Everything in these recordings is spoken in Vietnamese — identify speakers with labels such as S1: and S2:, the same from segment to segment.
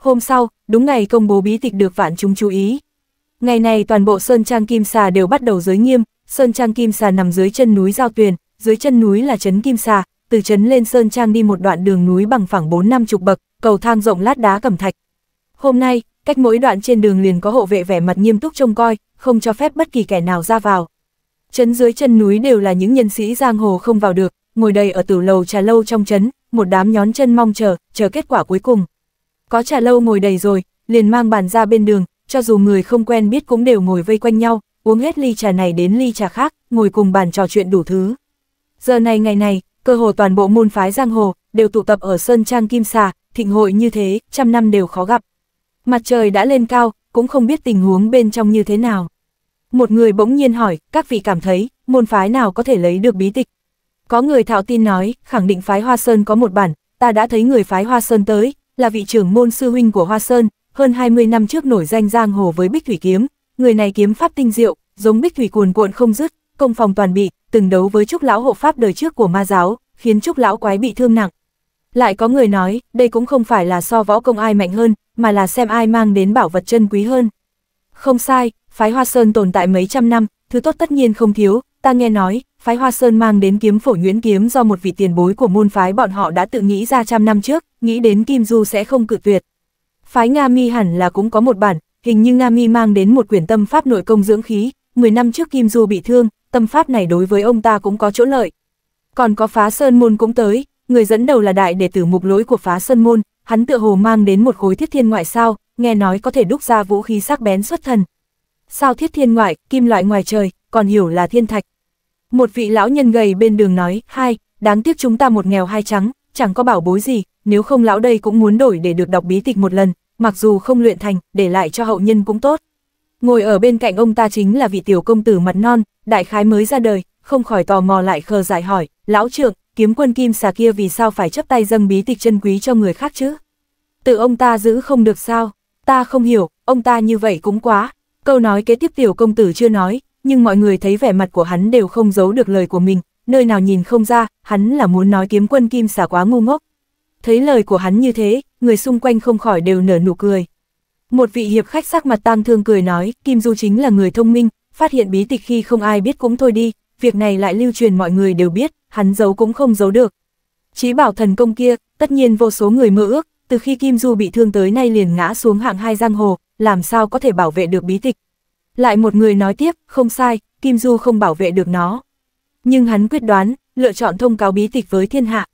S1: Hôm sau, đúng ngày công bố bí tịch được vạn chúng chú ý. Ngày này toàn bộ Sơn Trang Kim Xà đều bắt đầu giới nghiêm, Sơn Trang Kim Xà nằm dưới chân núi Giao Tuyền, dưới chân núi là Trấn Kim Xà, từ Trấn lên Sơn Trang đi một đoạn đường núi bằng phẳng 4 chục bậc, cầu thang rộng lát đá cẩm thạch. Hôm nay, cách mỗi đoạn trên đường liền có hộ vệ vẻ mặt nghiêm túc trông coi, không cho phép bất kỳ kẻ nào ra vào. Trấn dưới chân núi đều là những nhân sĩ giang hồ không vào được, ngồi đầy ở tử lầu trà lâu trong trấn, một đám nhón chân mong chờ, chờ kết quả cuối cùng có trà lâu ngồi đầy rồi, liền mang bàn ra bên đường, cho dù người không quen biết cũng đều ngồi vây quanh nhau, uống hết ly trà này đến ly trà khác, ngồi cùng bàn trò chuyện đủ thứ. Giờ này ngày này, cơ hồ toàn bộ môn phái giang hồ đều tụ tập ở Sơn Trang Kim Xà, thịnh hội như thế, trăm năm đều khó gặp. Mặt trời đã lên cao, cũng không biết tình huống bên trong như thế nào. Một người bỗng nhiên hỏi, các vị cảm thấy, môn phái nào có thể lấy được bí tịch? Có người thạo tin nói, khẳng định phái Hoa Sơn có một bản, ta đã thấy người phái Hoa Sơn tới, là vị trưởng môn sư huynh của Hoa Sơn, hơn 20 năm trước nổi danh giang hồ với Bích Thủy Kiếm, người này kiếm pháp tinh diệu, giống Bích Thủy cuồn cuộn không dứt, công phòng toàn bị, từng đấu với Trúc lão hộ pháp đời trước của ma giáo, khiến Trúc lão quái bị thương nặng. Lại có người nói, đây cũng không phải là so võ công ai mạnh hơn, mà là xem ai mang đến bảo vật chân quý hơn. Không sai, phái Hoa Sơn tồn tại mấy trăm năm, thứ tốt tất nhiên không thiếu, ta nghe nói, phái Hoa Sơn mang đến kiếm phổ Nguyễn kiếm do một vị tiền bối của môn phái bọn họ đã tự nghĩ ra trăm năm trước, nghĩ đến Kim Du sẽ không cự tuyệt. Phái Nga Mi hẳn là cũng có một bản, hình như Nga Mi mang đến một quyển tâm pháp nội công dưỡng khí, 10 năm trước Kim Du bị thương, tâm pháp này đối với ông ta cũng có chỗ lợi. Còn có Phá Sơn môn cũng tới, người dẫn đầu là đại đệ tử mục lỗi của Phá Sơn môn, hắn tựa hồ mang đến một khối thiết thiên ngoại sao, nghe nói có thể đúc ra vũ khí sắc bén xuất thần. Sao thiết thiên ngoại, kim loại ngoài trời, còn hiểu là thiên thạch, một vị lão nhân gầy bên đường nói, hai, đáng tiếc chúng ta một nghèo hai trắng, chẳng có bảo bối gì, nếu không lão đây cũng muốn đổi để được đọc bí tịch một lần, mặc dù không luyện thành, để lại cho hậu nhân cũng tốt. Ngồi ở bên cạnh ông ta chính là vị tiểu công tử mặt non, đại khái mới ra đời, không khỏi tò mò lại khờ dại hỏi, lão trượng, kiếm quân kim xà kia vì sao phải chấp tay dâng bí tịch chân quý cho người khác chứ? Tự ông ta giữ không được sao? Ta không hiểu, ông ta như vậy cũng quá. Câu nói kế tiếp tiểu công tử chưa nói, nhưng mọi người thấy vẻ mặt của hắn đều không giấu được lời của mình, nơi nào nhìn không ra, hắn là muốn nói kiếm quân kim xà quá ngu ngốc. Thấy lời của hắn như thế, người xung quanh không khỏi đều nở nụ cười. Một vị hiệp khách sắc mặt tang thương cười nói, Kim Du chính là người thông minh, phát hiện bí tịch khi không ai biết cũng thôi đi, việc này lại lưu truyền mọi người đều biết, hắn giấu cũng không giấu được. Chí bảo thần công kia, tất nhiên vô số người mơ ước, từ khi Kim Du bị thương tới nay liền ngã xuống hạng hai giang hồ, làm sao có thể bảo vệ được bí tịch, lại một người nói tiếp, không sai, Kim Du không bảo vệ được nó. Nhưng hắn quyết đoán, lựa chọn thông cáo bí tịch với thiên hạ.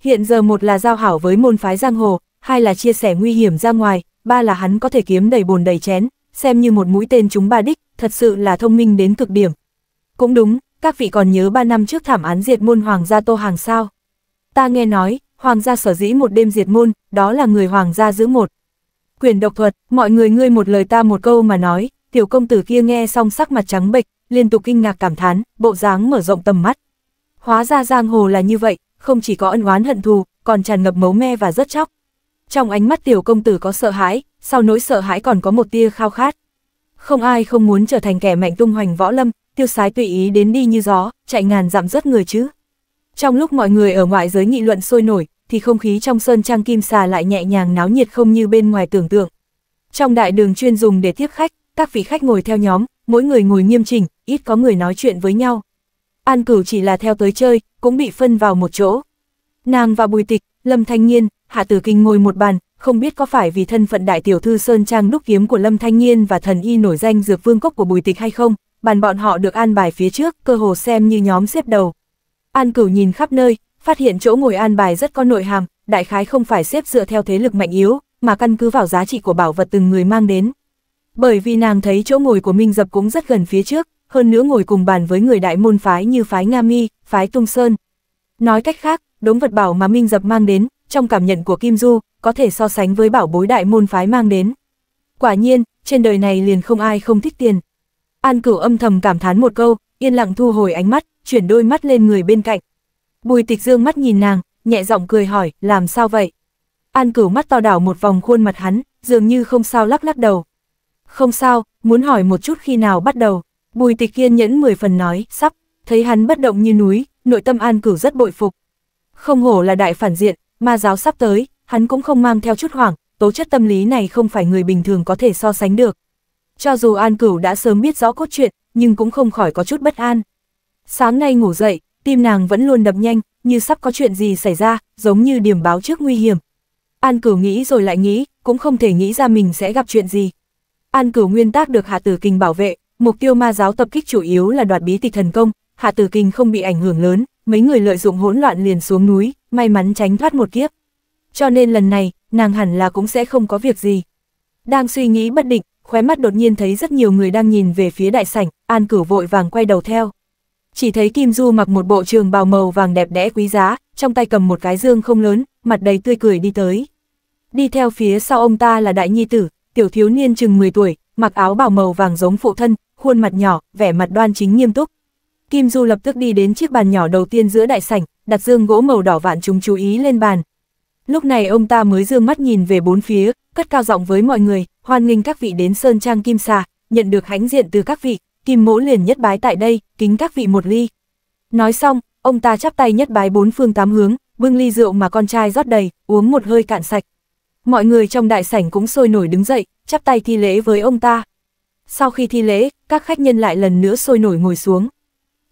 S1: Hiện giờ một là giao hảo với môn phái giang hồ, hai là chia sẻ nguy hiểm ra ngoài, ba là hắn có thể kiếm đầy bồn đầy chén, xem như một mũi tên chúng ba đích, thật sự là thông minh đến cực điểm. Cũng đúng, các vị còn nhớ ba năm trước thảm án diệt môn hoàng gia Tô Hàng sao? Ta nghe nói, hoàng gia sở dĩ một đêm diệt môn, đó là người hoàng gia giữ một. Quyền độc thuật, mọi người ngươi một lời ta một câu mà nói, tiểu công tử kia nghe xong sắc mặt trắng bệch, liên tục kinh ngạc cảm thán, bộ dáng mở rộng tầm mắt. Hóa ra giang hồ là như vậy, không chỉ có ân oán hận thù, còn tràn ngập mấu me và rất chóc. Trong ánh mắt tiểu công tử có sợ hãi, sau nỗi sợ hãi còn có một tia khao khát. Không ai không muốn trở thành kẻ mạnh tung hoành võ lâm, tiêu sái tùy ý đến đi như gió, chạy ngàn dặm rất người chứ. Trong lúc mọi người ở ngoại giới nghị luận sôi nổi, thì không khí trong sơn trang kim xà lại nhẹ nhàng náo nhiệt không như bên ngoài tưởng tượng. Trong đại đường chuyên dùng để tiếp khách, các vị khách ngồi theo nhóm, mỗi người ngồi nghiêm chỉnh, ít có người nói chuyện với nhau. An Cửu chỉ là theo tới chơi, cũng bị phân vào một chỗ. Nàng và Bùi Tịch, Lâm Thanh Nhiên, Hạ Tử Kinh ngồi một bàn, không biết có phải vì thân phận đại tiểu thư Sơn Trang đúc kiếm của Lâm Thanh Nhiên và thần y nổi danh dược vương cốc của Bùi Tịch hay không, bàn bọn họ được an bài phía trước, cơ hồ xem như nhóm xếp đầu. An Cửu nhìn khắp nơi, phát hiện chỗ ngồi an bài rất có nội hàm, đại khái không phải xếp dựa theo thế lực mạnh yếu, mà căn cứ vào giá trị của bảo vật từng người mang đến. Bởi vì nàng thấy chỗ ngồi của Minh Dập cũng rất gần phía trước, hơn nữa ngồi cùng bàn với người đại môn phái như phái Nga Mi, phái Tung Sơn. Nói cách khác, đống vật bảo mà Minh Dập mang đến, trong cảm nhận của Kim Du, có thể so sánh với bảo bối đại môn phái mang đến. Quả nhiên, trên đời này liền không ai không thích tiền. An cửu âm thầm cảm thán một câu, yên lặng thu hồi ánh mắt, chuyển đôi mắt lên người bên cạnh. Bùi tịch dương mắt nhìn nàng, nhẹ giọng cười hỏi, làm sao vậy? An cửu mắt to đảo một vòng khuôn mặt hắn, dường như không sao lắc lắc đầu. Không sao, muốn hỏi một chút khi nào bắt đầu. Bùi tịch kiên nhẫn 10 phần nói, sắp, thấy hắn bất động như núi, nội tâm an cửu rất bội phục. Không hổ là đại phản diện, ma giáo sắp tới, hắn cũng không mang theo chút hoảng, tố chất tâm lý này không phải người bình thường có thể so sánh được. Cho dù an cửu đã sớm biết rõ cốt truyện, nhưng cũng không khỏi có chút bất an. Sáng nay ngủ dậy, tim nàng vẫn luôn đập nhanh, như sắp có chuyện gì xảy ra, giống như điểm báo trước nguy hiểm. An cửu nghĩ rồi lại nghĩ, cũng không thể nghĩ ra mình sẽ gặp chuyện gì, An Cửu Nguyên tác được Hạ Tử Kình bảo vệ, mục tiêu ma giáo tập kích chủ yếu là đoạt bí tịch thần công, Hạ Tử Kình không bị ảnh hưởng lớn, mấy người lợi dụng hỗn loạn liền xuống núi, may mắn tránh thoát một kiếp. Cho nên lần này, nàng hẳn là cũng sẽ không có việc gì. Đang suy nghĩ bất định, khóe mắt đột nhiên thấy rất nhiều người đang nhìn về phía đại sảnh, An Cửu vội vàng quay đầu theo. Chỉ thấy Kim Du mặc một bộ trường bào màu vàng đẹp đẽ quý giá, trong tay cầm một cái dương không lớn, mặt đầy tươi cười đi tới. Đi theo phía sau ông ta là đại nhi tử, tiểu thiếu niên chừng 10 tuổi, mặc áo bào màu vàng giống phụ thân, khuôn mặt nhỏ, vẻ mặt đoan chính nghiêm túc. Kim Du lập tức đi đến chiếc bàn nhỏ đầu tiên giữa đại sảnh, đặt dương gỗ màu đỏ vạn chúng chú ý lên bàn. Lúc này ông ta mới dương mắt nhìn về bốn phía, cất cao giọng với mọi người, hoan nghênh các vị đến Sơn Trang Kim Xà, nhận được hãnh diện từ các vị, Kim Mỗ liền nhất bái tại đây, kính các vị một ly. Nói xong, ông ta chắp tay nhất bái bốn phương tám hướng, bưng ly rượu mà con trai rót đầy, uống một hơi cạn sạch, Mọi người trong đại sảnh cũng sôi nổi đứng dậy, chắp tay thi lễ với ông ta. Sau khi thi lễ, các khách nhân lại lần nữa sôi nổi ngồi xuống.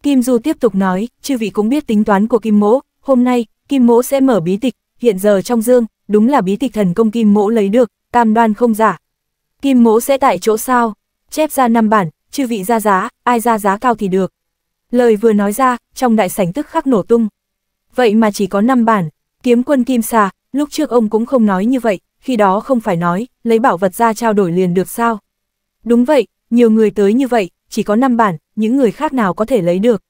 S1: Kim Du tiếp tục nói, chư vị cũng biết tính toán của Kim Mỗ, hôm nay, Kim Mỗ sẽ mở bí tịch, hiện giờ trong dương, đúng là bí tịch thần công Kim Mỗ lấy được, Tam đoan không giả. Kim Mỗ sẽ tại chỗ sao? Chép ra năm bản, chư vị ra giá, ai ra giá cao thì được. Lời vừa nói ra, trong đại sảnh tức khắc nổ tung. Vậy mà chỉ có 5 bản, kiếm quân kim xà, Lúc trước ông cũng không nói như vậy, khi đó không phải nói, lấy bảo vật ra trao đổi liền được sao? Đúng vậy, nhiều người tới như vậy, chỉ có 5 bản, những người khác nào có thể lấy được.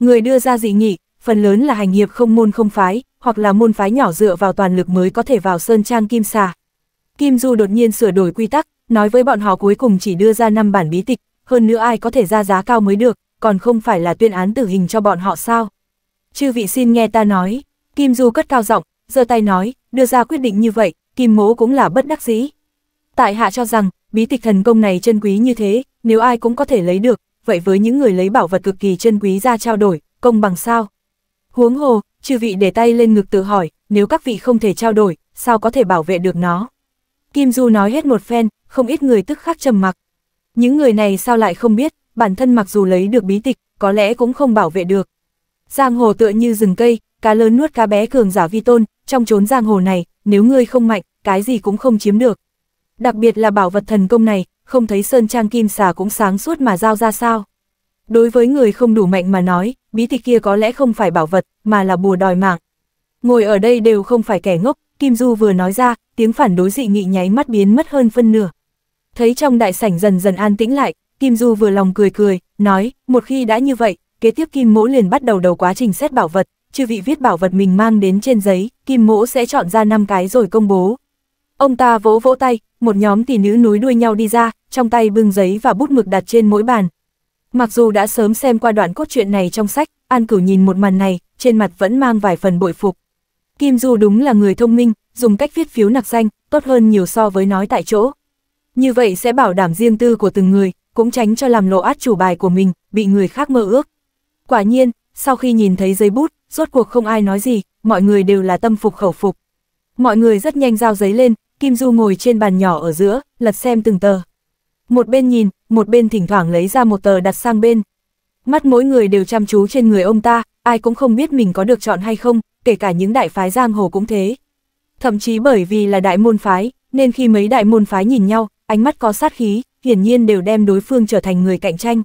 S1: Người đưa ra dị nghị, phần lớn là hành hiệp không môn không phái, hoặc là môn phái nhỏ dựa vào toàn lực mới có thể vào sơn trang kim xà. Kim Du đột nhiên sửa đổi quy tắc, nói với bọn họ cuối cùng chỉ đưa ra 5 bản bí tịch, hơn nữa ai có thể ra giá cao mới được, còn không phải là tuyên án tử hình cho bọn họ sao. Chư vị xin nghe ta nói, Kim Du cất cao giọng, giơ tay nói, đưa ra quyết định như vậy, Kim Mỗ cũng là bất đắc dĩ. Tại hạ cho rằng, bí tịch thần công này chân quý như thế, nếu ai cũng có thể lấy được, vậy với những người lấy bảo vật cực kỳ chân quý ra trao đổi, công bằng sao? Huống hồ, chư vị để tay lên ngực tự hỏi, nếu các vị không thể trao đổi, sao có thể bảo vệ được nó? Kim Du nói hết một phen, không ít người tức khắc trầm mặc. Những người này sao lại không biết, bản thân mặc dù lấy được bí tịch, có lẽ cũng không bảo vệ được. Giang hồ tựa như rừng cây, cá lớn nuốt cá bé cường giả vi tôn, trong chốn giang hồ này, nếu ngươi không mạnh, cái gì cũng không chiếm được. Đặc biệt là bảo vật thần công này, không thấy sơn trang kim xà cũng sáng suốt mà giao ra sao. Đối với người không đủ mạnh mà nói, bí tịch kia có lẽ không phải bảo vật, mà là bùa đòi mạng. Ngồi ở đây đều không phải kẻ ngốc, Kim Du vừa nói ra, tiếng phản đối dị nghị nháy mắt biến mất hơn phân nửa. Thấy trong đại sảnh dần dần an tĩnh lại, Kim Du vừa lòng cười cười, nói, một khi đã như vậy, kế tiếp Kim Mỗ liền bắt đầu đầu quá trình xét bảo vật, chư vị viết bảo vật mình mang đến trên giấy, Kim Mỗ sẽ chọn ra 5 cái rồi công bố. Ông ta vỗ vỗ tay, một nhóm tỷ nữ núi đuôi nhau đi ra, trong tay bưng giấy và bút mực đặt trên mỗi bàn. Mặc dù đã sớm xem qua đoạn cốt truyện này trong sách, An Cửu nhìn một màn này, trên mặt vẫn mang vài phần bội phục. Kim Du đúng là người thông minh, dùng cách viết phiếu nặc danh, tốt hơn nhiều so với nói tại chỗ. Như vậy sẽ bảo đảm riêng tư của từng người, cũng tránh cho làm lộ át chủ bài của mình, bị người khác mơ ước. Quả nhiên, sau khi nhìn thấy giấy bút, rốt cuộc không ai nói gì, mọi người đều là tâm phục khẩu phục. Mọi người rất nhanh giao giấy lên, Kim Du ngồi trên bàn nhỏ ở giữa, lật xem từng tờ. Một bên nhìn, một bên thỉnh thoảng lấy ra một tờ đặt sang bên. Mắt mỗi người đều chăm chú trên người ông ta, ai cũng không biết mình có được chọn hay không, kể cả những đại phái giang hồ cũng thế. Thậm chí bởi vì là đại môn phái, nên khi mấy đại môn phái nhìn nhau, ánh mắt có sát khí, hiển nhiên đều đem đối phương trở thành người cạnh tranh.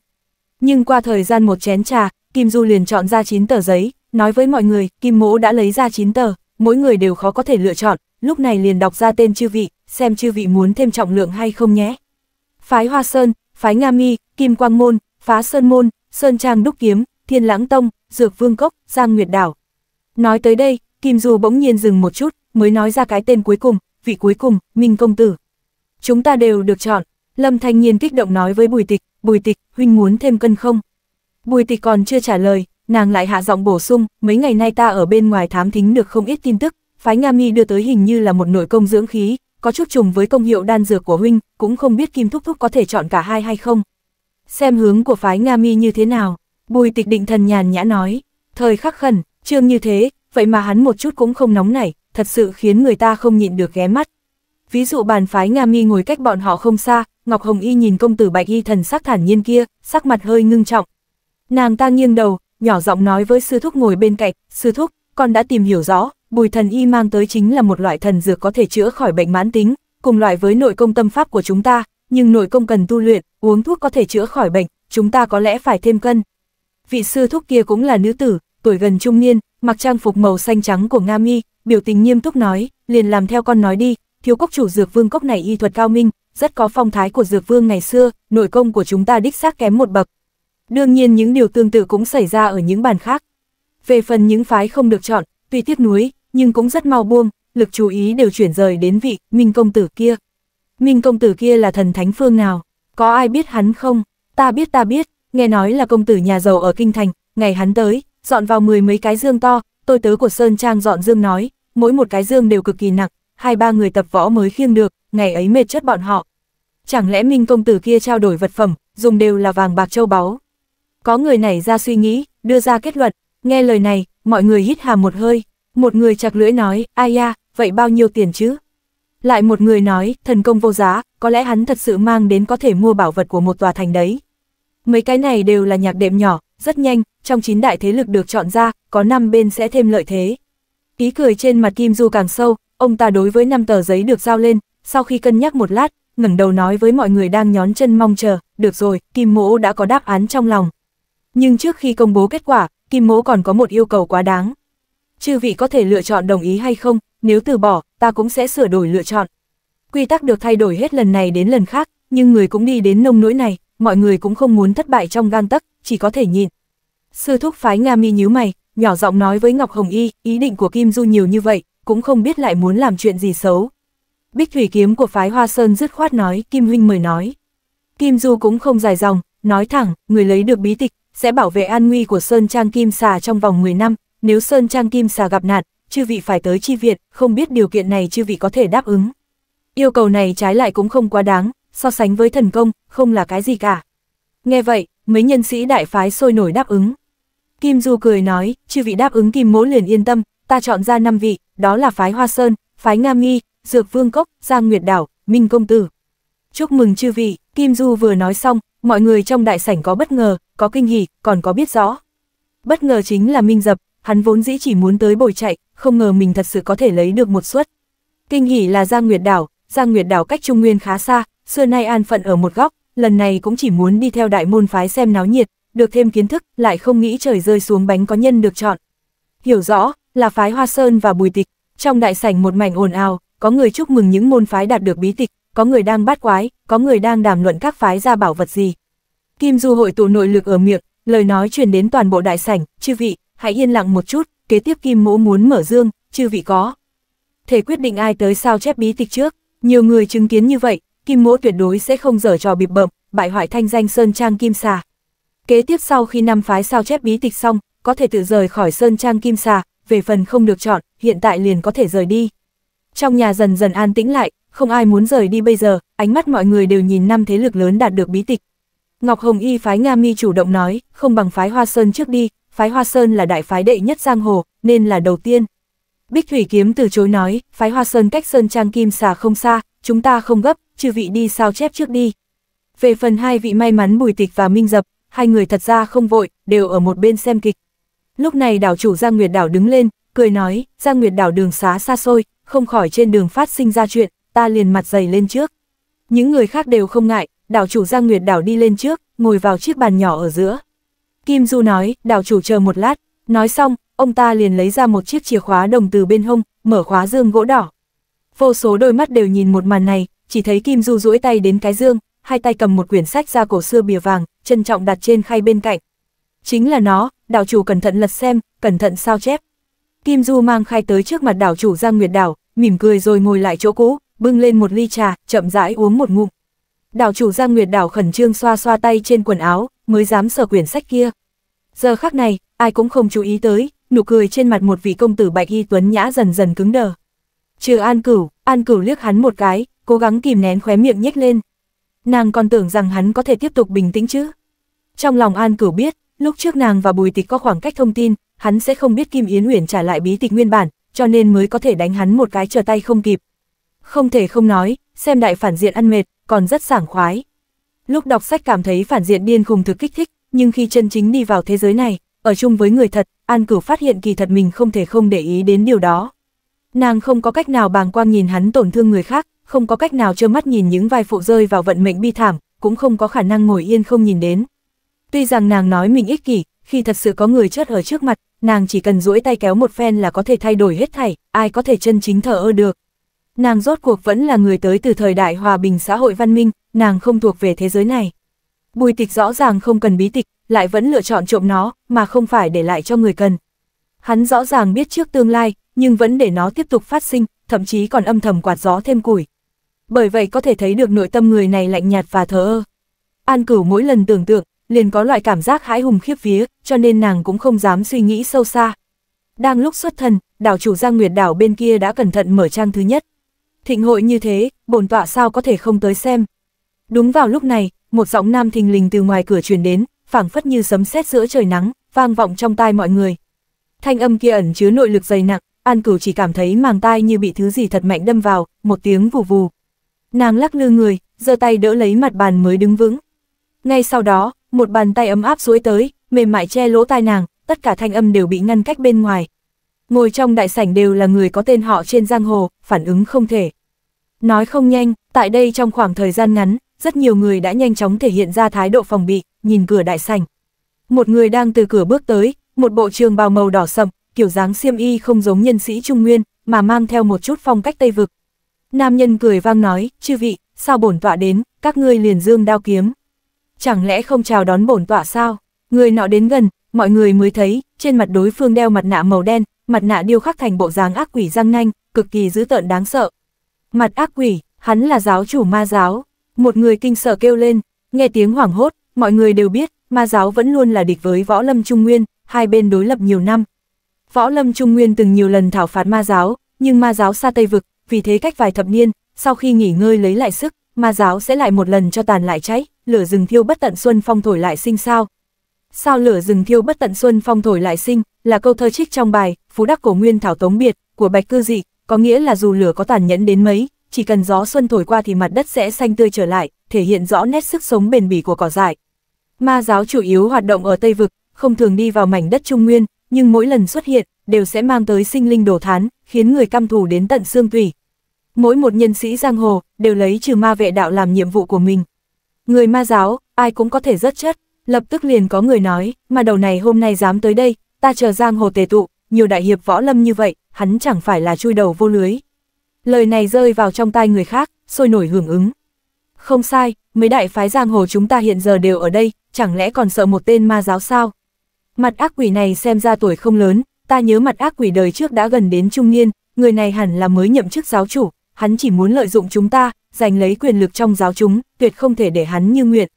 S1: Nhưng qua thời gian một chén trà, Kim Du liền chọn ra 9 tờ giấy, nói với mọi người, Kim Mỗ đã lấy ra 9 tờ, mỗi người đều khó có thể lựa chọn, lúc này liền đọc ra tên chư vị, xem chư vị muốn thêm trọng lượng hay không nhé. Phái Hoa Sơn, Phái Nga Mi, Kim Quang Môn, Phá Sơn Môn, Sơn Trang Đúc Kiếm, Thiên Lãng Tông, Dược Vương Cốc, Giang Nguyệt Đảo. Nói tới đây, Kim Du bỗng nhiên dừng một chút, mới nói ra cái tên cuối cùng, vị cuối cùng, Minh Công Tử. Chúng ta đều được chọn, Lâm Thanh Nhiên kích động nói với Bùi Tịch, Bùi Tịch, huynh muốn thêm cân không? Bùi tịch còn chưa trả lời, nàng lại hạ giọng bổ sung, mấy ngày nay ta ở bên ngoài thám thính được không ít tin tức, phái Nga Mi đưa tới hình như là một nội công dưỡng khí, có chút trùng với công hiệu đan dược của huynh, cũng không biết Kim Thúc Thúc có thể chọn cả hai hay không. Xem hướng của phái Nga Mi như thế nào, bùi tịch định thần nhàn nhã nói, thời khắc khẩn, trương như thế, vậy mà hắn một chút cũng không nóng nảy, thật sự khiến người ta không nhịn được ghé mắt. Ví dụ bàn phái Nga Mi ngồi cách bọn họ không xa, Ngọc Hồng Y nhìn công tử Bạch Y thần sắc thản nhiên kia, sắc mặt hơi ngưng trọng, Nàng ta nghiêng đầu, nhỏ giọng nói với sư thúc ngồi bên cạnh, sư thúc, con đã tìm hiểu rõ, bùi thần y mang tới chính là một loại thần dược có thể chữa khỏi bệnh mãn tính, cùng loại với nội công tâm pháp của chúng ta, nhưng nội công cần tu luyện, uống thuốc có thể chữa khỏi bệnh, chúng ta có lẽ phải thêm cân. Vị sư thúc kia cũng là nữ tử, tuổi gần trung niên, mặc trang phục màu xanh trắng của Nga Mi, biểu tình nghiêm túc nói, liền làm theo con nói đi, thiếu cốc chủ dược vương cốc này y thuật cao minh, rất có phong thái của dược vương ngày xưa, nội công của chúng ta đích xác kém một bậc, Đương nhiên những điều tương tự cũng xảy ra ở những bàn khác. Về phần những phái không được chọn, tuy tiếc nuối, nhưng cũng rất mau buông, lực chú ý đều chuyển rời đến vị Minh công tử kia. Minh công tử kia là thần thánh phương nào? Có ai biết hắn không? Ta biết ta biết, nghe nói là công tử nhà giàu ở Kinh Thành, ngày hắn tới, dọn vào mười mấy cái dương to, tôi tớ của Sơn Trang dọn dương nói, mỗi một cái dương đều cực kỳ nặng, hai ba người tập võ mới khiêng được, ngày ấy mệt chất bọn họ. Chẳng lẽ Minh công tử kia trao đổi vật phẩm, dùng đều là vàng bạc châu báu, có người nảy ra suy nghĩ, đưa ra kết luận, nghe lời này, mọi người hít hà một hơi, một người chặt lưỡi nói, ai ya, vậy bao nhiêu tiền chứ? Lại một người nói, thần công vô giá, có lẽ hắn thật sự mang đến có thể mua bảo vật của một tòa thành đấy. Mấy cái này đều là nhạc đệm nhỏ, rất nhanh, trong chín đại thế lực được chọn ra, có năm bên sẽ thêm lợi thế. Ý cười trên mặt Kim Du càng sâu, ông ta đối với năm tờ giấy được giao lên, sau khi cân nhắc một lát, ngẩng đầu nói với mọi người đang nhón chân mong chờ, được rồi, Kim Mỗ đã có đáp án trong lòng, nhưng trước khi công bố kết quả, Kim Mỗ còn có một yêu cầu quá đáng. Chư vị có thể lựa chọn đồng ý hay không, nếu từ bỏ, ta cũng sẽ sửa đổi lựa chọn. Quy tắc được thay đổi hết lần này đến lần khác, nhưng người cũng đi đến nông nỗi này, mọi người cũng không muốn thất bại trong gan tấc, chỉ có thể nhìn Sư thúc phái Nga Mi nhíu mày, nhỏ giọng nói với Ngọc Hồng Y, ý định của Kim Du nhiều như vậy, cũng không biết lại muốn làm chuyện gì xấu. Bích thủy kiếm của phái Hoa Sơn dứt khoát nói, Kim Huynh mời nói. Kim Du cũng không dài dòng, nói thẳng, người lấy được bí tịch, sẽ bảo vệ an nguy của Sơn Trang Kim Xà trong vòng 10 năm, nếu Sơn Trang Kim Xà gặp nạn, chư vị phải tới chi viện, không biết điều kiện này chư vị có thể đáp ứng. Yêu cầu này trái lại cũng không quá đáng, so sánh với thần công, không là cái gì cả. Nghe vậy, mấy nhân sĩ đại phái sôi nổi đáp ứng. Kim Du cười nói, chư vị đáp ứng Kim Mỗ liền yên tâm, ta chọn ra 5 vị, đó là phái Hoa Sơn, phái Nga Nghi, Dược Vương Cốc, Giang Nguyệt Đảo, Minh Công Tử. Chúc mừng chư vị, Kim Du vừa nói xong, Mọi người trong đại sảnh có bất ngờ, có kinh hỉ, còn có biết rõ. Bất ngờ chính là Minh Dập, hắn vốn dĩ chỉ muốn tới bồi chạy, không ngờ mình thật sự có thể lấy được một suất. Kinh hỉ là Giang Nguyệt Đảo, Giang Nguyệt Đảo cách Trung Nguyên khá xa, xưa nay an phận ở một góc, lần này cũng chỉ muốn đi theo đại môn phái xem náo nhiệt, được thêm kiến thức, lại không nghĩ trời rơi xuống bánh có nhân được chọn. Hiểu rõ, là phái Hoa Sơn và Bùi Tịch, trong đại sảnh một mảnh ồn ào, có người chúc mừng những môn phái đạt được bí tịch, có người đang bắt quái, có người đang đàm luận các phái ra bảo vật gì. Kim Du hội tụ nội lực ở miệng, lời nói truyền đến toàn bộ đại sảnh, chư vị, hãy yên lặng một chút, kế tiếp Kim Mỗ muốn mở dương, chư vị có. Thể quyết định ai tới sao chép bí tịch trước, nhiều người chứng kiến như vậy, Kim Mỗ tuyệt đối sẽ không dở trò bịp bợm, bại hoại thanh danh Sơn Trang Kim Xà. Kế tiếp sau khi năm phái sao chép bí tịch xong, có thể tự rời khỏi Sơn Trang Kim Xà, về phần không được chọn, hiện tại liền có thể rời đi. Trong nhà dần dần an tĩnh lại, không ai muốn rời đi bây giờ, ánh mắt mọi người đều nhìn năm thế lực lớn đạt được bí tịch. Ngọc Hồng Y phái Nga Mi chủ động nói, không bằng phái Hoa Sơn trước đi, phái Hoa Sơn là đại phái đệ nhất giang hồ, nên là đầu tiên. Bích Thủy Kiếm từ chối nói, phái Hoa Sơn cách Sơn Trang Kim xà không xa, chúng ta không gấp, chư vị đi sao chép trước đi. Về phần hai vị may mắn Bùi Tịch và Minh Dập, hai người thật ra không vội, đều ở một bên xem kịch. Lúc này đảo chủ Giang Nguyệt Đảo đứng lên, cười nói, Giang Nguyệt Đảo đường xá xa xôi, không khỏi trên đường phát sinh ra chuyện, ta liền mặt dày lên trước. Những người khác đều không ngại, đảo chủ Giang Nguyệt đảo đi lên trước, ngồi vào chiếc bàn nhỏ ở giữa. Kim Du nói, đảo chủ chờ một lát, nói xong, ông ta liền lấy ra một chiếc chìa khóa đồng từ bên hông, mở khóa dương gỗ đỏ. Vô số đôi mắt đều nhìn một màn này, chỉ thấy Kim Du duỗi tay đến cái dương, hai tay cầm một quyển sách ra cổ xưa bìa vàng, trân trọng đặt trên khay bên cạnh. Chính là nó, đảo chủ cẩn thận lật xem, cẩn thận sao chép. Kim Du mang khai tới trước mặt đảo chủ Giang Nguyệt đảo, mỉm cười rồi ngồi lại chỗ cũ, bưng lên một ly trà, chậm rãi uống một ngụm. Đảo chủ Giang Nguyệt đảo khẩn trương xoa xoa tay trên quần áo, mới dám sở quyển sách kia. Giờ khắc này, ai cũng không chú ý tới, nụ cười trên mặt một vị công tử bạch y tuấn nhã dần dần cứng đờ. Trừ An Cửu, An Cửu liếc hắn một cái, cố gắng kìm nén khóe miệng nhếch lên. Nàng còn tưởng rằng hắn có thể tiếp tục bình tĩnh chứ. Trong lòng An Cửu biết, lúc trước nàng và Bùi Tịch có khoảng cách thông tin, hắn sẽ không biết Kim Yến Uyển trả lại bí tịch nguyên bản, cho nên mới có thể đánh hắn một cái trở tay không kịp, không thể không nói, xem đại phản diện ăn mệt, còn rất sảng khoái. Lúc đọc sách cảm thấy phản diện điên khùng thực kích thích, nhưng khi chân chính đi vào thế giới này, ở chung với người thật, An Cửu phát hiện kỳ thật mình không thể không để ý đến điều đó. Nàng không có cách nào bàng quang nhìn hắn tổn thương người khác, không có cách nào trơ mắt nhìn những vai phụ rơi vào vận mệnh bi thảm, cũng không có khả năng ngồi yên không nhìn đến. Tuy rằng nàng nói mình ích kỷ, khi thật sự có người chết ở trước mặt, nàng chỉ cần duỗi tay kéo một phen là có thể thay đổi hết thảy, ai có thể chân chính thở ơ được, Nàng rốt cuộc vẫn là người tới từ thời đại hòa bình xã hội văn minh, nàng không thuộc về thế giới này. Bùi tịch rõ ràng không cần bí tịch, lại vẫn lựa chọn trộm nó, mà không phải để lại cho người cần. Hắn rõ ràng biết trước tương lai, nhưng vẫn để nó tiếp tục phát sinh, thậm chí còn âm thầm quạt gió thêm củi. Bởi vậy có thể thấy được nội tâm người này lạnh nhạt và thờ ơ. An cửu mỗi lần tưởng tượng, liền có loại cảm giác hãi hùng khiếp vía, cho nên nàng cũng không dám suy nghĩ sâu xa. Đang lúc xuất thần, đảo chủ Giang Nguyệt đảo bên kia đã cẩn thận mở trang thứ nhất. Thịnh hội như thế, bổn tọa sao có thể không tới xem. Đúng vào lúc này, một giọng nam thình lình từ ngoài cửa truyền đến, phảng phất như sấm sét giữa trời nắng, vang vọng trong tai mọi người. Thanh âm kia ẩn chứa nội lực dày nặng, An Cửu chỉ cảm thấy màng tai như bị thứ gì thật mạnh đâm vào, một tiếng vù vù. Nàng lắc lư người, giơ tay đỡ lấy mặt bàn mới đứng vững. Ngay sau đó, một bàn tay ấm áp duỗi tới, mềm mại che lỗ tai nàng, tất cả thanh âm đều bị ngăn cách bên ngoài, ngồi trong đại sảnh đều là người có tên họ trên giang hồ, phản ứng không thể. Nói không nhanh, tại đây trong khoảng thời gian ngắn, rất nhiều người đã nhanh chóng thể hiện ra thái độ phòng bị, nhìn cửa đại sảnh. Một người đang từ cửa bước tới, một bộ trường bào màu đỏ sậm, kiểu dáng xiêm y không giống nhân sĩ Trung Nguyên, mà mang theo một chút phong cách Tây Vực. Nam nhân cười vang nói, chư vị, sao bổn tọa đến, các ngươi liền dương đao kiếm. Chẳng lẽ không chào đón bổn tọa sao? Người nọ đến gần, mọi người mới thấy, trên mặt đối phương đeo mặt nạ màu đen, mặt nạ điêu khắc thành bộ dáng ác quỷ răng nanh, cực kỳ dữ tợn đáng sợ. Mặt ác quỷ, hắn là giáo chủ ma giáo. Một người kinh sợ kêu lên, nghe tiếng hoảng hốt, mọi người đều biết, ma giáo vẫn luôn là địch với võ lâm trung nguyên, hai bên đối lập nhiều năm. Võ lâm trung nguyên từng nhiều lần thảo phạt ma giáo, nhưng ma giáo xa Tây Vực, vì thế cách vài thập niên, sau khi nghỉ ngơi lấy lại sức, ma giáo sẽ lại một lần cho tàn lại cháy, lửa rừng thiêu bất tận xuân phong thổi lại sinh sao, Sao lửa rừng thiêu bất tận xuân phong thổi lại sinh, là câu thơ trích trong bài Phú đắc cổ nguyên thảo tống biệt của Bạch Cư Dị, có nghĩa là dù lửa có tàn nhẫn đến mấy, chỉ cần gió xuân thổi qua thì mặt đất sẽ xanh tươi trở lại, thể hiện rõ nét sức sống bền bỉ của cỏ dại. Ma giáo chủ yếu hoạt động ở Tây vực, không thường đi vào mảnh đất Trung Nguyên, nhưng mỗi lần xuất hiện đều sẽ mang tới sinh linh đổ thán, khiến người căm thù đến tận xương tủy. Mỗi một nhân sĩ giang hồ đều lấy trừ ma vệ đạo làm nhiệm vụ của mình. Người ma giáo, ai cũng có thể rất chất, Lập tức liền có người nói, mà đầu này hôm nay dám tới đây, ta chờ giang hồ tề tụ, nhiều đại hiệp võ lâm như vậy, hắn chẳng phải là chui đầu vô lưới. Lời này rơi vào trong tai người khác, sôi nổi hưởng ứng. Không sai, mấy đại phái giang hồ chúng ta hiện giờ đều ở đây, chẳng lẽ còn sợ một tên ma giáo sao? Mặt ác quỷ này xem ra tuổi không lớn, ta nhớ mặt ác quỷ đời trước đã gần đến trung niên, người này hẳn là mới nhậm chức giáo chủ, hắn chỉ muốn lợi dụng chúng ta, giành lấy quyền lực trong giáo chúng, tuyệt không thể để hắn như nguyện,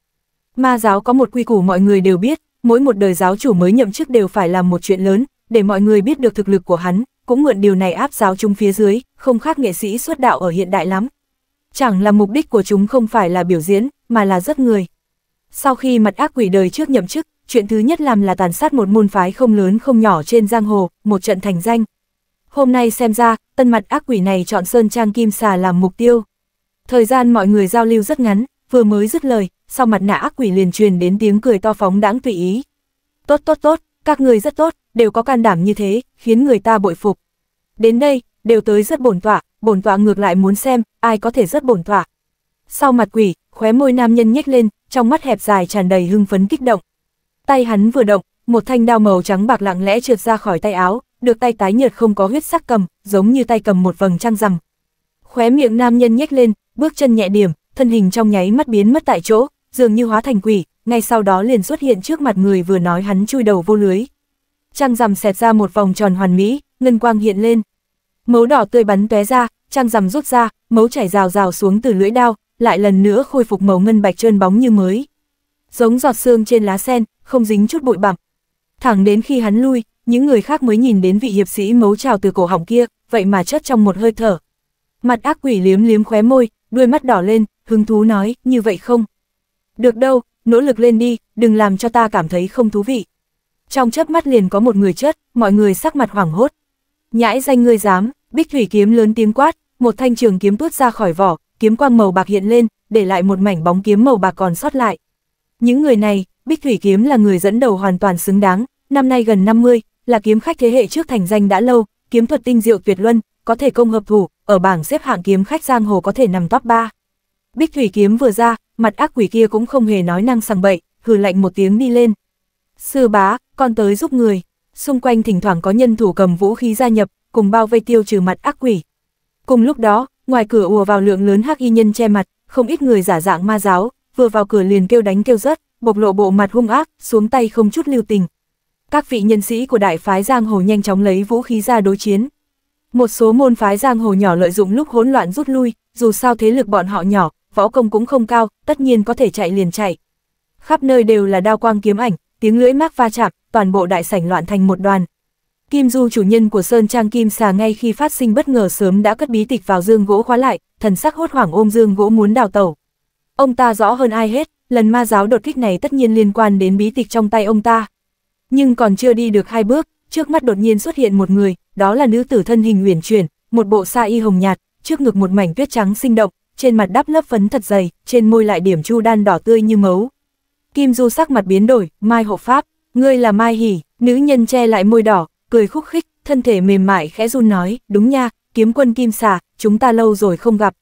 S1: Ma giáo có một quy củ mọi người đều biết, mỗi một đời giáo chủ mới nhậm chức đều phải làm một chuyện lớn, để mọi người biết được thực lực của hắn, cũng mượn điều này áp giáo chúng phía dưới, không khác nghệ sĩ xuất đạo ở hiện đại lắm. Chẳng là mục đích của chúng không phải là biểu diễn, mà là rất người. Sau khi mặt ác quỷ đời trước nhậm chức, chuyện thứ nhất làm là tàn sát một môn phái không lớn không nhỏ trên giang hồ, một trận thành danh. Hôm nay xem ra, tân mặt ác quỷ này chọn Sơn Trang Kim Xà làm mục tiêu. Thời gian mọi người giao lưu rất ngắn, vừa mới dứt lời, sau mặt nạ ác quỷ liền truyền đến tiếng cười to phóng đáng tùy ý. Tốt tốt tốt, các người rất tốt, đều có can đảm như thế, khiến người ta bội phục. Đến đây, đều tới rất bổn tọa, bổn tọa ngược lại muốn xem, ai có thể rất bổn tọa. Sau mặt quỷ, khóe môi nam nhân nhếch lên, trong mắt hẹp dài tràn đầy hưng phấn kích động. Tay hắn vừa động, một thanh đao màu trắng bạc lặng lẽ trượt ra khỏi tay áo, được tay tái nhợt không có huyết sắc cầm, giống như tay cầm một vầng trăng rằm. Khóe miệng nam nhân nhếch lên, bước chân nhẹ điểm, thân hình trong nháy mắt biến mất tại chỗ, dường như hóa thành quỷ, ngay sau đó liền xuất hiện trước mặt người vừa nói hắn chui đầu vô lưới. Trăng rằm xẹt ra một vòng tròn hoàn mỹ, ngân quang hiện lên. Mấu đỏ tươi bắn tóe ra, trăng rằm rút ra, mấu chảy rào rào xuống từ lưỡi đao, lại lần nữa khôi phục màu ngân bạch trơn bóng như mới. Giống giọt xương trên lá sen, không dính chút bụi bặm. Thẳng đến khi hắn lui, những người khác mới nhìn đến vị hiệp sĩ mấu trào từ cổ họng kia, vậy mà chất trong một hơi thở. Mặt ác quỷ liếm liếm khóe môi, đuôi mắt đỏ lên, hứng thú nói, như vậy không? Được đâu, nỗ lực lên đi, đừng làm cho ta cảm thấy không thú vị. Trong chớp mắt liền có một người chết, mọi người sắc mặt hoảng hốt. Nhãi danh ngươi dám, bích thủy kiếm lớn tiếng quát, một thanh trường kiếm tuốt ra khỏi vỏ, kiếm quang màu bạc hiện lên, để lại một mảnh bóng kiếm màu bạc còn sót lại. Những người này, bích thủy kiếm là người dẫn đầu hoàn toàn xứng đáng, năm nay gần 50, là kiếm khách thế hệ trước thành danh đã lâu, kiếm thuật tinh diệu tuyệt luân, có thể công hợp thủ, ở bảng xếp hạng kiếm khách giang hồ có thể nằm top 3. Bích thủy kiếm vừa ra, mặt ác quỷ kia cũng không hề nói năng sằng bậy, hừ lạnh một tiếng đi lên. Sư bá, con tới giúp người. Xung quanh thỉnh thoảng có nhân thủ cầm vũ khí gia nhập, cùng bao vây tiêu trừ mặt ác quỷ. Cùng lúc đó, ngoài cửa ùa vào lượng lớn hắc y nhân che mặt, không ít người giả dạng ma giáo, vừa vào cửa liền kêu đánh kêu rớt, bộc lộ bộ mặt hung ác, xuống tay không chút lưu tình. Các vị nhân sĩ của đại phái giang hồ nhanh chóng lấy vũ khí ra đối chiến. Một số môn phái giang hồ nhỏ lợi dụng lúc hỗn loạn rút lui, dù sao thế lực bọn họ nhỏ, võ công cũng không cao, tất nhiên có thể chạy liền chạy. Khắp nơi đều là đao quang kiếm ảnh, tiếng lưỡi mác va chạm, toàn bộ đại sảnh loạn thành một đoàn. Kim Du chủ nhân của Sơn Trang Kim Xà ngay khi phát sinh bất ngờ sớm đã cất bí tịch vào dương gỗ khóa lại, thần sắc hốt hoảng ôm dương gỗ muốn đào tẩu. Ông ta rõ hơn ai hết, lần ma giáo đột kích này tất nhiên liên quan đến bí tịch trong tay ông ta. Nhưng còn chưa đi được hai bước, trước mắt đột nhiên xuất hiện một người, đó là nữ tử thân hình uyển chuyển, một bộ sa y hồng nhạt, trước ngực một mảnh tuyết trắng sinh động, trên mặt đắp lớp phấn thật dày, trên môi lại điểm chu đan đỏ tươi như mấu. Kim Du sắc mặt biến đổi, Mai Hộ Pháp, ngươi là Mai Hỉ, nữ nhân che lại môi đỏ, cười khúc khích, thân thể mềm mại khẽ run nói, đúng nha, kiếm quân Kim Xà, chúng ta lâu rồi không gặp.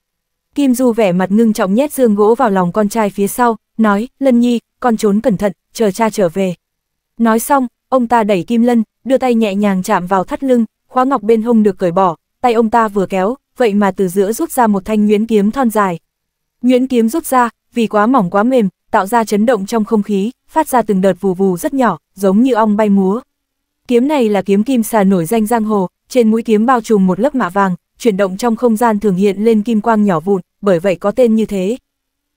S1: Kim Du vẻ mặt ngưng trọng nhét dương gỗ vào lòng con trai phía sau, nói, Lân Nhi, con trốn cẩn thận, chờ cha trở về. Nói xong, ông ta đẩy Kim Lân, đưa tay nhẹ nhàng chạm vào thắt lưng, khóa ngọc bên hông được cởi bỏ, tay ông ta vừa kéo, vậy mà từ giữa rút ra một thanh nguyễn kiếm thon dài. Nguyễn kiếm rút ra, vì quá mỏng quá mềm, tạo ra chấn động trong không khí, phát ra từng đợt vù vù rất nhỏ, giống như ong bay múa. Kiếm này là kiếm kim xà nổi danh giang hồ, trên mũi kiếm bao trùm một lớp mạ vàng, chuyển động trong không gian thường hiện lên kim quang nhỏ vụn, bởi vậy có tên như thế.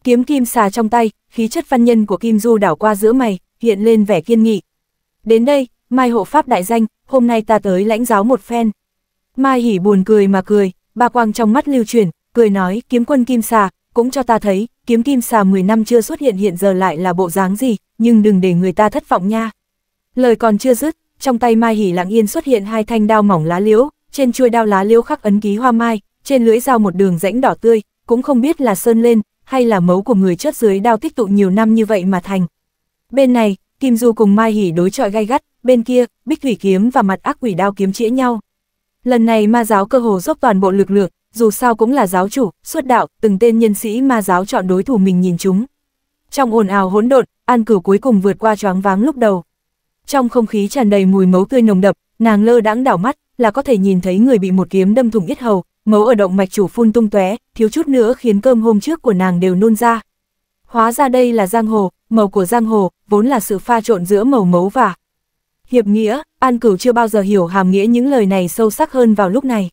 S1: Kiếm kim xà trong tay, khí chất văn nhân của Kim Du đảo qua giữa mày, hiện lên vẻ kiên nghị. Đến đây, Mai hộ pháp đại danh, hôm nay ta tới lãnh giáo một phen. Mai hỉ buồn cười mà cười, Ba quang trong mắt lưu chuyển, cười nói, kiếm quân kim xà, cũng cho ta thấy, kiếm kim xà 10 năm chưa xuất hiện hiện giờ lại là bộ dáng gì, nhưng đừng để người ta thất vọng nha. Lời còn chưa dứt, trong tay Mai Hỉ lặng yên xuất hiện hai thanh đao mỏng lá liễu, trên chuôi đao lá liễu khắc ấn ký hoa mai, trên lưỡi dao một đường rãnh đỏ tươi, cũng không biết là sơn lên, hay là mấu của người chết dưới đao tích tụ nhiều năm như vậy mà thành. Bên này, Kim Du cùng Mai Hỉ đối chọi gay gắt, bên kia, Bích Thủy kiếm và mặt ác quỷ đao kiếm chĩa nhau. Lần này ma giáo cơ hồ dốc toàn bộ lực lượng, dù sao cũng là giáo chủ, xuất đạo, từng tên nhân sĩ ma giáo chọn đối thủ mình nhìn chúng. Trong ồn ào hỗn độn, An Cửu cuối cùng vượt qua choáng váng lúc đầu. Trong không khí tràn đầy mùi máu tươi nồng đậm, nàng lơ đãng đảo mắt, là có thể nhìn thấy người bị một kiếm đâm thủng yết hầu, máu ở động mạch chủ phun tung tóe, thiếu chút nữa khiến cơm hôm trước của nàng đều nôn ra. Hóa ra đây là giang hồ, màu của giang hồ vốn là sự pha trộn giữa màu máu và Hiệp nghĩa, An Cửu chưa bao giờ hiểu hàm nghĩa những lời này sâu sắc hơn vào lúc này.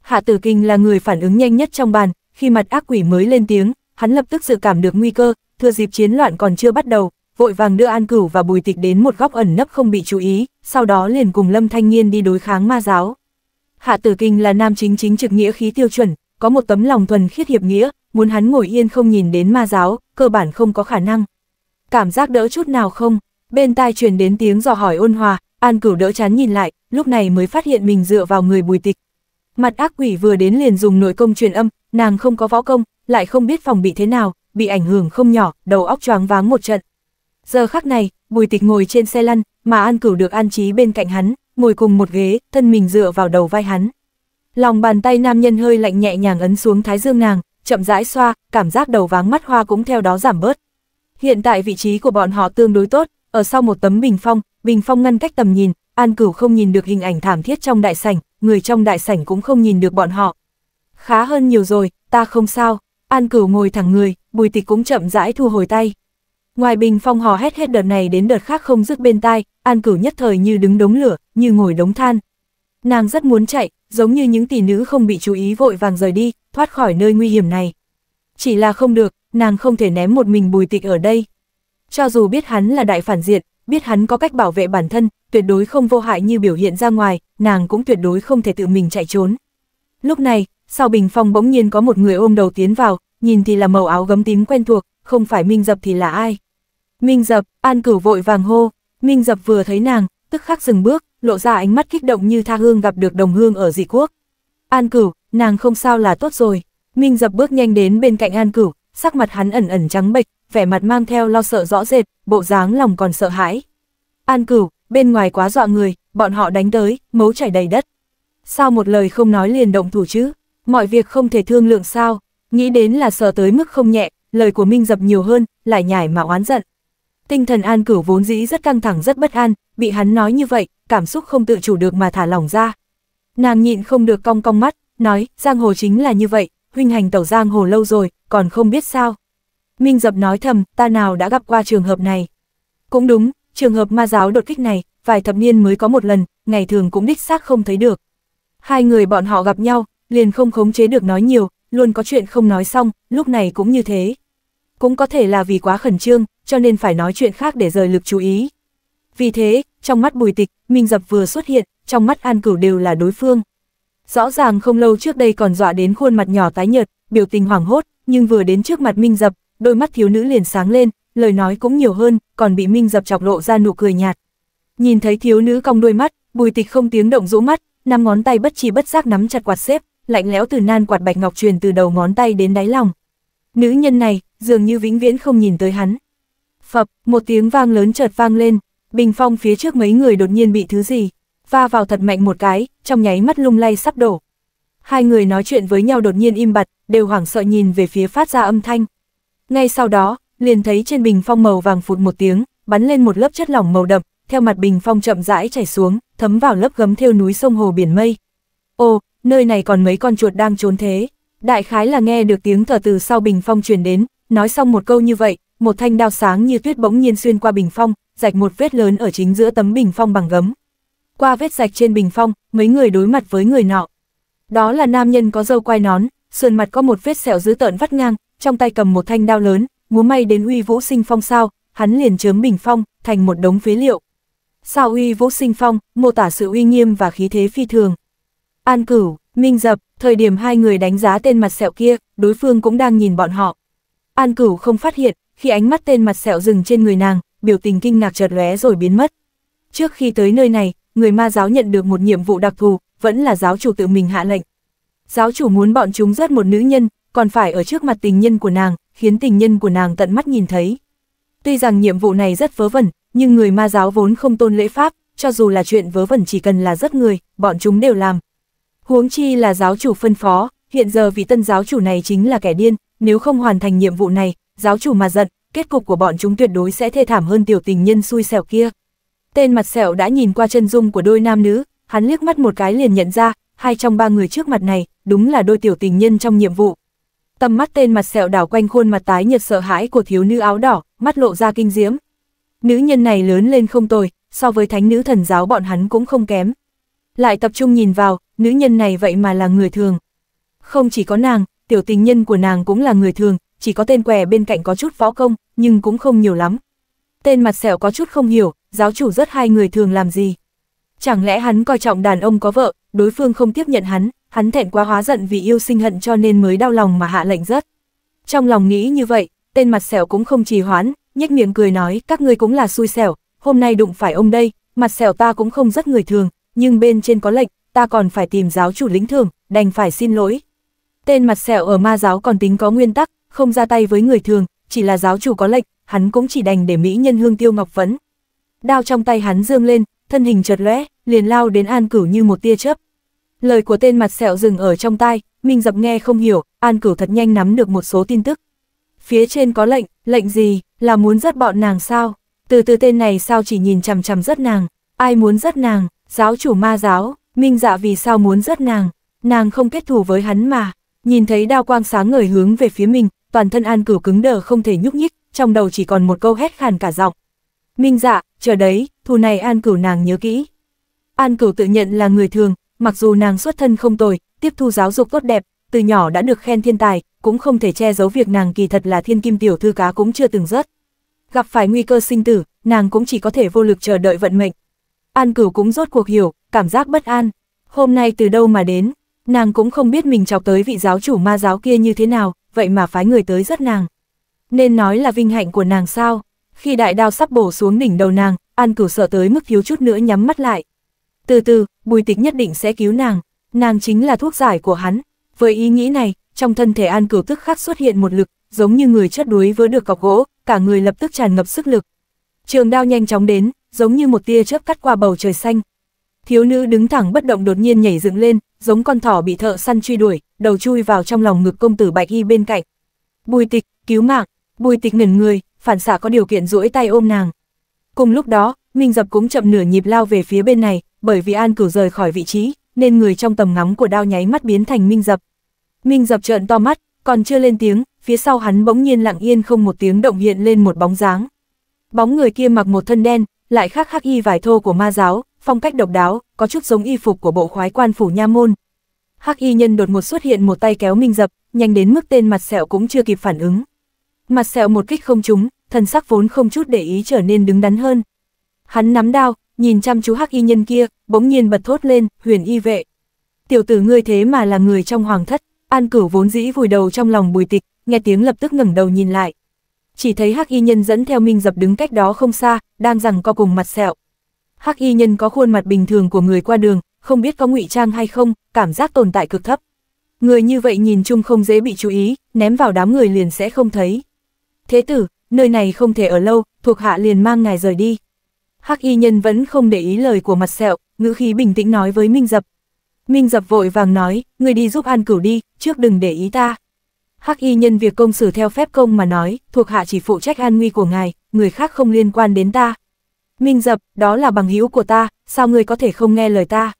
S1: Hạ Tử Kinh là người phản ứng nhanh nhất trong bàn, khi mặt ác quỷ mới lên tiếng, hắn lập tức dự cảm được nguy cơ, thừa dịp chiến loạn còn chưa bắt đầu, vội vàng đưa An Cửu và Bùi Tịch đến một góc ẩn nấp không bị chú ý, sau đó liền cùng Lâm Thanh Niên đi đối kháng ma giáo. Hạ Tử Kinh là nam chính chính trực nghĩa khí tiêu chuẩn, có một tấm lòng thuần khiết hiệp nghĩa, muốn hắn ngồi yên không nhìn đến ma giáo, cơ bản không có khả năng. Cảm giác đỡ chút nào không? bên tai truyền đến tiếng dò hỏi ôn hòa, An Cửu đỡ chán nhìn lại, lúc này mới phát hiện mình dựa vào người bùi tịch. Mặt ác quỷ vừa đến liền dùng nội công truyền âm, nàng không có võ công, lại không biết phòng bị thế nào, bị ảnh hưởng không nhỏ, đầu óc choáng váng một trận. Giờ khắc này, bùi tịch ngồi trên xe lăn, mà An Cửu được an trí bên cạnh hắn, ngồi cùng một ghế, thân mình dựa vào đầu vai hắn. Lòng bàn tay nam nhân hơi lạnh nhẹ nhàng ấn xuống thái dương nàng, chậm rãi xoa, cảm giác đầu váng mắt hoa cũng theo đó giảm bớt. Hiện tại vị trí của bọn họ tương đối tốt, ở sau một tấm bình phong, bình phong ngăn cách tầm nhìn, An Cửu không nhìn được hình ảnh thảm thiết trong đại sảnh, người trong đại sảnh cũng không nhìn được bọn họ. Khá hơn nhiều rồi, ta không sao. An Cửu ngồi thẳng người, Bùi Tịch cũng chậm rãi thu hồi tay. Ngoài bình phong hò hét hết đợt này đến đợt khác không dứt bên tai, An Cửu nhất thời như đứng đống lửa, như ngồi đống than. Nàng rất muốn chạy, giống như những tỷ nữ không bị chú ý vội vàng rời đi, thoát khỏi nơi nguy hiểm này. Chỉ là không được, nàng không thể ném một mình Bùi Tịch ở đây, cho dù biết hắn là đại phản diện, biết hắn có cách bảo vệ bản thân, tuyệt đối không vô hại như biểu hiện ra ngoài, nàng cũng tuyệt đối không thể tự mình chạy trốn. Lúc này, sau bình phong bỗng nhiên có một người ôm đầu tiến vào, nhìn thì là màu áo gấm tím quen thuộc, không phải Minh Dập thì là ai. Minh Dập, An Cửu vội vàng hô, Minh Dập vừa thấy nàng, tức khắc dừng bước, lộ ra ánh mắt kích động như tha hương gặp được đồng hương ở dị quốc. An Cửu, nàng không sao là tốt rồi. Minh Dập bước nhanh đến bên cạnh An Cửu, sắc mặt hắn ẩn ẩn trắng bệch, vẻ mặt mang theo lo sợ rõ rệt, bộ dáng lòng còn sợ hãi. An cửu, bên ngoài quá dọa người, bọn họ đánh tới, mấu chảy đầy đất. Sao một lời không nói liền động thủ chứ? Mọi việc không thể thương lượng sao? Nghĩ đến là sợ tới mức không nhẹ, lời của Minh dập nhiều hơn, lại nhảy mà oán giận. Tinh thần An Cửu vốn dĩ rất căng thẳng rất bất an, bị hắn nói như vậy, cảm xúc không tự chủ được mà thả lỏng ra. Nàng nhịn không được cong cong mắt, nói, giang hồ chính là như vậy, huynh hành tẩu giang hồ lâu rồi, còn không biết sao. Minh Dập nói thầm, ta nào đã gặp qua trường hợp này. Cũng đúng, trường hợp ma giáo đột kích này, vài thập niên mới có một lần, ngày thường cũng đích xác không thấy được. Hai người bọn họ gặp nhau, liền không khống chế được nói nhiều, luôn có chuyện không nói xong, lúc này cũng như thế. Cũng có thể là vì quá khẩn trương, cho nên phải nói chuyện khác để rời lực chú ý. Vì thế, trong mắt bùi tịch, Minh Dập vừa xuất hiện, trong mắt An Cửu đều là đối phương. Rõ ràng không lâu trước đây còn dọa đến khuôn mặt nhỏ tái nhợt, biểu tình hoảng hốt, nhưng vừa đến trước mặt Minh Dập, đôi mắt thiếu nữ liền sáng lên, lời nói cũng nhiều hơn, còn bị Minh dập chọc lộ ra nụ cười nhạt. Nhìn thấy thiếu nữ cong đôi mắt, bùi tịch không tiếng động rũ mắt, năm ngón tay bất tri bất giác nắm chặt quạt xếp, lạnh lẽo từ nan quạt bạch ngọc truyền từ đầu ngón tay đến đáy lòng. Nữ nhân này, dường như vĩnh viễn không nhìn tới hắn. Phập, một tiếng vang lớn chợt vang lên, bình phong phía trước mấy người đột nhiên bị thứ gì, va vào thật mạnh một cái, trong nháy mắt lung lay sắp đổ. Hai người nói chuyện với nhau đột nhiên im bặt, đều hoảng sợ nhìn về phía phát ra âm thanh. Ngay sau đó, liền thấy trên bình phong màu vàng phụt một tiếng, bắn lên một lớp chất lỏng màu đậm, theo mặt bình phong chậm rãi chảy xuống, thấm vào lớp gấm theo núi sông hồ biển mây. Ô, nơi này còn mấy con chuột đang trốn thế. Đại khái là nghe được tiếng thở từ sau bình phong truyền đến, nói xong một câu như vậy, một thanh đao sáng như tuyết bỗng nhiên xuyên qua bình phong, rạch một vết lớn ở chính giữa tấm bình phong bằng gấm. Qua vết rạch trên bình phong, mấy người đối mặt với người nọ. Đó là nam nhân có râu quai nón, sườn mặt có một vết sẹo dữ tợn vắt ngang, trong tay cầm một thanh đao lớn, múa may đến uy vũ sinh phong sao, hắn liền chớm bình phong, thành một đống phế liệu. Sao uy vũ sinh phong, mô tả sự uy nghiêm và khí thế phi thường. An cửu, minh dập, thời điểm hai người đánh giá tên mặt sẹo kia, đối phương cũng đang nhìn bọn họ. An cửu không phát hiện, khi ánh mắt tên mặt sẹo dừng trên người nàng, biểu tình kinh ngạc chợt lóe rồi biến mất. Trước khi tới nơi này, người ma giáo nhận được một nhiệm vụ đặc thù, vẫn là giáo chủ tự mình hạ lệnh. Giáo chủ muốn bọn chúng giết một nữ nhân, còn phải ở trước mặt tình nhân của nàng, khiến tình nhân của nàng tận mắt nhìn thấy. Tuy rằng nhiệm vụ này rất vớ vẩn, nhưng người ma giáo vốn không tôn lễ pháp, cho dù là chuyện vớ vẩn chỉ cần là rất người, bọn chúng đều làm. Huống chi là giáo chủ phân phó, hiện giờ vị tân giáo chủ này chính là kẻ điên, nếu không hoàn thành nhiệm vụ này, giáo chủ mà giận, kết cục của bọn chúng tuyệt đối sẽ thê thảm hơn tiểu tình nhân xui xẻo kia. Tên mặt sẹo đã nhìn qua chân dung của đôi nam nữ, hắn liếc mắt một cái liền nhận ra, hai trong ba người trước mặt này, đúng là đôi tiểu tình nhân trong nhiệm vụ. Tầm mắt tên mặt sẹo đảo quanh khuôn mặt tái nhật sợ hãi của thiếu nữ áo đỏ, mắt lộ ra kinh diễm. Nữ nhân này lớn lên không tồi, so với thánh nữ thần giáo bọn hắn cũng không kém. Lại tập trung nhìn vào, nữ nhân này vậy mà là người thường. Không chỉ có nàng, tiểu tình nhân của nàng cũng là người thường, chỉ có tên què bên cạnh có chút võ công, nhưng cũng không nhiều lắm. Tên mặt sẹo có chút không hiểu, giáo chủ rất hai người thường làm gì. Chẳng lẽ hắn coi trọng đàn ông có vợ, đối phương không tiếp nhận hắn, hắn thẹn quá hóa giận vì yêu sinh hận cho nên mới đau lòng mà hạ lệnh rất. Trong lòng nghĩ như vậy, tên mặt xẻo cũng không trì hoãn, nhếch miệng cười nói các ngươi cũng là xui xẻo, hôm nay đụng phải ông đây, mặt xẻo ta cũng không rất người thường, nhưng bên trên có lệnh, ta còn phải tìm giáo chủ lĩnh thường, đành phải xin lỗi. Tên mặt xẻo ở ma giáo còn tính có nguyên tắc, không ra tay với người thường, chỉ là giáo chủ có lệnh, hắn cũng chỉ đành để mỹ nhân hương tiêu ngọc vấn. Đao trong tay hắn dương lên, thân hình chợt lóe, liền lao đến An Cửu như một tia chớp. Lời của tên mặt sẹo dừng ở trong tai, Minh Dập nghe không hiểu, An Cửu thật nhanh nắm được một số tin tức. Phía trên có lệnh, lệnh gì, là muốn dắt bọn nàng sao? Từ từ tên này sao chỉ nhìn chằm chằm dắt nàng, ai muốn dắt nàng, giáo chủ ma giáo, Minh Dạ vì sao muốn dắt nàng, nàng không kết thù với hắn mà. Nhìn thấy đao quang sáng ngời hướng về phía mình, toàn thân An Cửu cứng đờ không thể nhúc nhích, trong đầu chỉ còn một câu hét khàn cả giọng. Minh Dạ, chờ đấy, thù này An Cửu nàng nhớ kỹ. An Cửu tự nhận là người thường, mặc dù nàng xuất thân không tồi, tiếp thu giáo dục tốt đẹp, từ nhỏ đã được khen thiên tài, cũng không thể che giấu việc nàng kỳ thật là thiên kim tiểu thư cá cũng chưa từng rớt. Gặp phải nguy cơ sinh tử, nàng cũng chỉ có thể vô lực chờ đợi vận mệnh. An Cửu cũng rốt cuộc hiểu, cảm giác bất an. Hôm nay từ đâu mà đến, nàng cũng không biết mình chọc tới vị giáo chủ ma giáo kia như thế nào, vậy mà phái người tới rất nàng. Nên nói là vinh hạnh của nàng sao? Khi đại đao sắp bổ xuống đỉnh đầu nàng, An Cửu sợ tới mức thiếu chút nữa nhắm mắt lại. Từ từ, Bùi Tịch nhất định sẽ cứu nàng, nàng chính là thuốc giải của hắn. Với ý nghĩ này, trong thân thể An Cửu tức khắc xuất hiện một lực, giống như người chất đuối vỡ được cọc gỗ, cả người lập tức tràn ngập sức lực. Trường đao nhanh chóng đến, giống như một tia chớp cắt qua bầu trời xanh. Thiếu nữ đứng thẳng bất động đột nhiên nhảy dựng lên, giống con thỏ bị thợ săn truy đuổi, đầu chui vào trong lòng ngực công tử Bạch Y bên cạnh. Bùi Tịch, cứu mạng, Bùi Tịch ngẩn người, phản xạ có điều kiện duỗi tay ôm nàng. Cùng lúc đó, Minh Dập cũng chậm nửa nhịp lao về phía bên này, bởi vì An Cửu rời khỏi vị trí, nên người trong tầm ngắm của đao nháy mắt biến thành Minh Dập. Minh Dập trợn to mắt, còn chưa lên tiếng, phía sau hắn bỗng nhiên lặng yên không một tiếng động hiện lên một bóng dáng. Bóng người kia mặc một thân đen, lại khác khắc y vải thô của ma giáo, phong cách độc đáo, có chút giống y phục của bộ khoái quan phủ nha môn. Hắc y nhân đột ngột xuất hiện một tay kéo Minh Dập, nhanh đến mức tên mặt sẹo cũng chưa kịp phản ứng. Mặt sẹo một kích không trúng, thần sắc vốn không chút để ý trở nên đứng đắn hơn. Hắn nắm đao, nhìn chăm chú hắc y nhân kia, bỗng nhiên bật thốt lên, huyền y vệ. Tiểu tử ngươi thế mà là người trong hoàng thất, an cửu vốn dĩ vùi đầu trong lòng bùi tịch, nghe tiếng lập tức ngẩng đầu nhìn lại. Chỉ thấy hắc y nhân dẫn theo minh dập đứng cách đó không xa, đang rằng co cùng mặt sẹo. Hắc y nhân có khuôn mặt bình thường của người qua đường, không biết có ngụy trang hay không, cảm giác tồn tại cực thấp. Người như vậy nhìn chung không dễ bị chú ý, ném vào đám người liền sẽ không thấy. Thế tử, nơi này không thể ở lâu, thuộc hạ liền mang ngài rời đi. Hắc y nhân vẫn không để ý lời của mặt sẹo, ngữ khí bình tĩnh nói với Minh Dập. Minh Dập vội vàng nói, người đi giúp An Cửu đi, trước đừng để ý ta. Hắc y nhân việc công xử theo phép công mà nói, thuộc hạ chỉ phụ trách an nguy của ngài, người khác không liên quan đến ta. Minh Dập, đó là bằng hữu của ta, sao người có thể không nghe lời ta?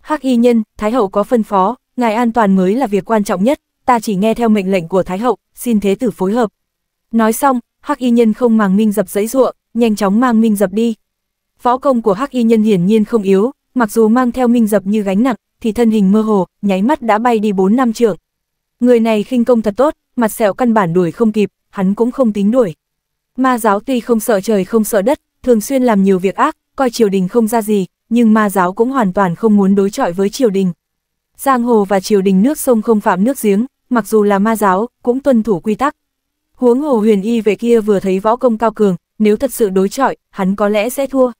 S1: Hắc y nhân, Thái hậu có phân phó, ngài an toàn mới là việc quan trọng nhất, ta chỉ nghe theo mệnh lệnh của Thái hậu, xin thế tử phối hợp. Nói xong, Hắc Y Nhân không màng Minh Dập giãy giụa, nhanh chóng mang Minh Dập đi. Võ công của Hắc Y Nhân hiển nhiên không yếu, mặc dù mang theo Minh Dập như gánh nặng, thì thân hình mơ hồ, nháy mắt đã bay đi 4 năm trượng. Người này khinh công thật tốt, mặt sẹo căn bản đuổi không kịp, hắn cũng không tính đuổi. Ma giáo tuy không sợ trời không sợ đất, thường xuyên làm nhiều việc ác, coi triều đình không ra gì, nhưng ma giáo cũng hoàn toàn không muốn đối chọi với triều đình. Giang hồ và triều đình nước sông không phạm nước giếng, mặc dù là ma giáo, cũng tuân thủ quy tắc, Huống hồ huyền y về kia vừa thấy võ công cao cường, nếu thật sự đối chọi, hắn có lẽ sẽ thua.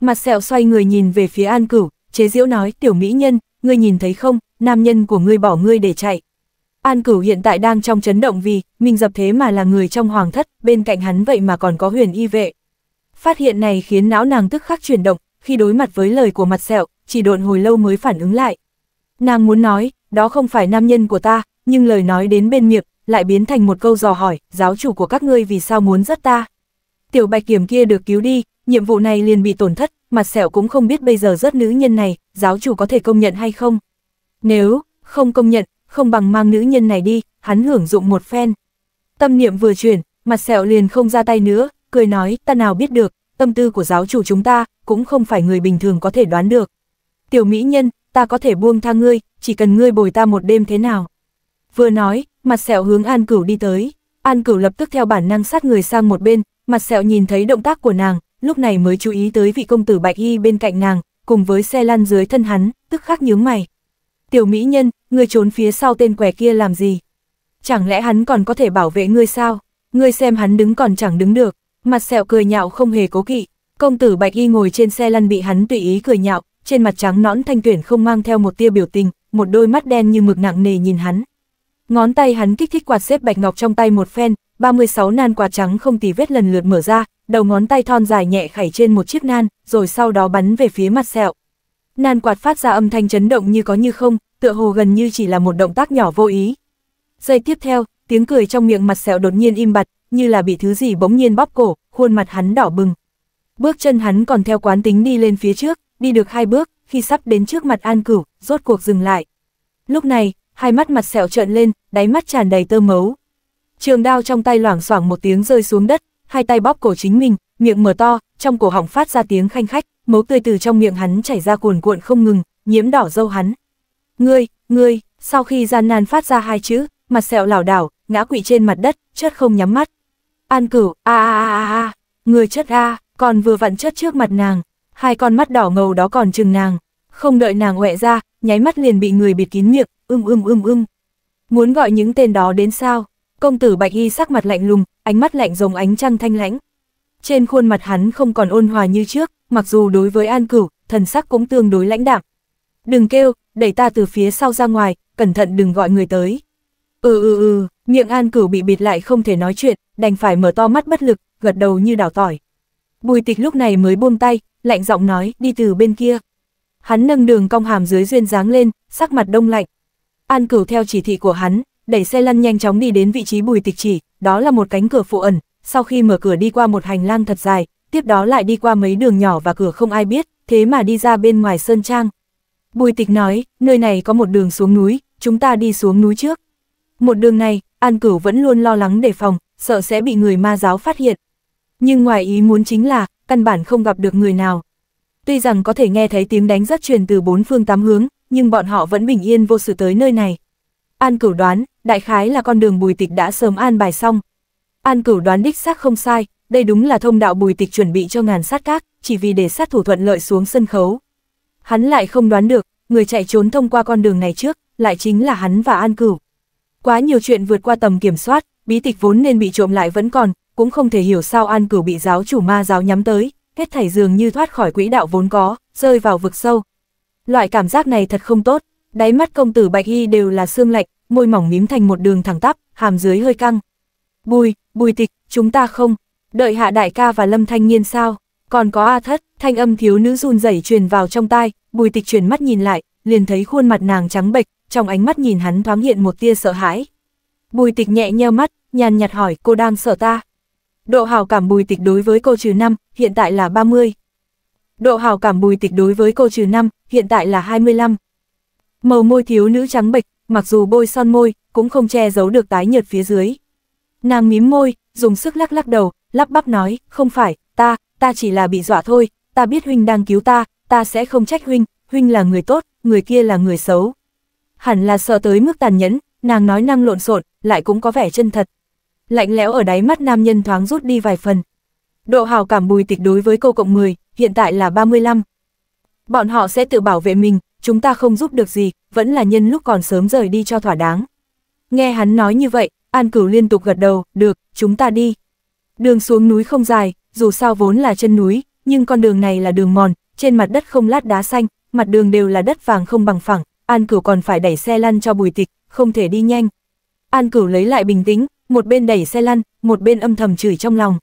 S1: Mặt sẹo xoay người nhìn về phía an cửu, chế diễu nói tiểu mỹ nhân, ngươi nhìn thấy không, nam nhân của ngươi bỏ ngươi để chạy. An cửu hiện tại đang trong chấn động vì, mình dập thế mà là người trong hoàng thất, bên cạnh hắn vậy mà còn có huyền y vệ. Phát hiện này khiến não nàng tức khắc chuyển động, khi đối mặt với lời của mặt sẹo, chỉ độn hồi lâu mới phản ứng lại. Nàng muốn nói, đó không phải nam nhân của ta, nhưng lời nói đến bên miệng, lại biến thành một câu dò hỏi, giáo chủ của các ngươi vì sao muốn dắt ta. Tiểu bạch kiểm kia được cứu đi, nhiệm vụ này liền bị tổn thất, mặt sẹo cũng không biết bây giờ rớt nữ nhân này, giáo chủ có thể công nhận hay không. Nếu, không công nhận, không bằng mang nữ nhân này đi, hắn hưởng dụng một phen. Tâm niệm vừa chuyển, mặt sẹo liền không ra tay nữa, cười nói, ta nào biết được, tâm tư của giáo chủ chúng ta, cũng không phải người bình thường có thể đoán được. Tiểu mỹ nhân, ta có thể buông tha ngươi, chỉ cần ngươi bồi ta một đêm thế nào. Vừa nói, mặt sẹo hướng An Cửu đi tới. An Cửu lập tức theo bản năng sát người sang một bên, mặt sẹo nhìn thấy động tác của nàng, lúc này mới chú ý tới vị công tử Bạch Y bên cạnh nàng, cùng với xe lăn dưới thân hắn, tức khắc nhướng mày. Tiểu mỹ nhân, ngươi trốn phía sau tên quẻ kia làm gì? Chẳng lẽ hắn còn có thể bảo vệ ngươi sao? Ngươi xem hắn đứng còn chẳng đứng được, mặt sẹo cười nhạo không hề cố kỵ. Công tử Bạch Y ngồi trên xe lăn bị hắn tùy ý cười nhạo, trên mặt trắng nõn thanh tuyển không mang theo một tia biểu tình, một đôi mắt đen như mực nặng nề nhìn hắn. Ngón tay hắn kích thích quạt xếp bạch ngọc trong tay một phen, 36 nan quạt trắng không tì vết lần lượt mở ra, đầu ngón tay thon dài nhẹ khảy trên một chiếc nan, rồi sau đó bắn về phía mặt sẹo. Nan quạt phát ra âm thanh chấn động như có như không, tựa hồ gần như chỉ là một động tác nhỏ vô ý. Giây tiếp theo, tiếng cười trong miệng mặt sẹo đột nhiên im bặt, như là bị thứ gì bỗng nhiên bóp cổ, khuôn mặt hắn đỏ bừng. Bước chân hắn còn theo quán tính đi lên phía trước, đi được hai bước, khi sắp đến trước mặt An Cửu, rốt cuộc dừng lại. Lúc này, hai mắt mặt sẹo trợn lên, đáy mắt tràn đầy tơ máu. Trường đao trong tay loảng xoảng một tiếng rơi xuống đất, hai tay bóp cổ chính mình, miệng mở to, trong cổ họng phát ra tiếng khanh khách, máu tươi từ trong miệng hắn chảy ra cuồn cuộn không ngừng, nhiễm đỏ dâu hắn. "Ngươi, ngươi!" Sau khi gian nan phát ra hai chữ, mặt sẹo lảo đảo, ngã quỵ trên mặt đất, chất không nhắm mắt. "An Cửu, a a a a, ngươi chất a!" còn vừa vặn chất trước mặt nàng, hai con mắt đỏ ngầu đó còn chừng nàng. Không đợi nàng oẹ ra, nháy mắt liền bị người bịt kín miệng, ưm ưm ưm ưm. Muốn gọi những tên đó đến sao? Công tử Bạch Y sắc mặt lạnh lùng, ánh mắt lạnh rồng ánh trăng thanh lãnh. Trên khuôn mặt hắn không còn ôn hòa như trước, mặc dù đối với An Cửu, thần sắc cũng tương đối lãnh đạm. Đừng kêu, đẩy ta từ phía sau ra ngoài, cẩn thận đừng gọi người tới. Ừ ừ ừ, miệng An Cửu bị bịt lại không thể nói chuyện, đành phải mở to mắt bất lực, gật đầu như đảo tỏi. Bùi tịch lúc này mới buông tay, lạnh giọng nói, đi từ bên kia. Hắn nâng đường cong hàm dưới duyên dáng lên, sắc mặt đông lạnh. An Cửu theo chỉ thị của hắn, đẩy xe lăn nhanh chóng đi đến vị trí bùi tịch chỉ, đó là một cánh cửa phụ ẩn, sau khi mở cửa đi qua một hành lang thật dài, tiếp đó lại đi qua mấy đường nhỏ và cửa không ai biết, thế mà đi ra bên ngoài sơn trang. Bùi tịch nói, nơi này có một đường xuống núi, chúng ta đi xuống núi trước. Một đường này, An Cửu vẫn luôn lo lắng đề phòng, sợ sẽ bị người ma giáo phát hiện. Nhưng ngoài ý muốn chính là, căn bản không gặp được người nào. Tuy rằng có thể nghe thấy tiếng đánh rất truyền từ bốn phương tám hướng, nhưng bọn họ vẫn bình yên vô sự tới nơi này. An cửu đoán, đại khái là con đường bùi tịch đã sớm an bài xong. An cửu đoán đích xác không sai, đây đúng là thông đạo bùi tịch chuẩn bị cho ngàn sát các, chỉ vì để sát thủ thuận lợi xuống sân khấu. Hắn lại không đoán được, người chạy trốn thông qua con đường này trước, lại chính là hắn và An Cửu. Quá nhiều chuyện vượt qua tầm kiểm soát, bí tịch vốn nên bị trộm lại vẫn còn, cũng không thể hiểu sao An Cửu bị giáo chủ ma giáo nhắm tới, hết thảy dường như thoát khỏi quỹ đạo vốn có, rơi vào vực sâu. Loại cảm giác này thật không tốt, đáy mắt công tử Bạch Y đều là xương lạnh, môi mỏng mím thành một đường thẳng tắp, hàm dưới hơi căng. Bùi, bùi tịch, chúng ta không, đợi hạ đại ca và lâm thanh niên sao, còn có A thất, thanh âm thiếu nữ run rẩy truyền vào trong tai, bùi tịch chuyển mắt nhìn lại, liền thấy khuôn mặt nàng trắng bệch, trong ánh mắt nhìn hắn thoáng hiện một tia sợ hãi. Bùi tịch nhẹ nheo mắt, nhàn nhạt hỏi cô đang sợ ta. Độ hào cảm bùi tịch đối với cô trừ năm, hiện tại là 30. Độ hào cảm bùi tịch đối với cô trừ 5, hiện tại là 25. Màu môi thiếu nữ trắng bệch, mặc dù bôi son môi, cũng không che giấu được tái nhợt phía dưới. Nàng mím môi, dùng sức lắc lắc đầu, lắp bắp nói, không phải, ta, ta chỉ là bị dọa thôi, ta biết huynh đang cứu ta, ta sẽ không trách huynh, huynh là người tốt, người kia là người xấu. Hẳn là sợ tới mức tàn nhẫn, nàng nói năng lộn xộn, lại cũng có vẻ chân thật. Lạnh lẽo ở đáy mắt nam nhân thoáng rút đi vài phần. Độ hào cảm bùi tịch đối với cô cộng 10, hiện tại là 35. Bọn họ sẽ tự bảo vệ mình, chúng ta không giúp được gì, vẫn là nhân lúc còn sớm rời đi cho thỏa đáng. Nghe hắn nói như vậy, An Cửu liên tục gật đầu, được, chúng ta đi. Đường xuống núi không dài, dù sao vốn là chân núi, nhưng con đường này là đường mòn, trên mặt đất không lát đá xanh, mặt đường đều là đất vàng không bằng phẳng, An Cửu còn phải đẩy xe lăn cho bùi tịch, không thể đi nhanh. An Cửu lấy lại bình tĩnh, một bên đẩy xe lăn, một bên âm thầm chửi trong lòng.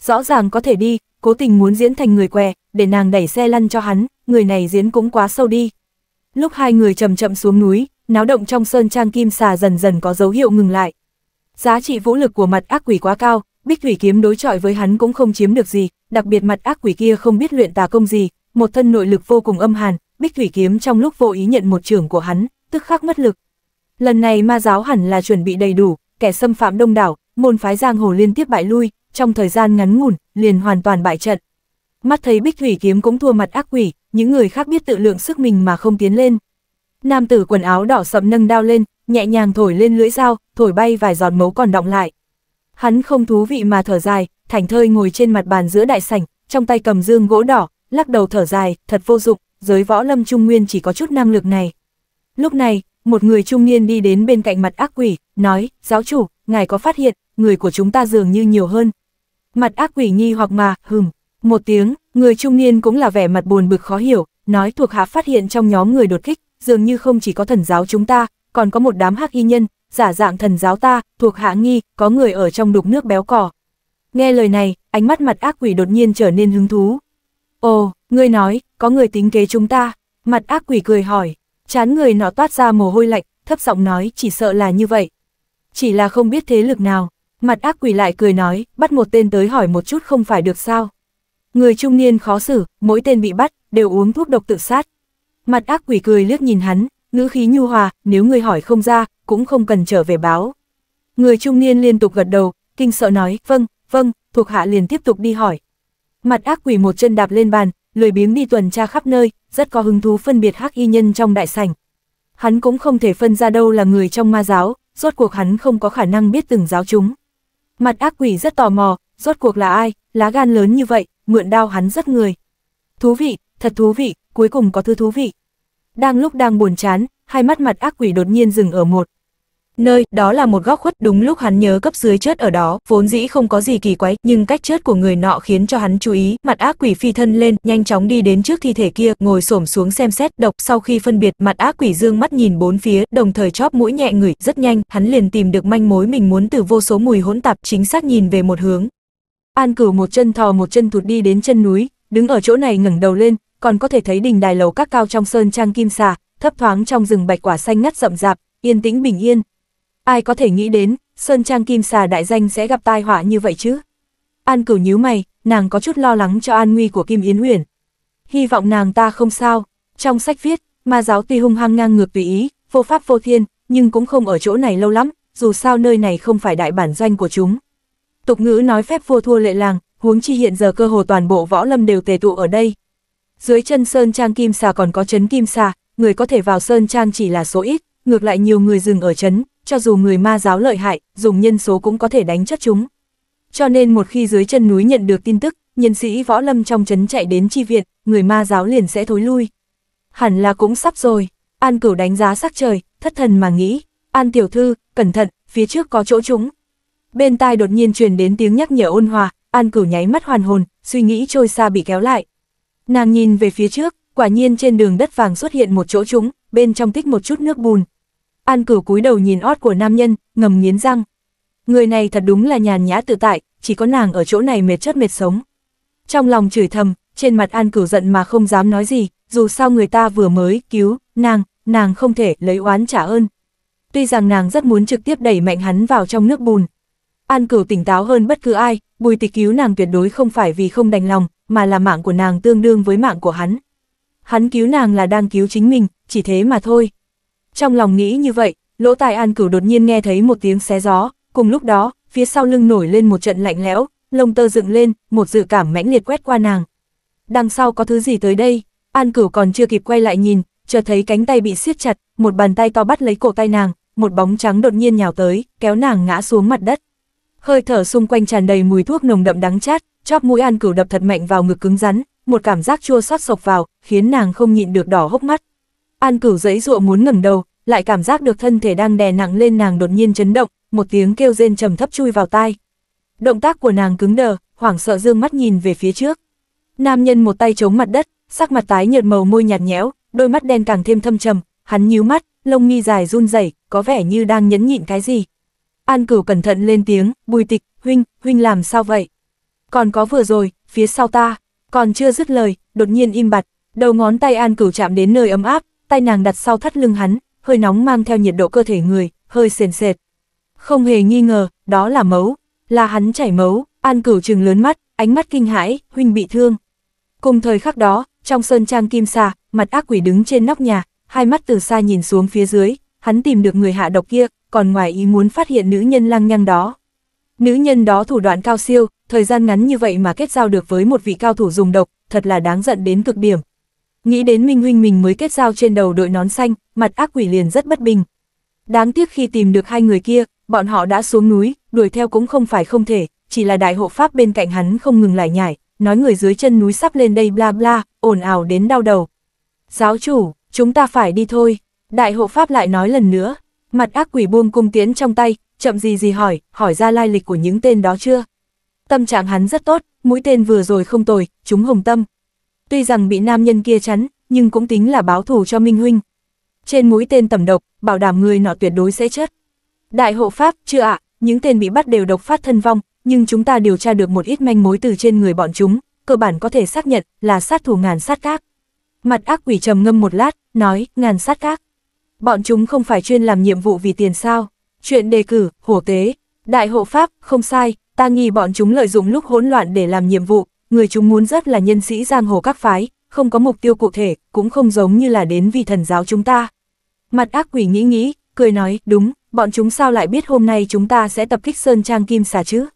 S1: Rõ ràng có thể đi, cố tình muốn diễn thành người què, để nàng đẩy xe lăn cho hắn, người này diễn cũng quá sâu đi. Lúc hai người chậm chậm xuống núi, náo động trong sơn trang kim xà dần dần có dấu hiệu ngừng lại. Giá trị vũ lực của mặt ác quỷ quá cao, bích thủy kiếm đối chọi với hắn cũng không chiếm được gì, đặc biệt mặt ác quỷ kia không biết luyện tà công gì, một thân nội lực vô cùng âm hàn, bích thủy kiếm trong lúc vô ý nhận một trưởng của hắn, tức khắc mất lực. Lần này ma giáo hẳn là chuẩn bị đầy đủ, kẻ xâm phạm đông đảo, môn phái giang hồ liên tiếp bại lui, trong thời gian ngắn ngủn, liền hoàn toàn bại trận. Mắt thấy bích thủy kiếm cũng thua mặt ác quỷ, những người khác biết tự lượng sức mình mà không tiến lên. Nam tử quần áo đỏ sậm nâng đao lên, nhẹ nhàng thổi lên lưỡi dao, thổi bay vài giọt máu còn đọng lại. Hắn không thú vị mà thở dài, thành thơi ngồi trên mặt bàn giữa đại sảnh, trong tay cầm dương gỗ đỏ, lắc đầu thở dài, thật vô dụng, giới võ lâm trung nguyên chỉ có chút năng lực này. Lúc này, một người trung niên đi đến bên cạnh mặt ác quỷ, nói, giáo chủ, ngài có phát hiện, người của chúng ta dường như nhiều hơn, Mặt ác quỷ nghi hoặc mà, hừm, một tiếng, người trung niên cũng là vẻ mặt buồn bực khó hiểu, nói thuộc hạ phát hiện trong nhóm người đột kích, dường như không chỉ có thần giáo chúng ta, còn có một đám hắc y nhân, giả dạng thần giáo ta, thuộc hạ nghi, có người ở trong đục nước béo cỏ. Nghe lời này, ánh mắt mặt ác quỷ đột nhiên trở nên hứng thú. Ồ, ngươi nói, có người tính kế chúng ta. Mặt ác quỷ cười hỏi, chán người nọ toát ra mồ hôi lạnh, thấp giọng nói chỉ sợ là như vậy. Chỉ là không biết thế lực nào, Mặt ác quỷ lại cười nói, bắt một tên tới hỏi một chút không phải được sao. Người trung niên khó xử, mỗi tên bị bắt, đều uống thuốc độc tự sát. Mặt ác quỷ cười liếc nhìn hắn, ngữ khí nhu hòa, nếu người hỏi không ra, cũng không cần trở về báo. Người trung niên liên tục gật đầu, kinh sợ nói, vâng, vâng, thuộc hạ liền tiếp tục đi hỏi. Mặt ác quỷ một chân đạp lên bàn, lười biếng đi tuần tra khắp nơi, rất có hứng thú phân biệt hắc y nhân trong đại sảnh. Hắn cũng không thể phân ra đâu là người trong ma giáo, rốt cuộc hắn không có khả năng biết từng giáo chúng. Mặt ác quỷ rất tò mò, rốt cuộc là ai, lá gan lớn như vậy, mượn đao hắn rất người. Thú vị, thật thú vị, cuối cùng có thứ thú vị. Đang lúc đang buồn chán, hai mắt mặt ác quỷ đột nhiên dừng ở một nơi, đó là một góc khuất đúng lúc hắn nhớ cấp dưới chết ở đó, vốn dĩ không có gì kỳ quái, nhưng cách chết của người nọ khiến cho hắn chú ý, mặt ác quỷ phi thân lên, nhanh chóng đi đến trước thi thể kia, ngồi xổm xuống xem xét, độc sau khi phân biệt, mặt ác quỷ dương mắt nhìn bốn phía, đồng thời chóp mũi nhẹ ngửi, rất nhanh, hắn liền tìm được manh mối mình muốn từ vô số mùi hỗn tạp chính xác nhìn về một hướng. An Cửu một chân thò một chân thụt đi đến chân núi, đứng ở chỗ này ngẩng đầu lên, còn có thể thấy đình đài lầu các cao trong sơn trang kim xà, thấp thoáng trong rừng bạch quả xanh ngắt rậm rạp, yên tĩnh bình yên, Ai có thể nghĩ đến, Sơn Trang Kim Xà đại danh sẽ gặp tai họa như vậy chứ? An cửu nhíu mày, nàng có chút lo lắng cho an nguy của Kim Yến Uyển. Hy vọng nàng ta không sao. Trong sách viết, ma giáo tuy hung hăng ngang ngược tùy ý, vô pháp vô thiên, nhưng cũng không ở chỗ này lâu lắm, dù sao nơi này không phải đại bản doanh của chúng. Tục ngữ nói phép vua thua lệ làng, huống chi hiện giờ cơ hồ toàn bộ võ lâm đều tề tụ ở đây. Dưới chân Sơn Trang Kim Xà còn có chấn Kim Xà, người có thể vào Sơn Trang chỉ là số ít, ngược lại nhiều người dừng ở chấn, cho dù người ma giáo lợi hại, dùng nhân số cũng có thể đánh chất chúng. Cho nên một khi dưới chân núi nhận được tin tức, nhân sĩ võ lâm trong trấn chạy đến chi viện, người ma giáo liền sẽ thối lui. Hẳn là cũng sắp rồi, An Cửu đánh giá sắc trời, thất thần mà nghĩ, An tiểu thư, cẩn thận, phía trước có chỗ chúng. Bên tai đột nhiên truyền đến tiếng nhắc nhở ôn hòa, An Cửu nháy mắt hoàn hồn, suy nghĩ trôi xa bị kéo lại. Nàng nhìn về phía trước, quả nhiên trên đường đất vàng xuất hiện một chỗ chúng, bên trong tích một chút nước bùn, An cửu cúi đầu nhìn ót của nam nhân, ngầm nghiến răng. Người này thật đúng là nhàn nhã tự tại, chỉ có nàng ở chỗ này mệt chất mệt sống. Trong lòng chửi thầm, trên mặt An cửu giận mà không dám nói gì, dù sao người ta vừa mới cứu, nàng, nàng không thể lấy oán trả ơn. Tuy rằng nàng rất muốn trực tiếp đẩy mạnh hắn vào trong nước bùn. An cửu tỉnh táo hơn bất cứ ai, bùi tịch cứu nàng tuyệt đối không phải vì không đành lòng, mà là mạng của nàng tương đương với mạng của hắn. Hắn cứu nàng là đang cứu chính mình, chỉ thế mà thôi. Trong lòng nghĩ như vậy, lỗ tài an cửu đột nhiên nghe thấy một tiếng xé gió, cùng lúc đó, phía sau lưng nổi lên một trận lạnh lẽo, lông tơ dựng lên, một dự cảm mãnh liệt quét qua nàng. Đằng sau có thứ gì tới đây? An cửu còn chưa kịp quay lại nhìn, chợt thấy cánh tay bị siết chặt, một bàn tay to bắt lấy cổ tay nàng, một bóng trắng đột nhiên nhào tới, kéo nàng ngã xuống mặt đất. Hơi thở xung quanh tràn đầy mùi thuốc nồng đậm đắng chát, chóp mũi An Cửu đập thật mạnh vào ngực cứng rắn, một cảm giác chua xót sộc vào, khiến nàng không nhịn được đỏ hốc mắt. An Cửu giãy dụa muốn ngẩng đầu, lại cảm giác được thân thể đang đè nặng lên nàng đột nhiên chấn động, một tiếng kêu rên trầm thấp chui vào tai. Động tác của nàng cứng đờ, hoảng sợ dương mắt nhìn về phía trước. Nam nhân một tay chống mặt đất, sắc mặt tái nhợt màu môi nhạt nhẽo, đôi mắt đen càng thêm thâm trầm, hắn nhíu mắt, lông mi dài run rẩy, có vẻ như đang nhẫn nhịn cái gì. An Cửu cẩn thận lên tiếng, "Bùi Tịch, huynh, huynh làm sao vậy?" "Còn có vừa rồi, phía sau ta." Còn chưa dứt lời, đột nhiên im bặt, đầu ngón tay An Cửu chạm đến nơi ấm áp, tay nàng đặt sau thắt lưng hắn, hơi nóng mang theo nhiệt độ cơ thể người, hơi sền sệt. Không hề nghi ngờ, đó là máu, là hắn chảy máu, An Cửu trừng lớn mắt, ánh mắt kinh hãi, huynh bị thương. Cùng thời khắc đó, trong sơn trang kim xà, mặt ác quỷ đứng trên nóc nhà, hai mắt từ xa nhìn xuống phía dưới, hắn tìm được người hạ độc kia, còn ngoài ý muốn phát hiện nữ nhân lăng nhăng đó. Nữ nhân đó thủ đoạn cao siêu, thời gian ngắn như vậy mà kết giao được với một vị cao thủ dùng độc, thật là đáng giận đến cực điểm, nghĩ đến Minh Huynh mình mới kết giao trên đầu đội nón xanh, mặt ác quỷ liền rất bất bình. Đáng tiếc khi tìm được hai người kia, bọn họ đã xuống núi, đuổi theo cũng không phải không thể, chỉ là đại hộ pháp bên cạnh hắn không ngừng lại nhải, nói người dưới chân núi sắp lên đây bla bla, ồn ào đến đau đầu. Giáo chủ, chúng ta phải đi thôi. Đại hộ pháp lại nói lần nữa, mặt ác quỷ buông cung tiến trong tay, chậm gì gì hỏi, hỏi ra lai lịch của những tên đó chưa. Tâm trạng hắn rất tốt, mũi tên vừa rồi không tồi, chúng hồng tâm, tuy rằng bị nam nhân kia chắn, nhưng cũng tính là báo thù cho Minh Huynh. Trên mũi tên tầm độc, bảo đảm người nọ tuyệt đối sẽ chết. Đại hộ Pháp, chưa ạ, những tên bị bắt đều độc phát thân vong, nhưng chúng ta điều tra được một ít manh mối từ trên người bọn chúng, cơ bản có thể xác nhận là sát thủ ngàn sát các. Mặt ác quỷ trầm ngâm một lát, nói, ngàn sát các. Bọn chúng không phải chuyên làm nhiệm vụ vì tiền sao. Chuyện đề cử, hổ tế, đại hộ pháp, không sai, ta nghi bọn chúng lợi dụng lúc hỗn loạn để làm nhiệm vụ, người chúng muốn rất là nhân sĩ giang hồ các phái, không có mục tiêu cụ thể, cũng không giống như là đến vì thần giáo chúng ta. Mặt ác quỷ nghĩ nghĩ, cười nói, đúng, bọn chúng sao lại biết hôm nay chúng ta sẽ tập kích Sơn Trang Kim xà chứ?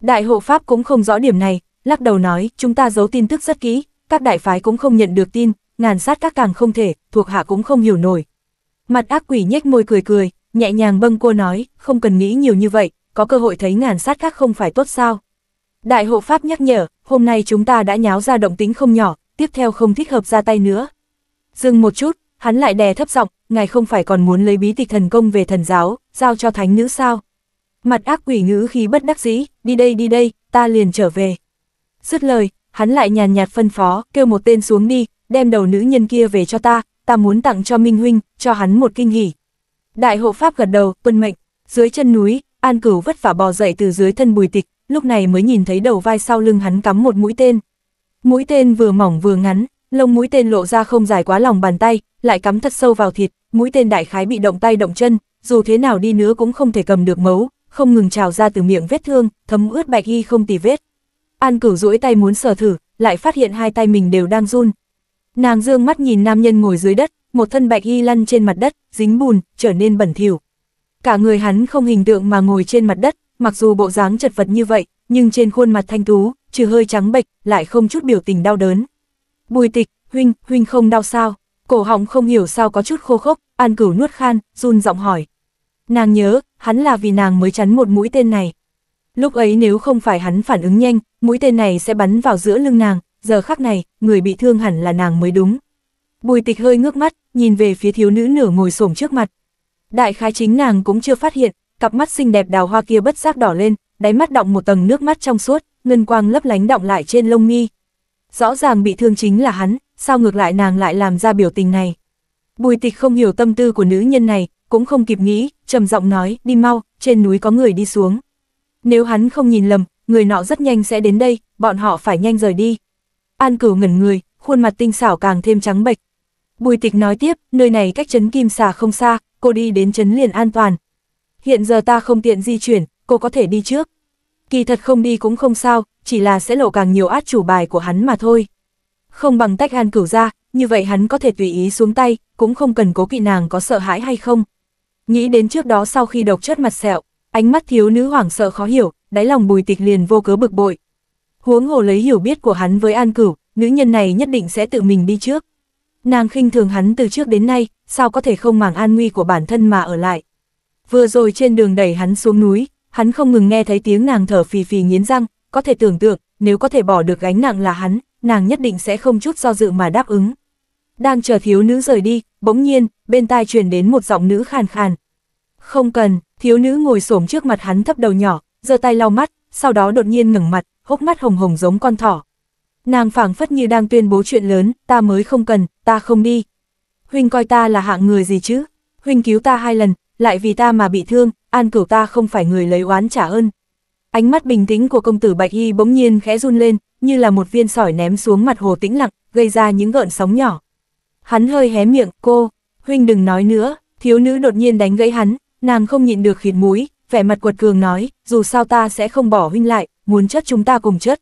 S1: Đại hộ Pháp cũng không rõ điểm này, lắc đầu nói, chúng ta giấu tin tức rất kỹ, các đại phái cũng không nhận được tin, ngàn sát các càng không thể, thuộc hạ cũng không hiểu nổi. Mặt ác quỷ nhếch môi cười cười, nhẹ nhàng bâng cua nói, không cần nghĩ nhiều như vậy, có cơ hội thấy ngàn sát các không phải tốt sao? Đại hộ pháp nhắc nhở, hôm nay chúng ta đã nháo ra động tính không nhỏ, tiếp theo không thích hợp ra tay nữa. Dừng một chút, hắn lại đè thấp giọng, ngài không phải còn muốn lấy bí tịch thần công về thần giáo, giao cho thánh nữ sao? Mặt ác quỷ ngữ khí bất đắc dĩ, đi đây đi đây, ta liền trở về. Dứt lời, hắn lại nhàn nhạt phân phó, kêu một tên xuống đi, đem đầu nữ nhân kia về cho ta, ta muốn tặng cho Minh Huynh, cho hắn một kinh nghỉ. Đại hộ pháp gật đầu, quân mệnh, dưới chân núi, An Cửu vất vả bò dậy từ dưới thân bùi tịch, lúc này mới nhìn thấy đầu vai sau lưng hắn cắm một mũi tên. Mũi tên vừa mỏng vừa ngắn, lông mũi tên lộ ra không dài quá lòng bàn tay, lại cắm thật sâu vào thịt, mũi tên đại khái bị động tay động chân, dù thế nào đi nữa cũng không thể cầm được mấu, không ngừng trào ra từ miệng vết thương, thấm ướt bạch y không tì vết. An cửu duỗi tay muốn sờ thử, lại phát hiện hai tay mình đều đang run. Nàng dương mắt nhìn nam nhân ngồi dưới đất, một thân bạch y lăn trên mặt đất, dính bùn, trở nên bẩn thỉu. Cả người hắn không hình tượng mà ngồi trên mặt đất, mặc dù bộ dáng chật vật như vậy, nhưng trên khuôn mặt thanh tú, trừ hơi trắng bệch, lại không chút biểu tình đau đớn. Bùi tịch, huynh, huynh không đau sao? Cổ họng không hiểu sao có chút khô khốc, an cửu nuốt khan, run giọng hỏi. Nàng nhớ, hắn là vì nàng mới chắn một mũi tên này. Lúc ấy nếu không phải hắn phản ứng nhanh, mũi tên này sẽ bắn vào giữa lưng nàng, giờ khắc này, người bị thương hẳn là nàng mới đúng. Bùi tịch hơi ngước mắt, nhìn về phía thiếu nữ nửa ngồi xổm trước mặt. Đại khái chính nàng cũng chưa phát hiện, cặp mắt xinh đẹp đào hoa kia bất giác đỏ lên, đáy mắt đọng một tầng nước mắt trong suốt, ngân quang lấp lánh đọng lại trên lông mi. Rõ ràng bị thương chính là hắn, sao ngược lại nàng lại làm ra biểu tình này. Bùi tịch không hiểu tâm tư của nữ nhân này, cũng không kịp nghĩ, trầm giọng nói, đi mau, trên núi có người đi xuống. Nếu hắn không nhìn lầm, người nọ rất nhanh sẽ đến đây, bọn họ phải nhanh rời đi. An cửu ngẩn người, khuôn mặt tinh xảo càng thêm trắng bệch. Bùi tịch nói tiếp, nơi này cách trấn Kim Xà không xa, cô đi đến trấn liền an toàn, hiện giờ ta không tiện di chuyển, cô có thể đi trước. Kỳ thật không đi cũng không sao, chỉ là sẽ lộ càng nhiều át chủ bài của hắn mà thôi. Không bằng tách Hàn Cửu ra, như vậy hắn có thể tùy ý xuống tay, cũng không cần cố kỵ nàng có sợ hãi hay không. Nghĩ đến trước đó sau khi độc chất mặt sẹo, ánh mắt thiếu nữ hoảng sợ khó hiểu, đáy lòng bùi tịch liền vô cớ bực bội. Huống hồ lấy hiểu biết của hắn với An Cửu, nữ nhân này nhất định sẽ tự mình đi trước. Nàng khinh thường hắn từ trước đến nay, sao có thể không màng an nguy của bản thân mà ở lại. Vừa rồi trên đường đẩy hắn xuống núi, hắn không ngừng nghe thấy tiếng nàng thở phì phì nghiến răng, có thể tưởng tượng, nếu có thể bỏ được gánh nặng là hắn, nàng nhất định sẽ không chút do dự mà đáp ứng. Đang chờ thiếu nữ rời đi, bỗng nhiên, bên tai truyền đến một giọng nữ khàn khàn. Không cần, thiếu nữ ngồi xổm trước mặt hắn thấp đầu nhỏ, giơ tay lau mắt, sau đó đột nhiên ngừng mặt, hốc mắt hồng hồng giống con thỏ. Nàng phảng phất như đang tuyên bố chuyện lớn, ta mới không cần, ta không đi. Huynh coi ta là hạng người gì chứ? Huynh cứu ta hai lần, lại vì ta mà bị thương, an cửu ta không phải người lấy oán trả ơn. Ánh mắt bình tĩnh của công tử Bạch Y bỗng nhiên khẽ run lên, như là một viên sỏi ném xuống mặt hồ tĩnh lặng, gây ra những gợn sóng nhỏ. Hắn hơi hé miệng, cô, huynh đừng nói nữa, thiếu nữ đột nhiên đánh gãy hắn, nàng không nhịn được khịt mũi, vẻ mặt quật cường nói, dù sao ta sẽ không bỏ huynh lại, muốn chất chúng ta cùng chất.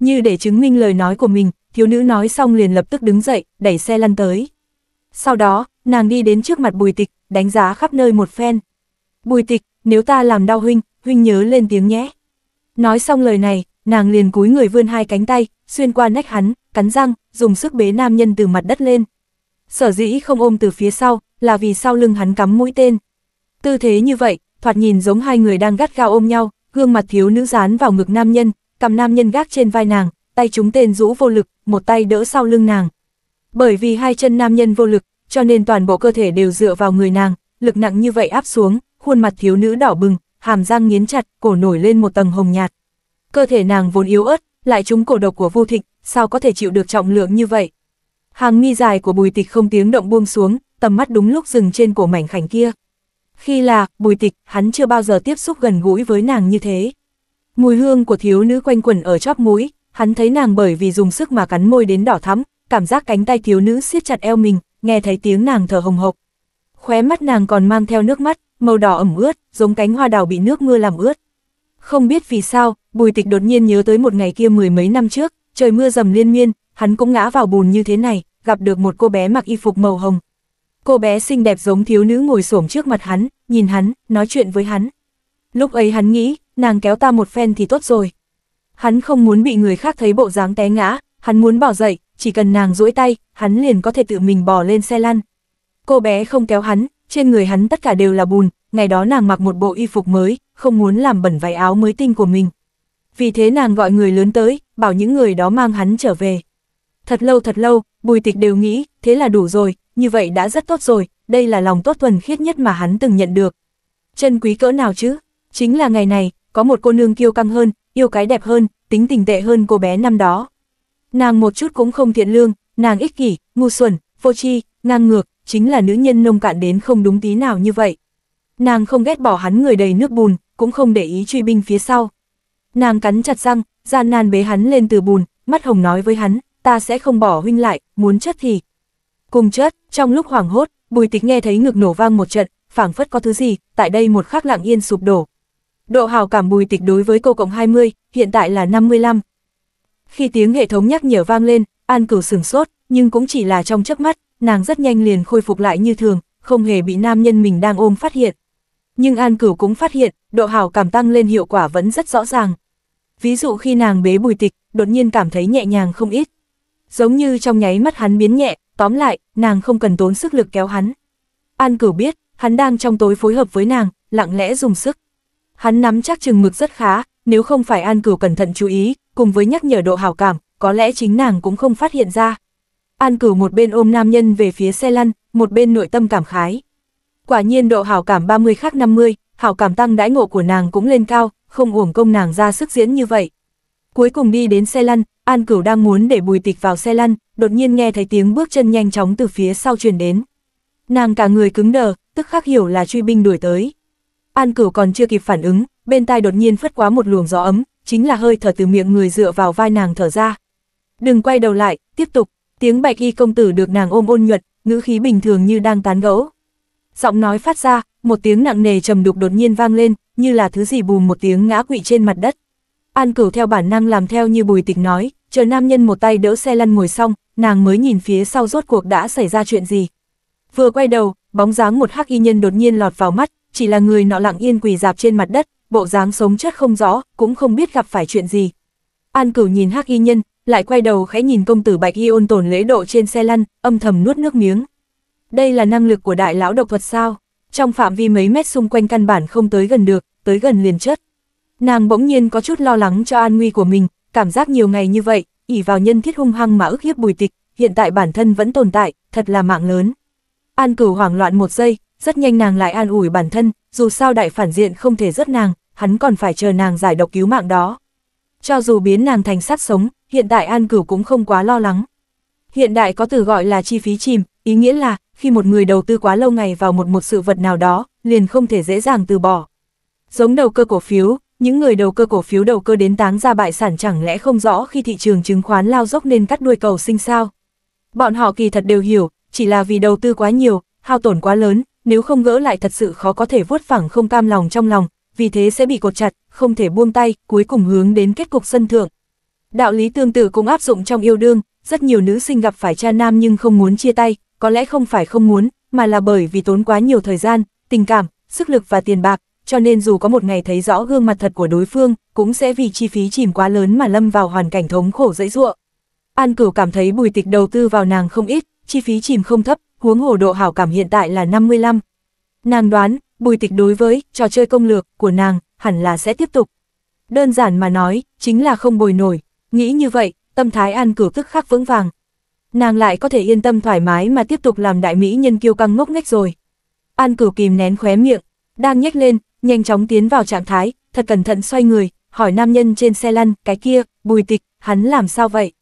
S1: Như để chứng minh lời nói của mình, thiếu nữ nói xong liền lập tức đứng dậy, đẩy xe lăn tới. Sau đó, Nàng đi đến trước mặt bùi tịch, đánh giá khắp nơi một phen. Bùi tịch, nếu ta làm đau huynh, huynh nhớ lên tiếng nhé. Nói xong lời này, nàng liền cúi người vươn hai cánh tay, xuyên qua nách hắn, cắn răng, dùng sức bế nam nhân từ mặt đất lên. Sở dĩ không ôm từ phía sau, là vì sau lưng hắn cắm mũi tên. Tư thế như vậy, thoạt nhìn giống hai người đang gắt gao ôm nhau, gương mặt thiếu nữ dán vào ngực nam nhân, cầm nam nhân gác trên vai nàng, tay chúng tên rũ vô lực, một tay đỡ sau lưng nàng. Bởi vì hai chân nam nhân vô lực, cho nên toàn bộ cơ thể đều dựa vào người nàng, lực nặng như vậy áp xuống, khuôn mặt thiếu nữ đỏ bừng, hàm răng nghiến chặt, cổ nổi lên một tầng hồng nhạt. Cơ thể nàng vốn yếu ớt, lại trúng cổ độc của Vu Thịnh, sao có thể chịu được trọng lượng như vậy? Hàng mi dài của Bùi Tịch không tiếng động buông xuống, tầm mắt đúng lúc dừng trên cổ mảnh khảnh kia. Khi là, Bùi Tịch, hắn chưa bao giờ tiếp xúc gần gũi với nàng như thế. Mùi hương của thiếu nữ quanh quẩn ở chóp mũi, hắn thấy nàng bởi vì dùng sức mà cắn môi đến đỏ thắm, cảm giác cánh tay thiếu nữ siết chặt eo mình, nghe thấy tiếng nàng thở hồng hộc. Khóe mắt nàng còn mang theo nước mắt, màu đỏ ẩm ướt, giống cánh hoa đào bị nước mưa làm ướt. Không biết vì sao, Bùi Tịch đột nhiên nhớ tới một ngày kia mười mấy năm trước, trời mưa dầm liên miên, hắn cũng ngã vào bùn như thế này, gặp được một cô bé mặc y phục màu hồng. Cô bé xinh đẹp giống thiếu nữ ngồi xổm trước mặt hắn, nhìn hắn, nói chuyện với hắn. Lúc ấy hắn nghĩ, nàng kéo ta một phen thì tốt rồi. Hắn không muốn bị người khác thấy bộ dáng té ngã, hắn muốn bỏ dậy, chỉ cần nàng duỗi tay, hắn liền có thể tự mình bỏ lên xe lăn. Cô bé không kéo hắn, trên người hắn tất cả đều là bùn, ngày đó nàng mặc một bộ y phục mới, không muốn làm bẩn váy áo mới tinh của mình. Vì thế nàng gọi người lớn tới, bảo những người đó mang hắn trở về. Thật lâu thật lâu, bùi tịch đều nghĩ, thế là đủ rồi, như vậy đã rất tốt rồi, đây là lòng tốt thuần khiết nhất mà hắn từng nhận được. Chân quý cỡ nào chứ? Chính là ngày này, có một cô nương kiêu căng hơn, yêu cái đẹp hơn, tính tình tệ hơn cô bé năm đó. Nàng một chút cũng không thiện lương, nàng ích kỷ, ngu xuẩn, vô tri, ngang ngược, chính là nữ nhân nông cạn đến không đúng tí nào như vậy. Nàng không ghét bỏ hắn người đầy nước bùn, cũng không để ý truy binh phía sau. Nàng cắn chặt răng, gian nan bế hắn lên từ bùn, mắt hồng nói với hắn, ta sẽ không bỏ huynh lại, muốn chết thì. Cùng chết, trong lúc hoảng hốt, bùi tịch nghe thấy ngực nổ vang một trận, phảng phất có thứ gì, tại đây một khắc lặng yên sụp đổ. Độ hào cảm bùi tịch đối với cô cộng 20, hiện tại là 55, khi tiếng hệ thống nhắc nhở vang lên, An Cửu sửng sốt, nhưng cũng chỉ là trong chớp mắt, nàng rất nhanh liền khôi phục lại như thường, không hề bị nam nhân mình đang ôm phát hiện. Nhưng An Cửu cũng phát hiện, độ hào cảm tăng lên hiệu quả vẫn rất rõ ràng. Ví dụ khi nàng bế bùi tịch, đột nhiên cảm thấy nhẹ nhàng không ít. Giống như trong nháy mắt hắn biến nhẹ, tóm lại, nàng không cần tốn sức lực kéo hắn. An Cửu biết, hắn đang trong tối phối hợp với nàng, lặng lẽ dùng sức. Hắn nắm chắc chừng mực rất khá, nếu không phải An Cửu cẩn thận chú ý, cùng với nhắc nhở độ hào cảm, có lẽ chính nàng cũng không phát hiện ra. An cửu một bên ôm nam nhân về phía xe lăn, một bên nội tâm cảm khái. Quả nhiên độ hào cảm 30 khác 50, hào cảm tăng đãi ngộ của nàng cũng lên cao, không uổng công nàng ra sức diễn như vậy. Cuối cùng đi đến xe lăn, An Cửu đang muốn để bùi tịch vào xe lăn, đột nhiên nghe thấy tiếng bước chân nhanh chóng từ phía sau truyền đến. Nàng cả người cứng đờ, tức khắc hiểu là truy binh đuổi tới. An Cửu còn chưa kịp phản ứng, bên tai đột nhiên phất quá một luồng gió ấm, chính là hơi thở từ miệng người dựa vào vai nàng thở ra. Đừng quay đầu lại, tiếp tục, tiếng bạch y công tử được nàng ôm ôn nhuận, ngữ khí bình thường như đang tán gẫu. Giọng nói phát ra, một tiếng nặng nề trầm đục đột nhiên vang lên, như là thứ gì bùm một tiếng ngã quỵ trên mặt đất. An cửu theo bản năng làm theo như bùi tịch nói, chờ nam nhân một tay đỡ xe lăn ngồi xong, nàng mới nhìn phía sau rốt cuộc đã xảy ra chuyện gì. Vừa quay đầu, bóng dáng một hắc y nhân đột nhiên lọt vào mắt, chỉ là người nọ lặng yên quỳ dạp trên mặt đất, bộ dáng sống chết không rõ, cũng không biết gặp phải chuyện gì. An cửu nhìn hắc y nhân, lại quay đầu khẽ nhìn công tử bạch y ôn tồn lễ độ trên xe lăn, âm thầm nuốt nước miếng. Đây là năng lực của đại lão độc thuật sao? Trong phạm vi mấy mét xung quanh căn bản không tới gần được, tới gần liền chất. Nàng bỗng nhiên có chút lo lắng cho an nguy của mình, cảm giác nhiều ngày như vậy, ỉ vào nhân thiết hung hăng mà ức hiếp bùi tịch, hiện tại bản thân vẫn tồn tại, thật là mạng lớn. An cửu hoảng loạn một giây, rất nhanh nàng lại an ủi bản thân, dù sao đại phản diện không thể rớt nàng, hắn còn phải chờ nàng giải độc cứu mạng đó. Cho dù biến nàng thành sát sống, hiện tại An Cửu cũng không quá lo lắng. Hiện đại có từ gọi là chi phí chìm, ý nghĩa là khi một người đầu tư quá lâu ngày vào một một sự vật nào đó, liền không thể dễ dàng từ bỏ. Giống đầu cơ cổ phiếu, những người đầu cơ cổ phiếu đầu cơ đến táng ra bại sản chẳng lẽ không rõ khi thị trường chứng khoán lao dốc nên cắt đuôi cầu sinh sao? Bọn họ kỳ thật đều hiểu, chỉ là vì đầu tư quá nhiều, hao tổn quá lớn, nếu không gỡ lại thật sự khó có thể vuốt phẳng không cam lòng trong lòng, vì thế sẽ bị cột chặt, không thể buông tay, cuối cùng hướng đến kết cục sân thượng. Đạo lý tương tự cũng áp dụng trong yêu đương, rất nhiều nữ sinh gặp phải cha nam nhưng không muốn chia tay, có lẽ không phải không muốn, mà là bởi vì tốn quá nhiều thời gian, tình cảm, sức lực và tiền bạc, cho nên dù có một ngày thấy rõ gương mặt thật của đối phương, cũng sẽ vì chi phí chìm quá lớn mà lâm vào hoàn cảnh thống khổ dễ dụa. An Cửu cảm thấy bùi tịch đầu tư vào nàng không ít, chi phí chìm không thấp, huống hồ độ hảo cảm hiện tại là 55. Nàng đoán, Bùi tịch đối với trò chơi công lược của nàng hẳn là sẽ tiếp tục. Đơn giản mà nói, chính là không bồi nổi, nghĩ như vậy, tâm thái an cửu tức khắc vững vàng. Nàng lại có thể yên tâm thoải mái mà tiếp tục làm đại mỹ nhân kiêu căng ngốc nghếch rồi. An cửu kìm nén khóe miệng, đang nhếch lên, nhanh chóng tiến vào trạng thái, thật cẩn thận xoay người, hỏi nam nhân trên xe lăn, cái kia, bùi tịch, hắn làm sao vậy?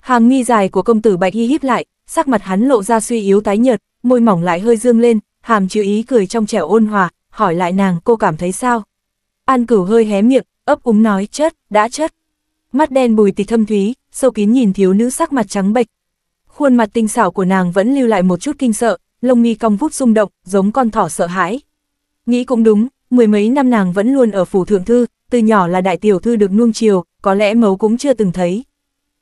S1: Hàng mi dài của công tử bạch y híp lại, sắc mặt hắn lộ ra suy yếu tái nhợt, môi mỏng lại hơi dương lên, hàm chứa ý cười trong trẻo ôn hòa, hỏi lại nàng cô cảm thấy sao. An cửu hơi hé miệng, ấp úng nói chất, đã chất. Mắt đen bùi tịch thâm thúy, sâu kín nhìn thiếu nữ sắc mặt trắng bệch. Khuôn mặt tinh xảo của nàng vẫn lưu lại một chút kinh sợ, lông mi cong vút rung động, giống con thỏ sợ hãi. Nghĩ cũng đúng, mười mấy năm nàng vẫn luôn ở phủ thượng thư, từ nhỏ là đại tiểu thư được nuông chiều, có lẽ mấu cũng chưa từng thấy.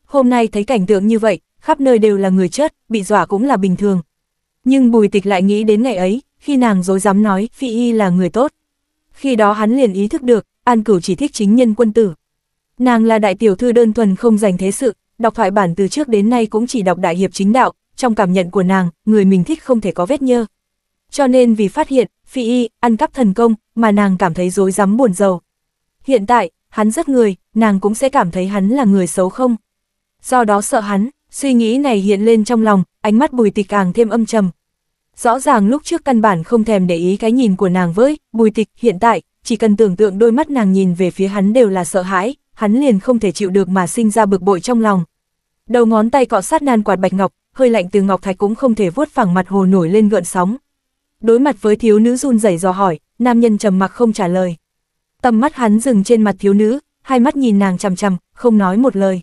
S1: Hôm nay thấy cảnh tượng như vậy, khắp nơi đều là người chết, bị dọa cũng là bình thường. Nhưng bùi tịch lại nghĩ đến ngày ấy, khi nàng dối dám nói phi y là người tốt. Khi đó hắn liền ý thức được, an cửu chỉ thích chính nhân quân tử. Nàng là đại tiểu thư đơn thuần không dành thế sự, đọc thoại bản từ trước đến nay cũng chỉ đọc đại hiệp chính đạo, trong cảm nhận của nàng, người mình thích không thể có vết nhơ. Cho nên vì phát hiện, phi y, ăn cắp thần công, mà nàng cảm thấy dối rắm buồn giàu. Hiện tại, hắn rất người, nàng cũng sẽ cảm thấy hắn là người xấu không. Do đó sợ hắn, Suy nghĩ này hiện lên trong lòng, ánh mắt bùi tịch càng thêm âm trầm. Rõ ràng lúc trước căn bản không thèm để ý cái nhìn của nàng với, bùi tịch hiện tại, chỉ cần tưởng tượng đôi mắt nàng nhìn về phía hắn đều là sợ hãi, hắn liền không thể chịu được mà sinh ra bực bội trong lòng. Đầu ngón tay cọ sát nan quạt bạch ngọc, hơi lạnh từ ngọc thạch cũng không thể vuốt phẳng mặt hồ nổi lên gợn sóng. Đối mặt với thiếu nữ run rẩy dò hỏi, nam nhân trầm mặc không trả lời. Tầm mắt hắn dừng trên mặt thiếu nữ, hai mắt nhìn nàng chằm chằm, không nói một lời.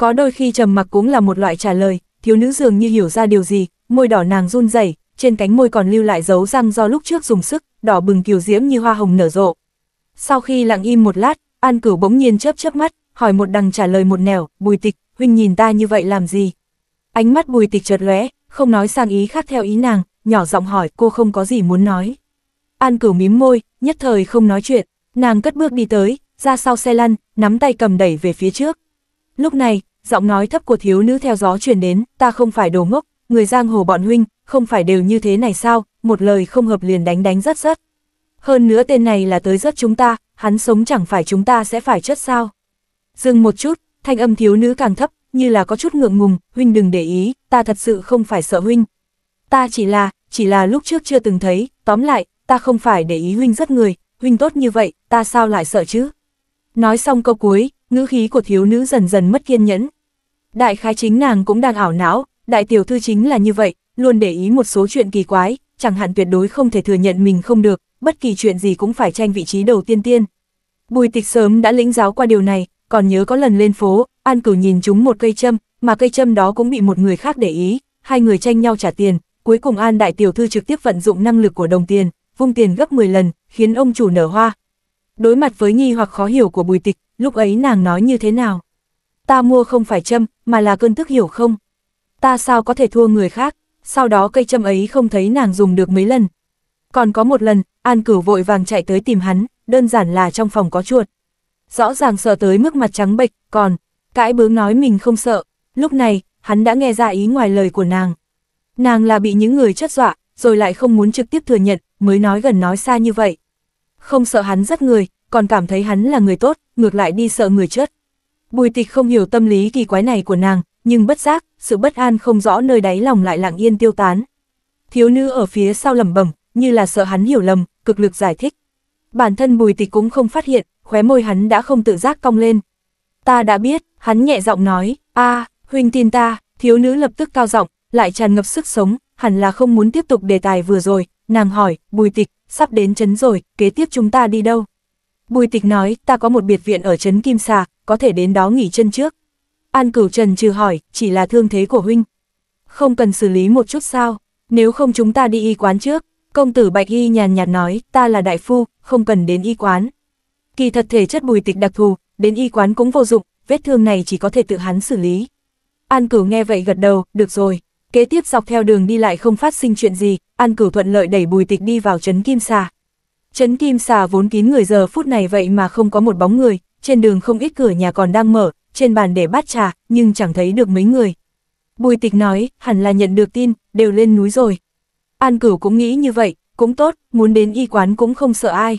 S1: Có đôi khi trầm mặc cũng là một loại trả lời, thiếu nữ dường như hiểu ra điều gì, môi đỏ nàng run rẩy, trên cánh môi còn lưu lại dấu răng do lúc trước dùng sức, đỏ bừng kiều diễm như hoa hồng nở rộ. Sau khi lặng im một lát, An Cửu bỗng nhiên chớp chớp mắt, hỏi một đằng trả lời một nẻo, "Bùi Tịch, huynh nhìn ta như vậy làm gì?" Ánh mắt Bùi Tịch chợt lóe, không nói sang ý khác theo ý nàng, nhỏ giọng hỏi, "Cô không có gì muốn nói?" An Cửu mím môi, nhất thời không nói chuyện, nàng cất bước đi tới, ra sau xe lăn, nắm tay cầm đẩy về phía trước. Lúc này, giọng nói thấp của thiếu nữ theo gió truyền đến, ta không phải đồ ngốc, người giang hồ bọn huynh, không phải đều như thế này sao, một lời không hợp liền đánh đánh rất rất. Hơn nữa tên này là tới rất chúng ta, hắn sống chẳng phải chúng ta sẽ phải chất sao. Dừng một chút, thanh âm thiếu nữ càng thấp, như là có chút ngượng ngùng, huynh đừng để ý, ta thật sự không phải sợ huynh. Ta chỉ là, chỉ là lúc trước chưa từng thấy, tóm lại, ta không phải để ý huynh rất người, huynh tốt như vậy, ta sao lại sợ chứ? Nói xong câu cuối, ngữ khí của thiếu nữ dần dần mất kiên nhẫn. Đại khái chính nàng cũng đang ảo não, đại tiểu thư chính là như vậy, luôn để ý một số chuyện kỳ quái, chẳng hạn tuyệt đối không thể thừa nhận mình không được, bất kỳ chuyện gì cũng phải tranh vị trí đầu tiên tiên. Bùi tịch sớm đã lĩnh giáo qua điều này, còn nhớ có lần lên phố, An Cửu nhìn chúng một cây châm, mà cây châm đó cũng bị một người khác để ý, hai người tranh nhau trả tiền, cuối cùng An đại tiểu thư trực tiếp vận dụng năng lực của đồng tiền, vung tiền gấp 10 lần, khiến ông chủ nở hoa. Đối mặt với nghi hoặc khó hiểu của Bùi Tịch, lúc ấy nàng nói như thế nào? Ta mua không phải châm, mà là cơn tức hiểu không? Ta sao có thể thua người khác? Sau đó cây châm ấy không thấy nàng dùng được mấy lần. Còn có một lần, An Cửu vội vàng chạy tới tìm hắn, đơn giản là trong phòng có chuột. Rõ ràng sợ tới mức mặt trắng bệch, còn, cãi bướng nói mình không sợ. Lúc này, hắn đã nghe ra ý ngoài lời của nàng. Nàng là bị những người chất dọa, rồi lại không muốn trực tiếp thừa nhận, mới nói gần nói xa như vậy. Không sợ hắn rất người, còn cảm thấy hắn là người tốt, ngược lại đi sợ người chết. Bùi tịch không hiểu tâm lý kỳ quái này của nàng, nhưng bất giác, sự bất an không rõ nơi đáy lòng lại lặng yên tiêu tán. Thiếu nữ ở phía sau lẩm bẩm, như là sợ hắn hiểu lầm, cực lực giải thích. Bản thân bùi tịch cũng không phát hiện, khóe môi hắn đã không tự giác cong lên. Ta đã biết, hắn nhẹ giọng nói, a huynh tin ta, thiếu nữ lập tức cao giọng, lại tràn ngập sức sống, hẳn là không muốn tiếp tục đề tài vừa rồi, nàng hỏi, bùi tịch, sắp đến chấn rồi, kế tiếp chúng ta đi đâu? Bùi tịch nói, ta có một biệt viện ở Trấn Kim Xà, có thể đến đó nghỉ chân trước. An cửu trần trừ hỏi, chỉ là thương thế của huynh. Không cần xử lý một chút sao, nếu không chúng ta đi y quán trước. Công tử Bạch Y nhàn nhạt nói, ta là đại phu, không cần đến y quán. Kỳ thật thể chất bùi tịch đặc thù, đến y quán cũng vô dụng, vết thương này chỉ có thể tự hắn xử lý. An cửu nghe vậy gật đầu, được rồi. Kế tiếp dọc theo đường đi lại không phát sinh chuyện gì, An cửu thuận lợi đẩy bùi tịch đi vào trấn kim xà. Trấn Kim Xà vốn kín người giờ phút này vậy mà không có một bóng người, trên đường không ít cửa nhà còn đang mở, trên bàn để bát trà, nhưng chẳng thấy được mấy người. Bùi tịch nói, hẳn là nhận được tin, đều lên núi rồi. An cửu cũng nghĩ như vậy, cũng tốt, muốn đến y quán cũng không sợ ai.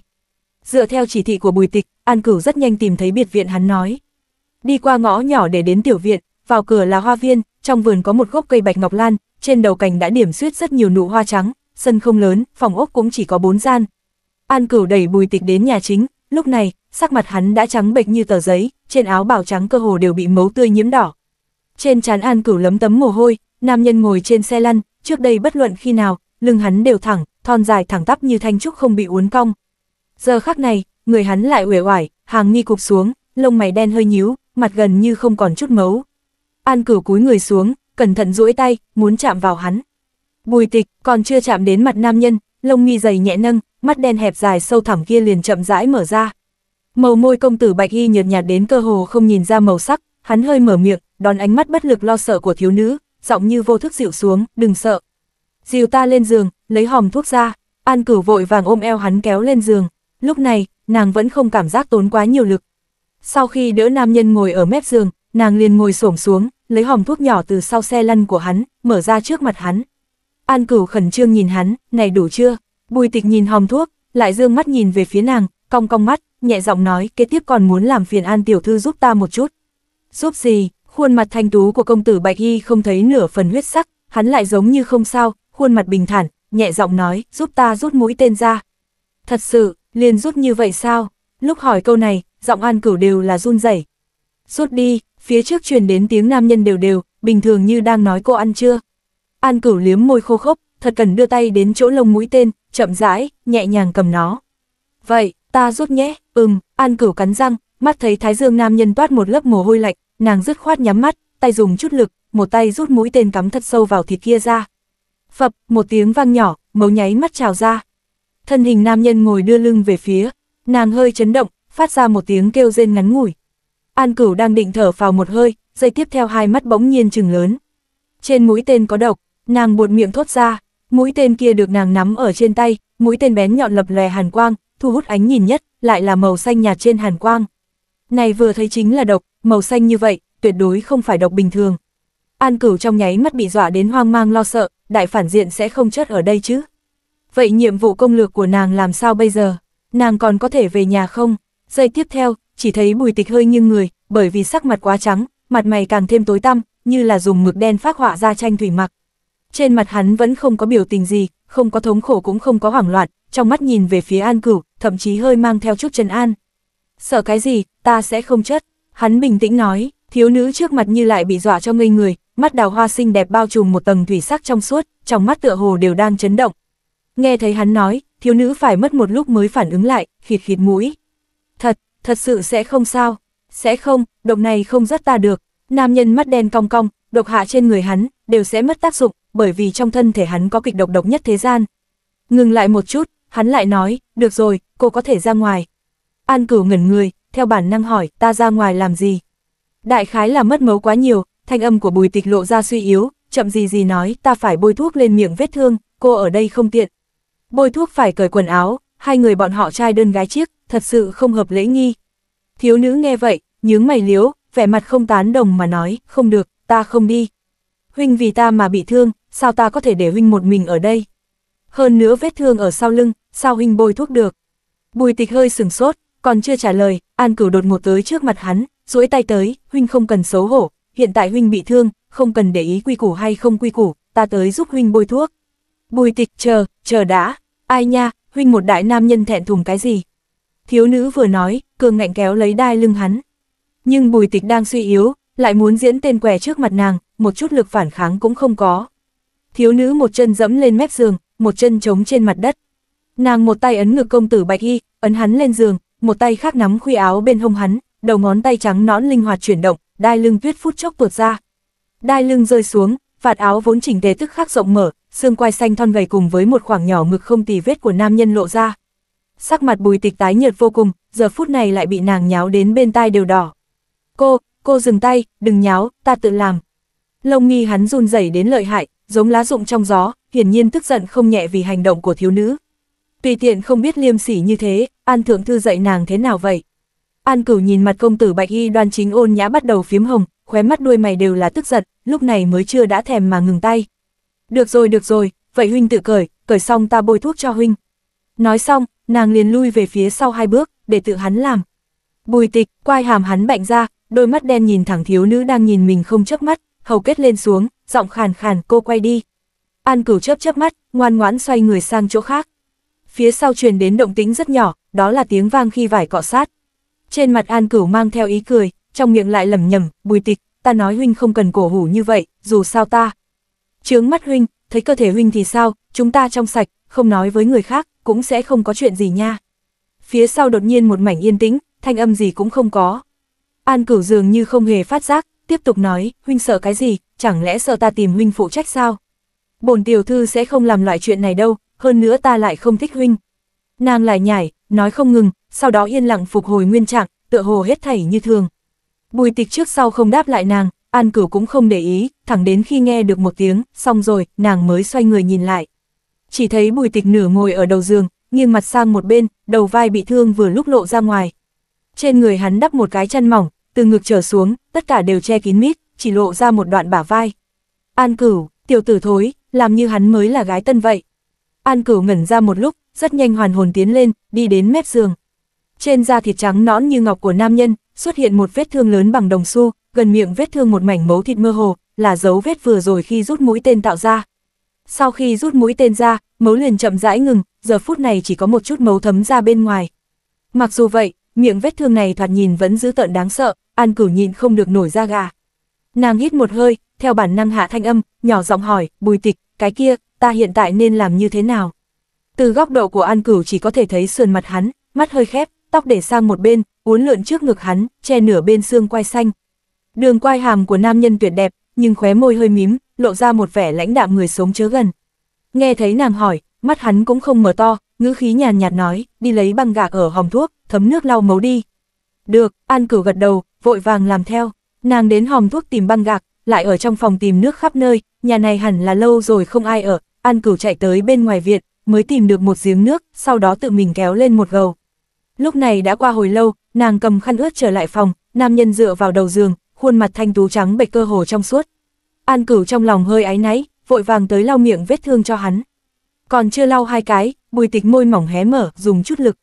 S1: Dựa theo chỉ thị của bùi tịch, An cửu rất nhanh tìm thấy biệt viện hắn nói. Đi qua ngõ nhỏ để đến tiểu viện, vào cửa là hoa viên, trong vườn có một gốc cây bạch ngọc lan, trên đầu cành đã điểm xuyết rất nhiều nụ hoa trắng, sân không lớn, phòng ốc cũng chỉ có bốn gian, An Cửu đẩy Bùi Tịch đến nhà chính, lúc này, sắc mặt hắn đã trắng bệch như tờ giấy, trên áo bảo trắng cơ hồ đều bị máu tươi nhiễm đỏ. Trên trán An Cửu lấm tấm mồ hôi, nam nhân ngồi trên xe lăn, trước đây bất luận khi nào, lưng hắn đều thẳng, thon dài thẳng tắp như thanh trúc không bị uốn cong. Giờ khắc này, người hắn lại uể oải, hàng mi cụp xuống, lông mày đen hơi nhíu, mặt gần như không còn chút máu. An Cửu cúi người xuống, cẩn thận duỗi tay, muốn chạm vào hắn. Bùi Tịch còn chưa chạm đến mặt nam nhân, lông mi dày nhẹ nâng, mắt đen hẹp dài sâu thẳm kia liền chậm rãi mở ra. Màu môi công tử bạch y nhợt nhạt đến cơ hồ không nhìn ra màu sắc, hắn hơi mở miệng, đón ánh mắt bất lực lo sợ của thiếu nữ, giọng như vô thức dịu xuống, đừng sợ. Dìu ta lên giường, lấy hòm thuốc ra, An cửu vội vàng ôm eo hắn kéo lên giường, lúc này, nàng vẫn không cảm giác tốn quá nhiều lực. Sau khi đỡ nam nhân ngồi ở mép giường, nàng liền ngồi xổm xuống, lấy hòm thuốc nhỏ từ sau xe lăn của hắn, mở ra trước mặt hắn. An cửu khẩn trương nhìn hắn, này đủ chưa? Bùi tịch nhìn hòm thuốc, lại dương mắt nhìn về phía nàng, cong cong mắt, nhẹ giọng nói, kế tiếp còn muốn làm phiền an tiểu thư giúp ta một chút. Giúp gì, khuôn mặt thanh tú của công tử Bạch Y không thấy nửa phần huyết sắc, hắn lại giống như không sao, khuôn mặt bình thản, nhẹ giọng nói, giúp ta rút mũi tên ra. Thật sự, liền rút như vậy sao? Lúc hỏi câu này, giọng an cửu đều là run rẩy. Rút đi, phía trước truyền đến tiếng nam nhân đều đều, bình thường như đang nói cô ăn chưa. An cửu liếm môi khô khốc, thật cần đưa tay đến chỗ lông mũi tên, chậm rãi, nhẹ nhàng cầm nó. Vậy, ta rút nhé, ừm, An Cửu cắn răng, mắt thấy Thái Dương nam nhân toát một lớp mồ hôi lạnh, nàng dứt khoát nhắm mắt, tay dùng chút lực, một tay rút mũi tên cắm thật sâu vào thịt kia ra. Phập, một tiếng vang nhỏ, mấu nháy mắt trào ra. Thân hình nam nhân ngồi đưa lưng về phía, nàng hơi chấn động, phát ra một tiếng kêu rên ngắn ngủi. An Cửu đang định thở vào một hơi, dây tiếp theo hai mắt bỗng nhiên trừng lớn. Trên mũi tên có độc, nàng buột miệng thốt ra. Mũi tên kia được nàng nắm ở trên tay, mũi tên bén nhọn lập lòe hàn quang, thu hút ánh nhìn nhất, lại là màu xanh nhạt trên hàn quang. Này vừa thấy chính là độc, màu xanh như vậy, tuyệt đối không phải độc bình thường. An cửu trong nháy mắt bị dọa đến hoang mang lo sợ, đại phản diện sẽ không chết ở đây chứ. Vậy nhiệm vụ công lược của nàng làm sao bây giờ? Nàng còn có thể về nhà không? Giây tiếp theo, chỉ thấy bùi tịch hơi nghiêng người, bởi vì sắc mặt quá trắng, mặt mày càng thêm tối tăm, như là dùng mực đen phát họa ra tranh thủy mặc. Trên mặt hắn vẫn không có biểu tình gì, không có thống khổ cũng không có hoảng loạn, trong mắt nhìn về phía An Cửu, thậm chí hơi mang theo chút trấn an. Sợ cái gì, ta sẽ không chết. Hắn bình tĩnh nói, thiếu nữ trước mặt như lại bị dọa cho ngây người, mắt đào hoa xinh đẹp bao trùm một tầng thủy sắc trong suốt, trong mắt tựa hồ đều đang chấn động. Nghe thấy hắn nói, thiếu nữ phải mất một lúc mới phản ứng lại, khịt khịt mũi. Thật, thật sự sẽ không sao. Sẽ không, độc này không rất ta được. Nam nhân mắt đen cong cong, độc hạ trên người hắn, đều sẽ mất tác dụng, bởi vì trong thân thể hắn có kịch độc độc nhất thế gian. Ngừng lại một chút, hắn lại nói, được rồi, cô có thể ra ngoài. An cửu ngẩn người, theo bản năng hỏi, ta ra ngoài làm gì? Đại khái là mất mấu quá nhiều, thanh âm của bùi tịch lộ ra suy yếu, chậm gì gì nói, ta phải bôi thuốc lên miệng vết thương, cô ở đây không tiện. Bôi thuốc phải cởi quần áo, hai người bọn họ trai đơn gái chiếc, thật sự không hợp lễ nghi. Thiếu nữ nghe vậy, nhướng mày liếu, vẻ mặt không tán đồng mà nói, không được, ta không đi. Huynh vì ta mà bị thương, sao ta có thể để huynh một mình ở đây? Hơn nữa vết thương ở sau lưng, sao huynh bôi thuốc được? Bùi tịch hơi sừng sốt, còn chưa trả lời, An Cửu đột ngột tới trước mặt hắn, duỗi tay tới, huynh không cần xấu hổ, hiện tại huynh bị thương, không cần để ý quy củ hay không quy củ, ta tới giúp huynh bôi thuốc. Bùi tịch chờ, chờ đã, ai nha, huynh một đại nam nhân thẹn thùng cái gì? Thiếu nữ vừa nói, cường ngạnh kéo lấy đai lưng hắn. Nhưng bùi tịch đang suy yếu, lại muốn diễn tên què trước mặt nàng, một chút lực phản kháng cũng không có thiếu nữ một chân dẫm lên mép giường, một chân trống trên mặt đất. Nàng một tay ấn ngực công tử Bạch Y, ấn hắn lên giường, một tay khác nắm khuy áo bên hông hắn, đầu ngón tay trắng nõn linh hoạt chuyển động, đai lưng tuyết phút chốc tuột ra. Đai lưng rơi xuống, vạt áo vốn chỉnh tề tức khắc rộng mở, xương quai xanh thon gầy cùng với một khoảng nhỏ ngực không tì vết của nam nhân lộ ra. Sắc mặt Bùi Tịch tái nhợt vô cùng, giờ phút này lại bị nàng nháo đến bên tai đều đỏ. "Cô, cô dừng tay, đừng nháo, ta tự làm." Lông nghi hắn run rẩy đến lợi hại, giống lá rụng trong gió, hiển nhiên tức giận không nhẹ vì hành động của thiếu nữ. Tùy tiện không biết liêm sỉ như thế, An Thượng Thư dạy nàng thế nào vậy? An Cửu nhìn mặt công tử Bạch Y đoan chính ôn nhã bắt đầu phiếm hồng, khóe mắt đuôi mày đều là tức giận, lúc này mới chưa đã thèm mà ngừng tay. Được rồi được rồi, vậy huynh tự cởi, cởi xong ta bôi thuốc cho huynh. Nói xong, nàng liền lui về phía sau hai bước, để tự hắn làm. Bùi tịch, quai hàm hắn bạnh ra, đôi mắt đen nhìn thẳng thiếu nữ đang nhìn mình không chớp mắt, hầu kết lên xuống, giọng khàn khàn cô quay đi. An cửu chớp chớp mắt, ngoan ngoãn xoay người sang chỗ khác. Phía sau truyền đến động tĩnh rất nhỏ, đó là tiếng vang khi vải cọ sát. Trên mặt An cửu mang theo ý cười, trong miệng lại lầm nhầm, bùi tịch, ta nói huynh không cần cổ hủ như vậy, dù sao ta. Trướng mắt huynh, thấy cơ thể huynh thì sao, chúng ta trong sạch, không nói với người khác, cũng sẽ không có chuyện gì nha. Phía sau đột nhiên một mảnh yên tĩnh, thanh âm gì cũng không có. An cửu dường như không hề phát giác, tiếp tục nói, huynh sợ cái gì, chẳng lẽ sợ ta tìm huynh phụ trách sao? Bồn tiểu thư sẽ không làm loại chuyện này đâu, hơn nữa ta lại không thích huynh. Nàng lại nhảy, nói không ngừng, sau đó yên lặng phục hồi nguyên trạng, tựa hồ hết thảy như thường. Bùi tịch trước sau không đáp lại nàng, An Cửu cũng không để ý, thẳng đến khi nghe được một tiếng, xong rồi, nàng mới xoay người nhìn lại. Chỉ thấy bùi tịch nửa ngồi ở đầu giường, nghiêng mặt sang một bên, đầu vai bị thương vừa lúc lộ ra ngoài. Trên người hắn đắp một cái chăn mỏng, từ ngực trở xuống, tất cả đều che kín mít, chỉ lộ ra một đoạn bả vai. An cửu, tiểu tử thối, làm như hắn mới là gái tân vậy. An cửu ngẩn ra một lúc, rất nhanh hoàn hồn tiến lên, đi đến mép giường. Trên da thịt trắng nõn như ngọc của nam nhân, xuất hiện một vết thương lớn bằng đồng xu, gần miệng vết thương một mảnh mấu thịt mơ hồ, là dấu vết vừa rồi khi rút mũi tên tạo ra. Sau khi rút mũi tên ra, mấu liền chậm rãi ngừng, giờ phút này chỉ có một chút mấu thấm ra bên ngoài. Mặc dù vậy, Miệng vết thương này thoạt nhìn vẫn dữ tợn đáng sợ, An Cửu nhịn không được nổi da gà. Nàng hít một hơi, theo bản năng hạ thanh âm, nhỏ giọng hỏi, bùi tịch, cái kia, ta hiện tại nên làm như thế nào? Từ góc độ của An Cửu chỉ có thể thấy sườn mặt hắn, mắt hơi khép, tóc để sang một bên, uốn lượn trước ngực hắn, che nửa bên xương quai xanh. Đường quai hàm của nam nhân tuyệt đẹp, nhưng khóe môi hơi mím, lộ ra một vẻ lãnh đạm người sống chớ gần. Nghe thấy nàng hỏi, mắt hắn cũng không mở to, ngữ khí nhàn nhạt nói, đi lấy băng gạc ở hòm thuốc, thấm nước lau máu đi. Được, An Cửu gật đầu, vội vàng làm theo. Nàng đến hòm thuốc tìm băng gạc, lại ở trong phòng tìm nước khắp nơi, nhà này hẳn là lâu rồi không ai ở. An Cửu chạy tới bên ngoài viện, mới tìm được một giếng nước, sau đó tự mình kéo lên một gầu. Lúc này đã qua hồi lâu, nàng cầm khăn ướt trở lại phòng, nam nhân dựa vào đầu giường, khuôn mặt thanh tú trắng bệch cơ hồ trong suốt. An Cửu trong lòng hơi áy náy, vội vàng tới lau miệng vết thương cho hắn. Còn chưa lau hai cái, Bùi Tịch môi mỏng hé mở, dùng chút lực.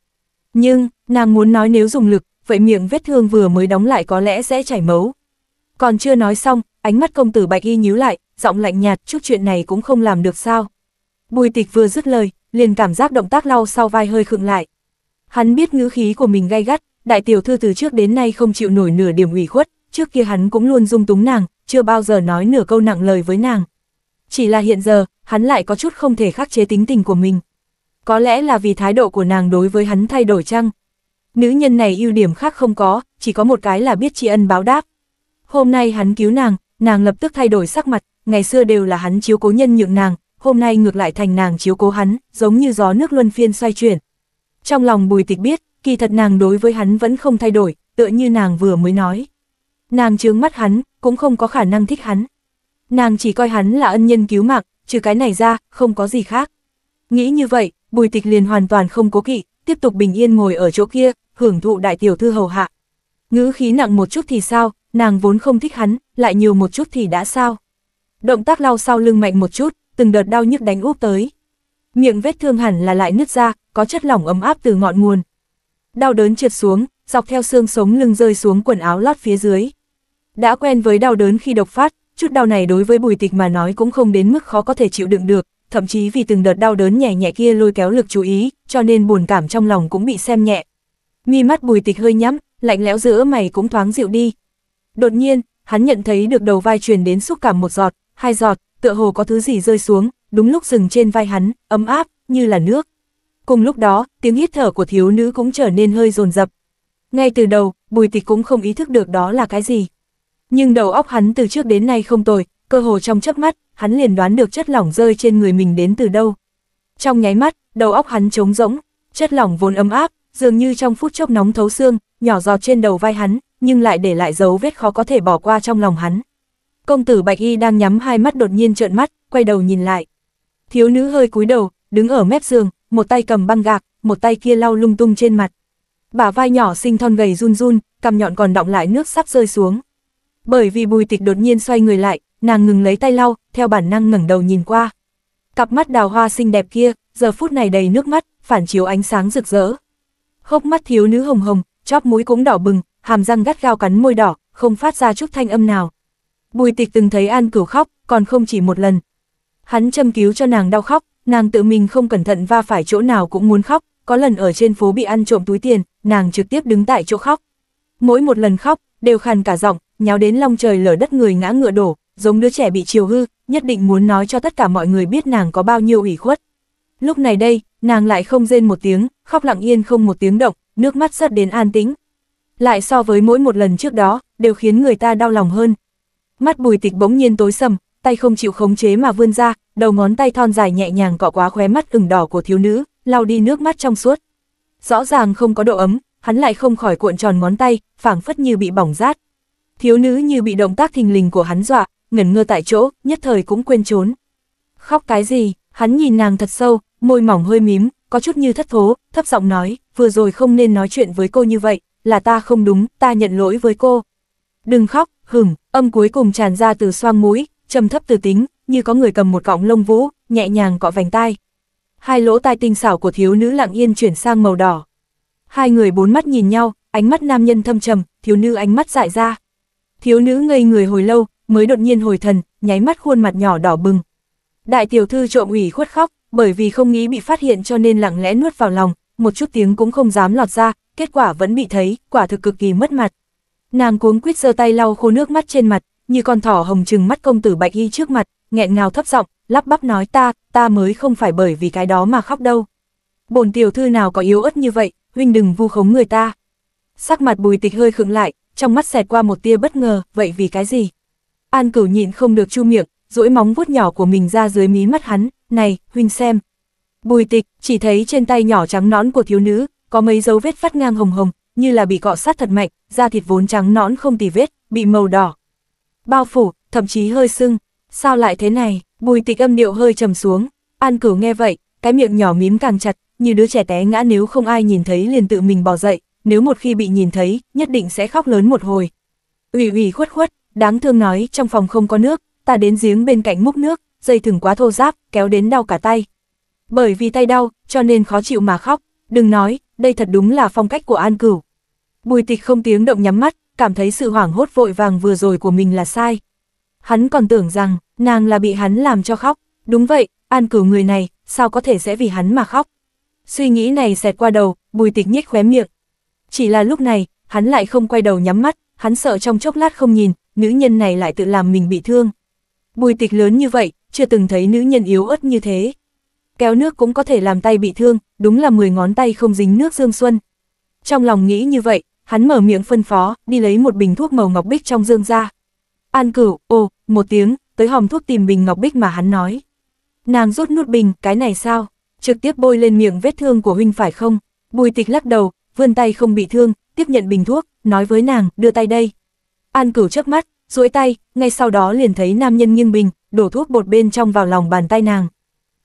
S1: Nhưng, nàng muốn nói nếu dùng lực, vậy miệng vết thương vừa mới đóng lại có lẽ sẽ chảy máu. Còn chưa nói xong, ánh mắt công tử bạch y nhíu lại, giọng lạnh nhạt chút chuyện này cũng không làm được sao. Bùi tịch vừa dứt lời, liền cảm giác động tác lau sau vai hơi khựng lại. Hắn biết ngữ khí của mình gay gắt, đại tiểu thư từ trước đến nay không chịu nổi nửa điểm ủy khuất, trước kia hắn cũng luôn dung túng nàng, chưa bao giờ nói nửa câu nặng lời với nàng. Chỉ là hiện giờ, hắn lại có chút không thể khắc chế tính tình của mình có lẽ là vì thái độ của nàng đối với hắn thay đổi chăng? Nữ nhân này ưu điểm khác không có, chỉ có một cái là biết tri ân báo đáp. Hôm nay hắn cứu nàng, nàng lập tức thay đổi sắc mặt, ngày xưa đều là hắn chiếu cố nhân nhượng nàng, hôm nay ngược lại thành nàng chiếu cố hắn, giống như gió nước luân phiên xoay chuyển. Trong lòng bùi tịch biết, kỳ thật nàng đối với hắn vẫn không thay đổi, tựa như nàng vừa mới nói. Nàng chướng mắt hắn, cũng không có khả năng thích hắn. Nàng chỉ coi hắn là ân nhân cứu mạng, trừ cái này ra, không có gì khác. Nghĩ như vậy, Bùi Tịch liền hoàn toàn không cố kỵ, tiếp tục bình yên ngồi ở chỗ kia, hưởng thụ đại tiểu thư hầu hạ. Ngữ khí nặng một chút thì sao, nàng vốn không thích hắn, lại nhiều một chút thì đã sao. Động tác lau sau lưng mạnh một chút, từng đợt đau nhức đánh úp tới. Miệng vết thương hẳn là lại nứt ra, có chất lỏng ấm áp từ ngọn nguồn. Đau đớn trượt xuống, dọc theo xương sống lưng rơi xuống quần áo lót phía dưới. Đã quen với đau đớn khi độc phát, chút đau này đối với bùi tịch mà nói cũng không đến mức khó có thể chịu đựng được, thậm chí vì từng đợt đau đớn nhẹ nhẹ kia lôi kéo lực chú ý, cho nên buồn cảm trong lòng cũng bị xem nhẹ. Mi mắt bùi tịch hơi nhắm, lạnh lẽo giữa mày cũng thoáng dịu đi. Đột nhiên, hắn nhận thấy được đầu vai truyền đến xúc cảm một giọt, hai giọt, tựa hồ có thứ gì rơi xuống, đúng lúc dừng trên vai hắn, ấm áp, như là nước. Cùng lúc đó, tiếng hít thở của thiếu nữ cũng trở nên hơi rồn rập. Ngay từ đầu, bùi tịch cũng không ý thức được đó là cái gì. Nhưng đầu óc hắn từ trước đến nay không tồi, cơ hồ trong chớp mắt, hắn liền đoán được chất lỏng rơi trên người mình đến từ đâu. Trong nháy mắt, đầu óc hắn trống rỗng, chất lỏng vốn ấm áp, dường như trong phút chốc nóng thấu xương, nhỏ giọt trên đầu vai hắn, nhưng lại để lại dấu vết khó có thể bỏ qua trong lòng hắn. Công tử Bạch Y đang nhắm hai mắt đột nhiên trợn mắt, quay đầu nhìn lại. Thiếu nữ hơi cúi đầu, đứng ở mép giường, một tay cầm băng gạc, một tay kia lau lung tung trên mặt. Bả vai nhỏ xinh thon gầy run run, cằm nhọn còn đọng lại nước sắp rơi xuống. Bởi vì Bùi Tịch đột nhiên xoay người lại, Nàng ngừng lấy tay lau, theo bản năng ngẩng đầu nhìn qua. Cặp mắt đào hoa xinh đẹp kia, giờ phút này đầy nước mắt, phản chiếu ánh sáng rực rỡ. Hốc mắt thiếu nữ hồng hồng, chóp mũi cũng đỏ bừng, hàm răng gắt gao cắn môi đỏ, không phát ra chút thanh âm nào. Bùi tịch từng thấy An Cửu khóc, còn không chỉ một lần. Hắn châm cứu cho nàng đau khóc, nàng tự mình không cẩn thận va phải chỗ nào cũng muốn khóc, có lần ở trên phố bị ăn trộm túi tiền, nàng trực tiếp đứng tại chỗ khóc. Mỗi một lần khóc, đều khàn cả giọng, nháo đến long trời lở đất người ngã ngựa đổ, giống đứa trẻ bị chiều hư, nhất định muốn nói cho tất cả mọi người biết nàng có bao nhiêu ủy khuất. Lúc này đây, nàng lại không rên một tiếng, khóc lặng yên không một tiếng động, nước mắt rất đến an tĩnh. Lại so với mỗi một lần trước đó, đều khiến người ta đau lòng hơn. Mắt bùi tịch bỗng nhiên tối sầm, tay không chịu khống chế mà vươn ra, đầu ngón tay thon dài nhẹ nhàng cọ quá khóe mắt ửng đỏ của thiếu nữ, lau đi nước mắt trong suốt. Rõ ràng không có độ ấm, hắn lại không khỏi cuộn tròn ngón tay, phảng phất như bị bỏng rát. Thiếu nữ như bị động tác thình lình của hắn dọa, ngẩn ngơ tại chỗ, nhất thời cũng quên trốn. Khóc cái gì, hắn nhìn nàng thật sâu, môi mỏng hơi mím, có chút như thất thố, thấp giọng nói, vừa rồi không nên nói chuyện với cô như vậy, là ta không đúng, ta nhận lỗi với cô. Đừng khóc, hửng, âm cuối cùng tràn ra từ xoang mũi, trầm thấp từ tính, như có người cầm một cọng lông vũ, nhẹ nhàng cọ vành tai. Hai lỗ tai tinh xảo của thiếu nữ lặng yên chuyển sang màu đỏ. Hai người bốn mắt nhìn nhau, ánh mắt nam nhân thâm trầm, thiếu nữ ánh mắt dại ra. Thiếu nữ ngây người hồi lâu, mới đột nhiên hồi thần, nháy mắt khuôn mặt nhỏ đỏ bừng. Đại tiểu thư trộm ủy khuất khóc, bởi vì không nghĩ bị phát hiện cho nên lặng lẽ nuốt vào lòng, một chút tiếng cũng không dám lọt ra, kết quả vẫn bị thấy, quả thực cực kỳ mất mặt. Nàng cuống quýt giơ tay lau khô nước mắt trên mặt, như con thỏ hồng trừng mắt công tử Bạch Y trước mặt, nghẹn ngào thấp giọng, lắp bắp nói ta, ta mới không phải bởi vì cái đó mà khóc đâu. Bồn tiểu thư nào có yếu ớt như vậy, huynh đừng vu khống người ta. Sắc mặt bùi tịch hơi khựng lại, trong mắt xẹt qua một tia bất ngờ, vậy vì cái gì? An cửu nhịn không được chu miệng, duỗi móng vuốt nhỏ của mình ra dưới mí mắt hắn, này, huynh xem. Bùi tịch, chỉ thấy trên tay nhỏ trắng nõn của thiếu nữ, có mấy dấu vết phát ngang hồng hồng, như là bị cọ sát thật mạnh, da thịt vốn trắng nõn không tì vết, bị màu đỏ. Bao phủ, thậm chí hơi sưng. Sao lại thế này? Bùi tịch âm điệu hơi trầm xuống. An cửu nghe vậy, cái miệng nhỏ mím càng chặt, như đứa trẻ té ngã nếu không ai nhìn thấy liền tự mình bỏ dậy, nếu một khi bị nhìn thấy, nhất định sẽ khóc lớn một hồi. Ủy ủy khuất khuất, Đáng thương nói, trong phòng không có nước, ta đến giếng bên cạnh múc nước, dây thừng quá thô ráp, kéo đến đau cả tay. Bởi vì tay đau, cho nên khó chịu mà khóc, đừng nói, đây thật đúng là phong cách của An Cửu. Bùi tịch không tiếng động nhắm mắt, cảm thấy sự hoảng hốt vội vàng vừa rồi của mình là sai. Hắn còn tưởng rằng, nàng là bị hắn làm cho khóc, đúng vậy, An Cửu người này, sao có thể sẽ vì hắn mà khóc. Suy nghĩ này xẹt qua đầu, bùi tịch nhếch khóe miệng. Chỉ là lúc này, hắn lại không quay đầu nhắm mắt, hắn sợ trong chốc lát không nhìn, nữ nhân này lại tự làm mình bị thương. Bùi tịch lớn như vậy, chưa từng thấy nữ nhân yếu ớt như thế. Kéo nước cũng có thể làm tay bị thương, đúng là 10 ngón tay không dính nước dương xuân. Trong lòng nghĩ như vậy, hắn mở miệng phân phó, đi lấy một bình thuốc màu ngọc bích trong dương ra. An cửu, ô một tiếng, tới hòm thuốc tìm bình ngọc bích mà hắn nói. Nàng rút nút bình, cái này sao? Trực tiếp bôi lên miệng vết thương của huynh phải không? Bùi tịch lắc đầu, vươn tay không bị thương, tiếp nhận bình thuốc, nói với nàng, đưa tay đây. An cửu trước mắt, duỗi tay, ngay sau đó liền thấy nam nhân nghiêng bình, đổ thuốc bột bên trong vào lòng bàn tay nàng.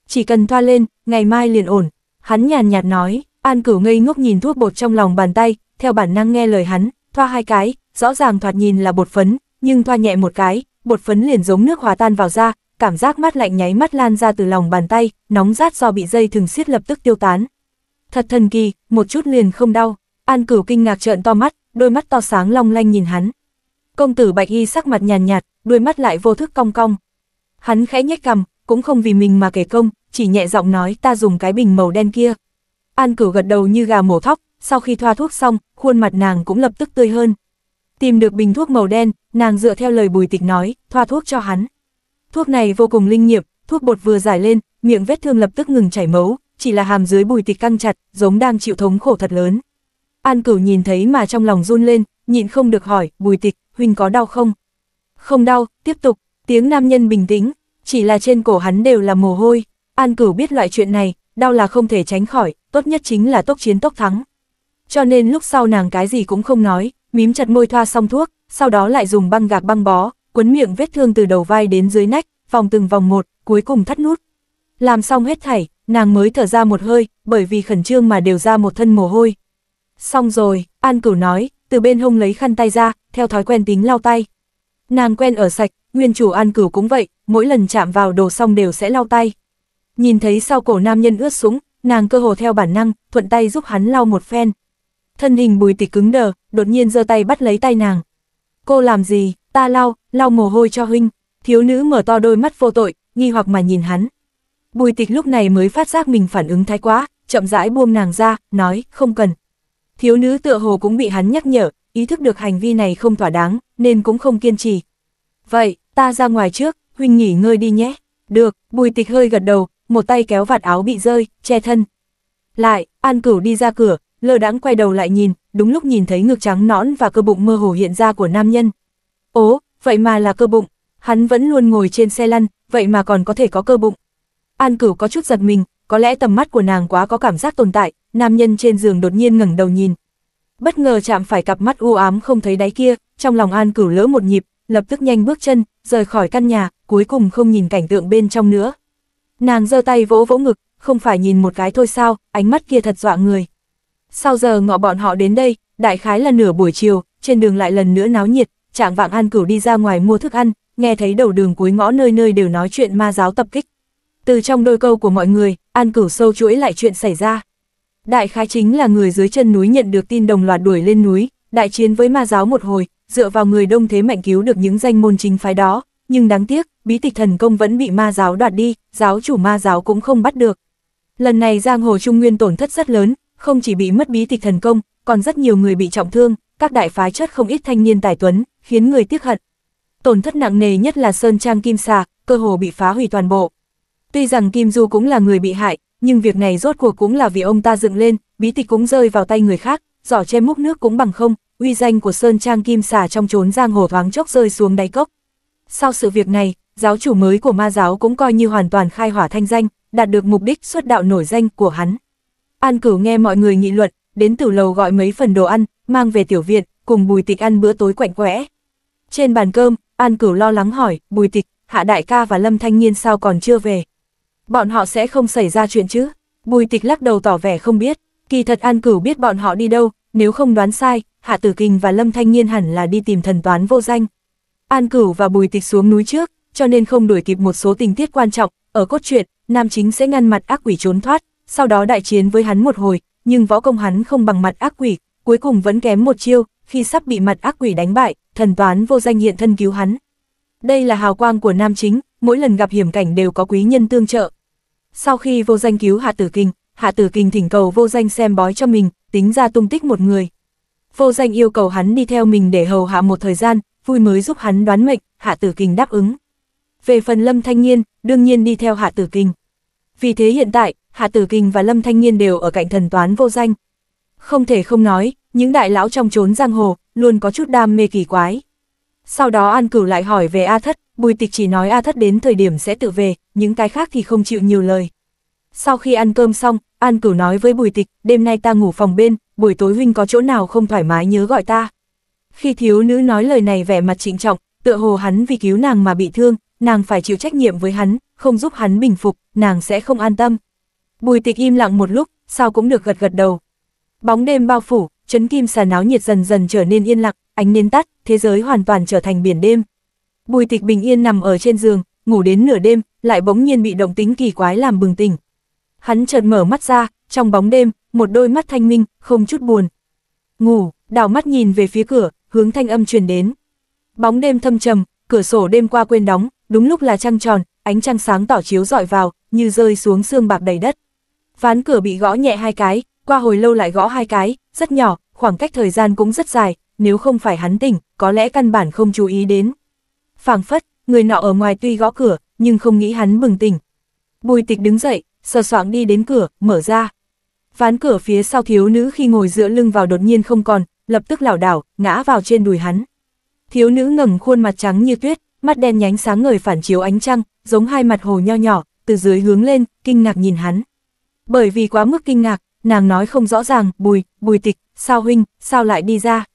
S1: Chỉ cần thoa lên, ngày mai liền ổn. Hắn nhàn nhạt nói, An cửu ngây ngốc nhìn thuốc bột trong lòng bàn tay, theo bản năng nghe lời hắn, thoa hai cái, rõ ràng thoạt nhìn là bột phấn, nhưng thoa nhẹ một cái, bột phấn liền giống nước hòa tan vào da, cảm giác mát lạnh nháy mắt lan ra từ lòng bàn tay, nóng rát do bị dây thường siết lập tức tiêu tán. Thật thần kỳ, một chút liền không đau. An cửu kinh ngạc trợn to mắt, đôi mắt to sáng long lanh nhìn hắn, Công tử Bạch Y sắc mặt nhàn nhạt, nhạt, đuôi mắt lại vô thức cong cong. Hắn khẽ nhếch cằm, cũng không vì mình mà kể công, chỉ nhẹ giọng nói ta dùng cái bình màu đen kia. An cửu gật đầu như gà mổ thóc, sau khi thoa thuốc xong, khuôn mặt nàng cũng lập tức tươi hơn. Tìm được bình thuốc màu đen, nàng dựa theo lời bùi tịch nói, thoa thuốc cho hắn. Thuốc này vô cùng linh nghiệm, thuốc bột vừa giải lên, miệng vết thương lập tức ngừng chảy máu, chỉ là hàm dưới bùi tịch căng chặt, giống đang chịu thống khổ thật lớn. An cửu nhìn thấy mà trong lòng run lên, nhịn không được hỏi, bùi tịch, huynh có đau không? Không đau, tiếp tục, tiếng nam nhân bình tĩnh, chỉ là trên cổ hắn đều là mồ hôi, An Cửu biết loại chuyện này, đau là không thể tránh khỏi, tốt nhất chính là tốc chiến tốc thắng. Cho nên lúc sau nàng cái gì cũng không nói, mím chặt môi thoa xong thuốc, sau đó lại dùng băng gạc băng bó, quấn miệng vết thương từ đầu vai đến dưới nách, vòng từng vòng một, cuối cùng thắt nút. Làm xong hết thảy, nàng mới thở ra một hơi, bởi vì khẩn trương mà đều ra một thân mồ hôi. Xong rồi, An Cửu nói, từ bên hông lấy khăn tay ra, theo thói quen tính lau tay. Nàng quen ở sạch, nguyên chủ an cửu cũng vậy, mỗi lần chạm vào đồ xong đều sẽ lau tay. Nhìn thấy sau cổ nam nhân ướt súng, nàng cơ hồ theo bản năng, thuận tay giúp hắn lau một phen. Thân hình bùi tịch cứng đờ, đột nhiên giơ tay bắt lấy tay nàng. Cô làm gì, ta lau, lau mồ hôi cho huynh. Thiếu nữ mở to đôi mắt vô tội, nghi hoặc mà nhìn hắn. Bùi tịch lúc này mới phát giác mình phản ứng thái quá, chậm rãi buông nàng ra, nói, không cần, Thiếu nữ tựa hồ cũng bị hắn nhắc nhở, ý thức được hành vi này không thỏa đáng, nên cũng không kiên trì. Vậy, ta ra ngoài trước, huynh nghỉ ngơi đi nhé. Được, bùi tịch hơi gật đầu, một tay kéo vạt áo bị rơi, che thân. Lại, an cửu đi ra cửa, lơ đãng quay đầu lại nhìn, đúng lúc nhìn thấy ngực trắng nõn và cơ bụng mơ hồ hiện ra của nam nhân. Ố, vậy mà là cơ bụng, hắn vẫn luôn ngồi trên xe lăn, vậy mà còn có thể có cơ bụng. An cửu có chút giật mình, có lẽ tầm mắt của nàng quá có cảm giác tồn tại, nam nhân trên giường đột nhiên ngẩng đầu nhìn. Bất ngờ chạm phải cặp mắt u ám không thấy đáy kia, trong lòng An Cửu lỡ một nhịp, lập tức nhanh bước chân, rời khỏi căn nhà, cuối cùng không nhìn cảnh tượng bên trong nữa. Nàng giơ tay vỗ vỗ ngực, không phải nhìn một cái thôi sao, ánh mắt kia thật dọa người. Sau giờ ngọ bọn họ đến đây, đại khái là nửa buổi chiều, trên đường lại lần nữa náo nhiệt, trạng vạng An Cửu đi ra ngoài mua thức ăn, nghe thấy đầu đường cuối ngõ nơi nơi đều nói chuyện ma giáo tập kích. Từ trong đôi câu của mọi người, An Cửu sâu chuỗi lại chuyện xảy ra. Đại khái chính là người dưới chân núi nhận được tin đồng loạt đuổi lên núi, đại chiến với ma giáo một hồi, dựa vào người đông thế mạnh cứu được những danh môn chính phái đó, nhưng đáng tiếc, bí tịch thần công vẫn bị ma giáo đoạt đi, giáo chủ ma giáo cũng không bắt được. Lần này giang hồ Trung Nguyên tổn thất rất lớn, không chỉ bị mất bí tịch thần công, còn rất nhiều người bị trọng thương, các đại phái chất không ít thanh niên tài tuấn, khiến người tiếc hận. Tổn thất nặng nề nhất là Sơn Trang Kim Xà, cơ hồ bị phá hủy toàn bộ, Tuy rằng Kim Du cũng là người bị hại, nhưng việc này rốt cuộc cũng là vì ông ta dựng lên, bí tịch cũng rơi vào tay người khác, giỏ che múc nước cũng bằng không, uy danh của Sơn Trang Kim xà trong trốn giang hồ thoáng chốc rơi xuống đáy cốc. Sau sự việc này, giáo chủ mới của ma giáo cũng coi như hoàn toàn khai hỏa thanh danh, đạt được mục đích xuất đạo nổi danh của hắn. An cửu nghe mọi người nghị luận, đến tử lầu gọi mấy phần đồ ăn, mang về tiểu viện, cùng bùi tịch ăn bữa tối quạnh quẽ. Trên bàn cơm, An cửu lo lắng hỏi, bùi tịch, hạ đại ca và lâm thanh niên sao còn chưa về. Bọn họ sẽ không xảy ra chuyện chứ? Bùi tịch lắc đầu tỏ vẻ không biết, kỳ thật An Cửu biết bọn họ đi đâu, nếu không đoán sai, Hạ Tử Kinh và Lâm Thanh Nhiên hẳn là đi tìm thần toán vô danh. An Cửu và Bùi Tịch xuống núi trước, cho nên không đuổi kịp một số tình tiết quan trọng, ở cốt truyện, nam chính sẽ ngăn mặt ác quỷ trốn thoát, sau đó đại chiến với hắn một hồi, nhưng võ công hắn không bằng mặt ác quỷ, cuối cùng vẫn kém một chiêu, khi sắp bị mặt ác quỷ đánh bại, thần toán vô danh hiện thân cứu hắn. Đây là hào quang của nam chính, mỗi lần gặp hiểm cảnh đều có quý nhân tương trợ. Sau khi vô danh cứu Hạ Tử Kinh, Hạ Tử Kinh thỉnh cầu vô danh xem bói cho mình, tính ra tung tích một người. Vô danh yêu cầu hắn đi theo mình để hầu hạ một thời gian, vui mới giúp hắn đoán mệnh, Hạ Tử Kinh đáp ứng. Về phần Lâm Thanh Niên, đương nhiên đi theo Hạ Tử Kinh. Vì thế hiện tại, Hạ Tử Kinh và Lâm Thanh Niên đều ở cạnh thần toán vô danh. Không thể không nói, những đại lão trong chốn giang hồ, luôn có chút đam mê kỳ quái. Sau đó An Cửu lại hỏi về A Thất, Bùi Tịch chỉ nói A Thất đến thời điểm sẽ tự về, những cái khác thì không chịu nhiều lời. Sau khi ăn cơm xong, An Cửu nói với Bùi Tịch, đêm nay ta ngủ phòng bên, buổi tối huynh có chỗ nào không thoải mái nhớ gọi ta. Khi thiếu nữ nói lời này vẻ mặt trịnh trọng, tựa hồ hắn vì cứu nàng mà bị thương, nàng phải chịu trách nhiệm với hắn, không giúp hắn bình phục, nàng sẽ không an tâm. Bùi Tịch im lặng một lúc, sao cũng được gật gật đầu. Bóng đêm bao phủ, chấn kim xà náo nhiệt dần dần trở nên yên lặng, ánh nến tắt, thế giới hoàn toàn trở thành biển đêm. Bùi tịch bình yên nằm ở trên giường, ngủ đến nửa đêm, lại bỗng nhiên bị động tính kỳ quái làm bừng tỉnh. Hắn chợt mở mắt ra, trong bóng đêm, một đôi mắt thanh minh, không chút buồn. Ngủ, đảo mắt nhìn về phía cửa, hướng thanh âm truyền đến. Bóng đêm thâm trầm, cửa sổ đêm qua quên đóng, đúng lúc là trăng tròn, ánh trăng sáng tỏ chiếu dọi vào, như rơi xuống xương bạc đầy đất. Ván cửa bị gõ nhẹ hai cái, qua hồi lâu lại gõ hai cái, rất nhỏ, khoảng cách thời gian cũng rất dài, nếu không phải hắn tỉnh, có lẽ căn bản không chú ý đến. phảng phất, người nọ ở ngoài tuy gõ cửa, nhưng không nghĩ hắn bừng tỉnh. Bùi tịch đứng dậy, sờ soạng đi đến cửa, mở ra. Ván cửa phía sau thiếu nữ khi ngồi dựa lưng vào đột nhiên không còn, lập tức lảo đảo, ngã vào trên đùi hắn. Thiếu nữ ngẩng khuôn mặt trắng như tuyết, mắt đen nhánh sáng ngời phản chiếu ánh trăng, giống hai mặt hồ nho nhỏ, từ dưới hướng lên, kinh ngạc nhìn hắn. Bởi vì quá mức kinh ngạc, nàng nói không rõ ràng, bùi, bùi tịch, sao huynh, sao lại đi ra.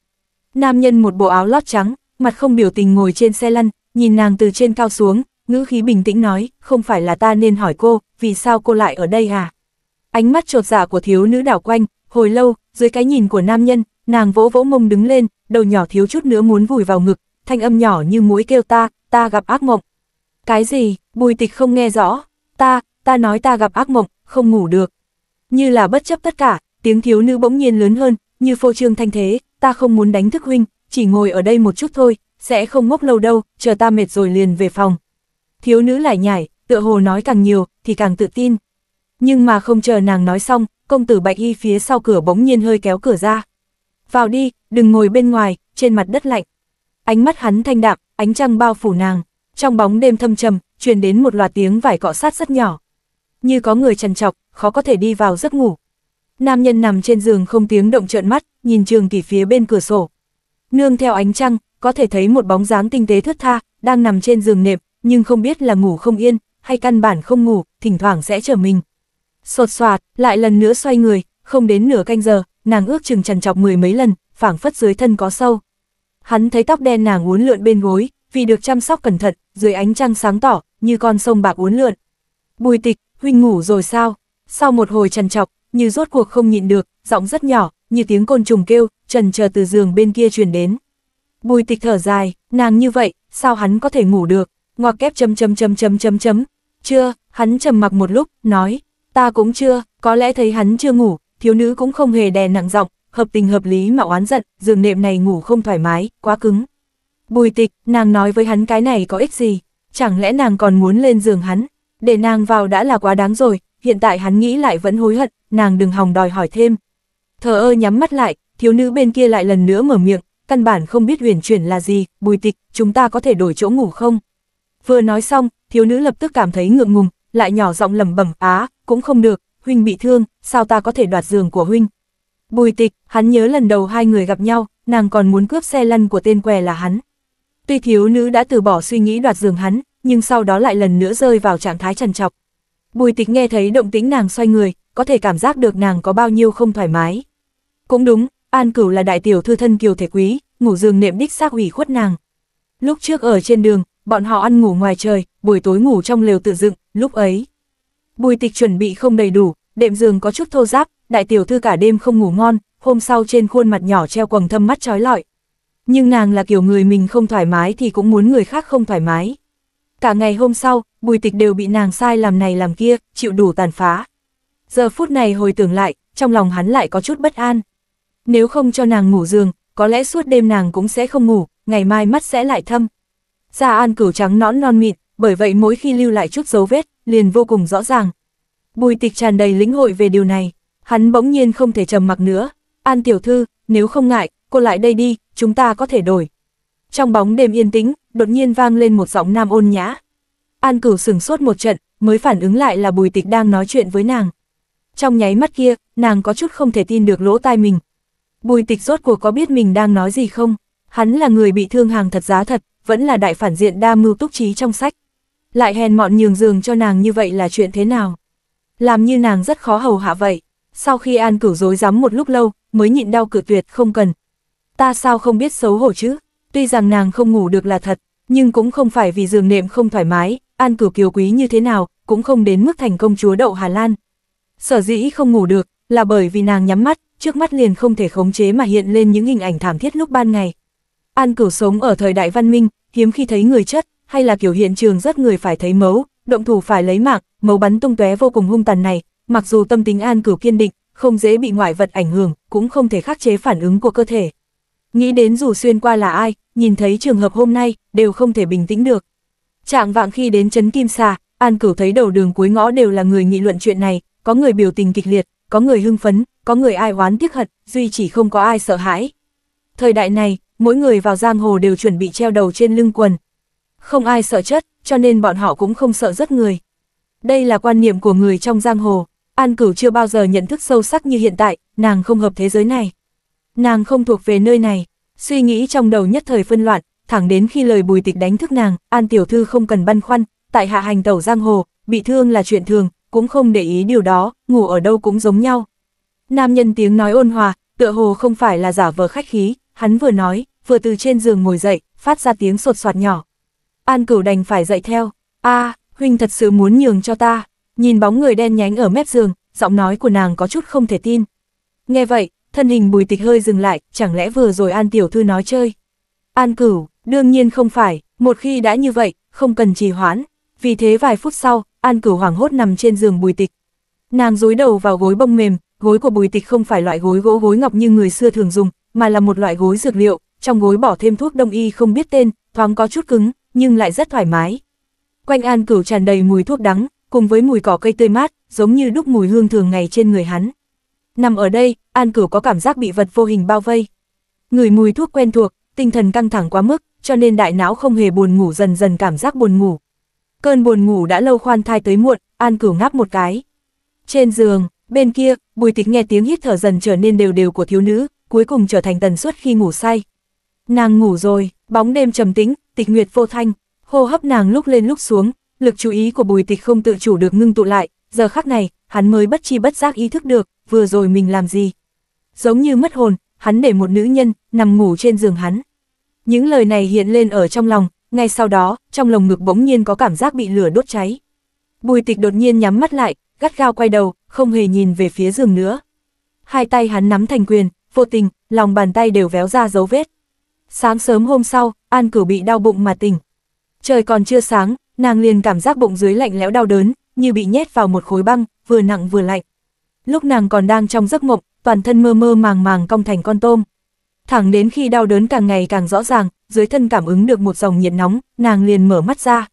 S1: Nam nhân một bộ áo lót trắng, mặt không biểu tình ngồi trên xe lăn, nhìn nàng từ trên cao xuống, ngữ khí bình tĩnh nói, không phải là ta nên hỏi cô, vì sao cô lại ở đây à? Ánh mắt trột dạ của thiếu nữ đảo quanh, hồi lâu, dưới cái nhìn của nam nhân, nàng vỗ vỗ mông đứng lên, đầu nhỏ thiếu chút nữa muốn vùi vào ngực, thanh âm nhỏ như muối kêu ta, ta gặp ác mộng. Cái gì, bùi tịch không nghe rõ, ta, ta nói ta gặp ác mộng, không ngủ được. Như là bất chấp tất cả, tiếng thiếu nữ bỗng nhiên lớn hơn, như phô trương thanh thế, ta không muốn đánh thức huynh, chỉ ngồi ở đây một chút thôi, sẽ không ngốc lâu đâu, chờ ta mệt rồi liền về phòng. Thiếu nữ lại nhảy, tựa hồ nói càng nhiều, thì càng tự tin. Nhưng mà không chờ nàng nói xong, công tử bạch y phía sau cửa bỗng nhiên hơi kéo cửa ra. Vào đi, đừng ngồi bên ngoài, trên mặt đất lạnh. Ánh mắt hắn thanh đạm, ánh trăng bao phủ nàng. Trong bóng đêm thâm trầm, truyền đến một loạt tiếng vải cọ sát rất nhỏ. Như có người trần trọc, khó có thể đi vào giấc ngủ. Nam nhân nằm trên giường không tiếng động trợn mắt, nhìn Trường Kỳ phía bên cửa sổ. Nương theo ánh trăng, có thể thấy một bóng dáng tinh tế thướt tha, đang nằm trên giường nệm, nhưng không biết là ngủ không yên, hay căn bản không ngủ, thỉnh thoảng sẽ trở mình. Sột soạt, lại lần nữa xoay người, không đến nửa canh giờ, nàng ước chừng trần chọc mười mấy lần, phảng phất dưới thân có sâu. Hắn thấy tóc đen nàng uốn lượn bên gối, vì được chăm sóc cẩn thận, dưới ánh trăng sáng tỏ, như con sông bạc uốn lượn. Bùi tịch, huynh ngủ rồi sao? Sau một hồi trần chọc, như rốt cuộc không nhịn được, giọng rất nhỏ, như tiếng côn trùng kêu, trần chờ từ giường bên kia truyền đến. Bùi tịch thở dài, nàng như vậy, sao hắn có thể ngủ được, ngoặc kép chấm chấm chấm chấm chấm chấm. Chưa, hắn trầm mặc một lúc, nói, ta cũng chưa, có lẽ thấy hắn chưa ngủ, thiếu nữ cũng không hề đè nặng giọng, hợp tình hợp lý mà oán giận, giường nệm này ngủ không thoải mái, quá cứng. Bùi tịch, nàng nói với hắn cái này có ích gì, chẳng lẽ nàng còn muốn lên giường hắn, để nàng vào đã là quá đáng rồi, hiện tại hắn nghĩ lại vẫn hối hận, nàng đừng hòng đòi hỏi thêm. Thờ ơ nhắm mắt lại, thiếu nữ bên kia lại lần nữa mở miệng, căn bản không biết huyền chuyển là gì, bùi tịch, chúng ta có thể đổi chỗ ngủ không? Vừa nói xong, thiếu nữ lập tức cảm thấy ngượng ngùng, lại nhỏ giọng lầm bẩm á, cũng không được, huynh bị thương, sao ta có thể đoạt giường của huynh? Bùi tịch, hắn nhớ lần đầu hai người gặp nhau, nàng còn muốn cướp xe lăn của tên què là hắn. Tuy thiếu nữ đã từ bỏ suy nghĩ đoạt giường hắn, nhưng sau đó lại lần nữa rơi vào trạng thái trần trọc. Bùi tịch nghe thấy động tính nàng xoay người, có thể cảm giác được nàng có bao nhiêu không thoải mái. Cũng đúng, An Cửu là đại tiểu thư thân kiều thể quý, ngủ giường nệm đích xác hủy khuất nàng. Lúc trước ở trên đường, bọn họ ăn ngủ ngoài trời, buổi tối ngủ trong lều tự dựng, lúc ấy. Bùi tịch chuẩn bị không đầy đủ, đệm giường có chút thô giáp, đại tiểu thư cả đêm không ngủ ngon, hôm sau trên khuôn mặt nhỏ treo quầng thâm mắt trói lọi. Nhưng nàng là kiểu người mình không thoải mái thì cũng muốn người khác không thoải mái. Cả ngày hôm sau, bùi tịch đều bị nàng sai làm này làm kia, chịu đủ tàn phá. Giờ phút này hồi tưởng lại, trong lòng hắn lại có chút bất an. Nếu không cho nàng ngủ giường, có lẽ suốt đêm nàng cũng sẽ không ngủ, ngày mai mắt sẽ lại thâm. Gia An cửu trắng nõn non mịn, bởi vậy mỗi khi lưu lại chút dấu vết, liền vô cùng rõ ràng. Bùi tịch tràn đầy lĩnh hội về điều này, hắn bỗng nhiên không thể trầm mặc nữa. An tiểu thư, nếu không ngại, cô lại đây đi, chúng ta có thể đổi. Trong bóng đêm yên tĩnh, đột nhiên vang lên một giọng nam ôn nhã. An Cửu sừng sốt một trận, mới phản ứng lại là Bùi Tịch đang nói chuyện với nàng. Trong nháy mắt kia, nàng có chút không thể tin được lỗ tai mình. Bùi Tịch rốt cuộc có biết mình đang nói gì không? Hắn là người bị thương hàng thật giá thật, vẫn là đại phản diện đa mưu túc trí trong sách. Lại hèn mọn nhường giường cho nàng như vậy là chuyện thế nào? Làm như nàng rất khó hầu hạ vậy. Sau khi An Cửu dối rắm một lúc lâu, mới nhịn đau cự tuyệt không cần. Ta sao không biết xấu hổ chứ? Tuy rằng nàng không ngủ được là thật, nhưng cũng không phải vì giường nệm không thoải mái, An cửu kiều quý như thế nào, cũng không đến mức thành công chúa đậu Hà Lan. Sở dĩ không ngủ được, là bởi vì nàng nhắm mắt, trước mắt liền không thể khống chế mà hiện lên những hình ảnh thảm thiết lúc ban ngày. An cửu sống ở thời đại văn minh, hiếm khi thấy người chất, hay là kiểu hiện trường rất người phải thấy mấu, động thủ phải lấy mạng, mấu bắn tung tóe vô cùng hung tàn này, mặc dù tâm tính an cửu kiên định, không dễ bị ngoại vật ảnh hưởng, cũng không thể khắc chế phản ứng của cơ thể. Nghĩ đến dù xuyên qua là ai, nhìn thấy trường hợp hôm nay, đều không thể bình tĩnh được. Trạng vạng khi đến chấn Kim Sa, An Cửu thấy đầu đường cuối ngõ đều là người nghị luận chuyện này, có người biểu tình kịch liệt, có người hưng phấn, có người ai oán tiếc hận, duy chỉ không có ai sợ hãi. Thời đại này, mỗi người vào giang hồ đều chuẩn bị treo đầu trên lưng quần. Không ai sợ chất, cho nên bọn họ cũng không sợ rất người. Đây là quan niệm của người trong giang hồ, An Cửu chưa bao giờ nhận thức sâu sắc như hiện tại, nàng không hợp thế giới này. Nàng không thuộc về nơi này, suy nghĩ trong đầu nhất thời phân loạn, thẳng đến khi lời bùi tịch đánh thức nàng, An Tiểu Thư không cần băn khoăn, tại hạ hành tẩu giang hồ, bị thương là chuyện thường, cũng không để ý điều đó, ngủ ở đâu cũng giống nhau. Nam nhân tiếng nói ôn hòa, tựa hồ không phải là giả vờ khách khí, hắn vừa nói, vừa từ trên giường ngồi dậy, phát ra tiếng sột soạt nhỏ. An cửu đành phải dậy theo, a huynh thật sự muốn nhường cho ta, nhìn bóng người đen nhánh ở mép giường, giọng nói của nàng có chút không thể tin. Nghe vậy, thân hình bùi tịch hơi dừng lại, chẳng lẽ vừa rồi An tiểu thư nói chơi. An cửu, Đương nhiên không phải, một khi đã như vậy, không cần trì hoãn. Vì thế vài phút sau, An Cửu hoảng hốt nằm trên giường bùi tịch. Nàng rúi đầu vào gối bông mềm, gối của bùi tịch không phải loại gối gỗ gối ngọc như người xưa thường dùng, mà là một loại gối dược liệu, trong gối bỏ thêm thuốc đông y không biết tên, thoáng có chút cứng, nhưng lại rất thoải mái. Quanh An Cửu tràn đầy mùi thuốc đắng, cùng với mùi cỏ cây tươi mát, giống như đúc mùi hương thường ngày trên người hắn. Nằm ở đây, An Cửu có cảm giác bị vật vô hình bao vây. Người mùi thuốc quen thuộc, tinh thần căng thẳng quá mức, cho nên đại não không hề buồn ngủ dần dần cảm giác buồn ngủ. Cơn buồn ngủ đã lâu khoan thai tới muộn, An Cửu ngáp một cái. Trên giường, bên kia, Bùi Tịch nghe tiếng hít thở dần trở nên đều đều của thiếu nữ, cuối cùng trở thành tần suất khi ngủ say. Nàng ngủ rồi, bóng đêm trầm tĩnh, tịch nguyệt vô thanh, hô hấp nàng lúc lên lúc xuống, lực chú ý của Bùi Tịch không tự chủ được ngưng tụ lại, giờ khắc này, hắn mới bất chi bất giác ý thức được, vừa rồi mình làm gì. Giống như mất hồn, hắn để một nữ nhân nằm ngủ trên giường hắn. Những lời này hiện lên ở trong lòng, ngay sau đó, trong lồng ngực bỗng nhiên có cảm giác bị lửa đốt cháy. Bùi tịch đột nhiên nhắm mắt lại, gắt gao quay đầu, không hề nhìn về phía giường nữa. Hai tay hắn nắm thành quyền, vô tình, lòng bàn tay đều véo ra dấu vết. Sáng sớm hôm sau, An Cửu bị đau bụng mà tỉnh. Trời còn chưa sáng, nàng liền cảm giác bụng dưới lạnh lẽo đau đớn, như bị nhét vào một khối băng, vừa nặng vừa lạnh. Lúc nàng còn đang trong giấc mộng, toàn thân mơ mơ màng màng cong thành con tôm thẳng đến khi đau đớn càng ngày càng rõ ràng, dưới thân cảm ứng được một dòng nhiệt nóng, nàng liền mở mắt ra.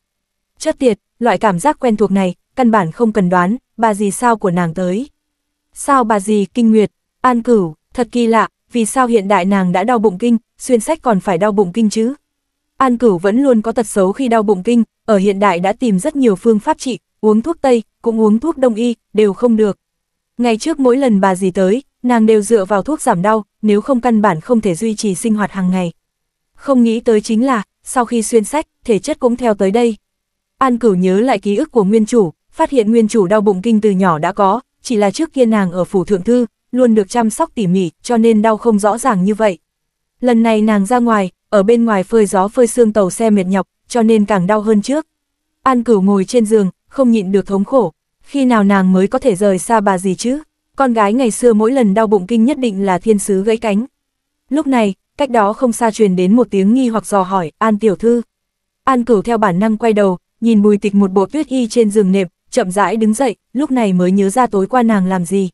S1: Chất tiệt, loại cảm giác quen thuộc này, căn bản không cần đoán, bà gì sao của nàng tới. Sao bà gì kinh nguyệt, an cửu, thật kỳ lạ, vì sao hiện đại nàng đã đau bụng kinh, xuyên sách còn phải đau bụng kinh chứ? An cửu vẫn luôn có tật xấu khi đau bụng kinh, ở hiện đại đã tìm rất nhiều phương pháp trị, uống thuốc Tây, cũng uống thuốc Đông Y, đều không được. Ngày trước mỗi lần bà gì tới, nàng đều dựa vào thuốc giảm đau, nếu không căn bản không thể duy trì sinh hoạt hàng ngày. Không nghĩ tới chính là, sau khi xuyên sách, thể chất cũng theo tới đây. An cửu nhớ lại ký ức của nguyên chủ, phát hiện nguyên chủ đau bụng kinh từ nhỏ đã có, chỉ là trước kia nàng ở phủ thượng thư, luôn được chăm sóc tỉ mỉ, cho nên đau không rõ ràng như vậy. Lần này nàng ra ngoài, ở bên ngoài phơi gió phơi xương tàu xe mệt nhọc, cho nên càng đau hơn trước. An cửu ngồi trên giường, không nhịn được thống khổ, khi nào nàng mới có thể rời xa bà gì chứ? Con gái ngày xưa mỗi lần đau bụng kinh nhất định là thiên sứ gãy cánh. Lúc này, cách đó không xa truyền đến một tiếng nghi hoặc dò hỏi, An tiểu thư. An cửu theo bản năng quay đầu, nhìn bùi tịch một bộ tuyết y trên giường nệm, chậm rãi đứng dậy, lúc này mới nhớ ra tối qua nàng làm gì.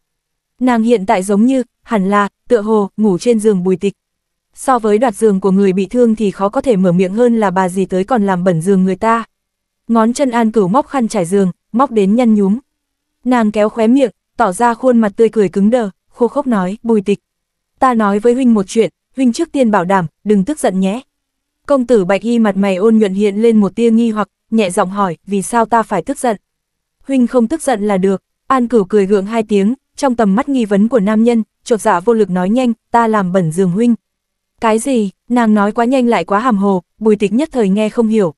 S1: Nàng hiện tại giống như, hẳn là, tựa hồ, ngủ trên giường bùi tịch. So với đoạt giường của người bị thương thì khó có thể mở miệng hơn là bà gì tới còn làm bẩn giường người ta. Ngón chân An cửu móc khăn trải giường, móc đến nhăn nhúm. Nàng kéo khóe miệng, tỏ ra khuôn mặt tươi cười cứng đờ, khô khốc nói, bùi tịch. Ta nói với huynh một chuyện, huynh trước tiên bảo đảm, đừng tức giận nhé. Công tử bạch y mặt mày ôn nhuận hiện lên một tia nghi hoặc, nhẹ giọng hỏi, vì sao ta phải tức giận? Huynh không tức giận là được, an cửu cười gượng hai tiếng, trong tầm mắt nghi vấn của nam nhân, chột dạ vô lực nói nhanh, ta làm bẩn giường huynh. Cái gì, nàng nói quá nhanh lại quá hàm hồ, bùi tịch nhất thời nghe không hiểu.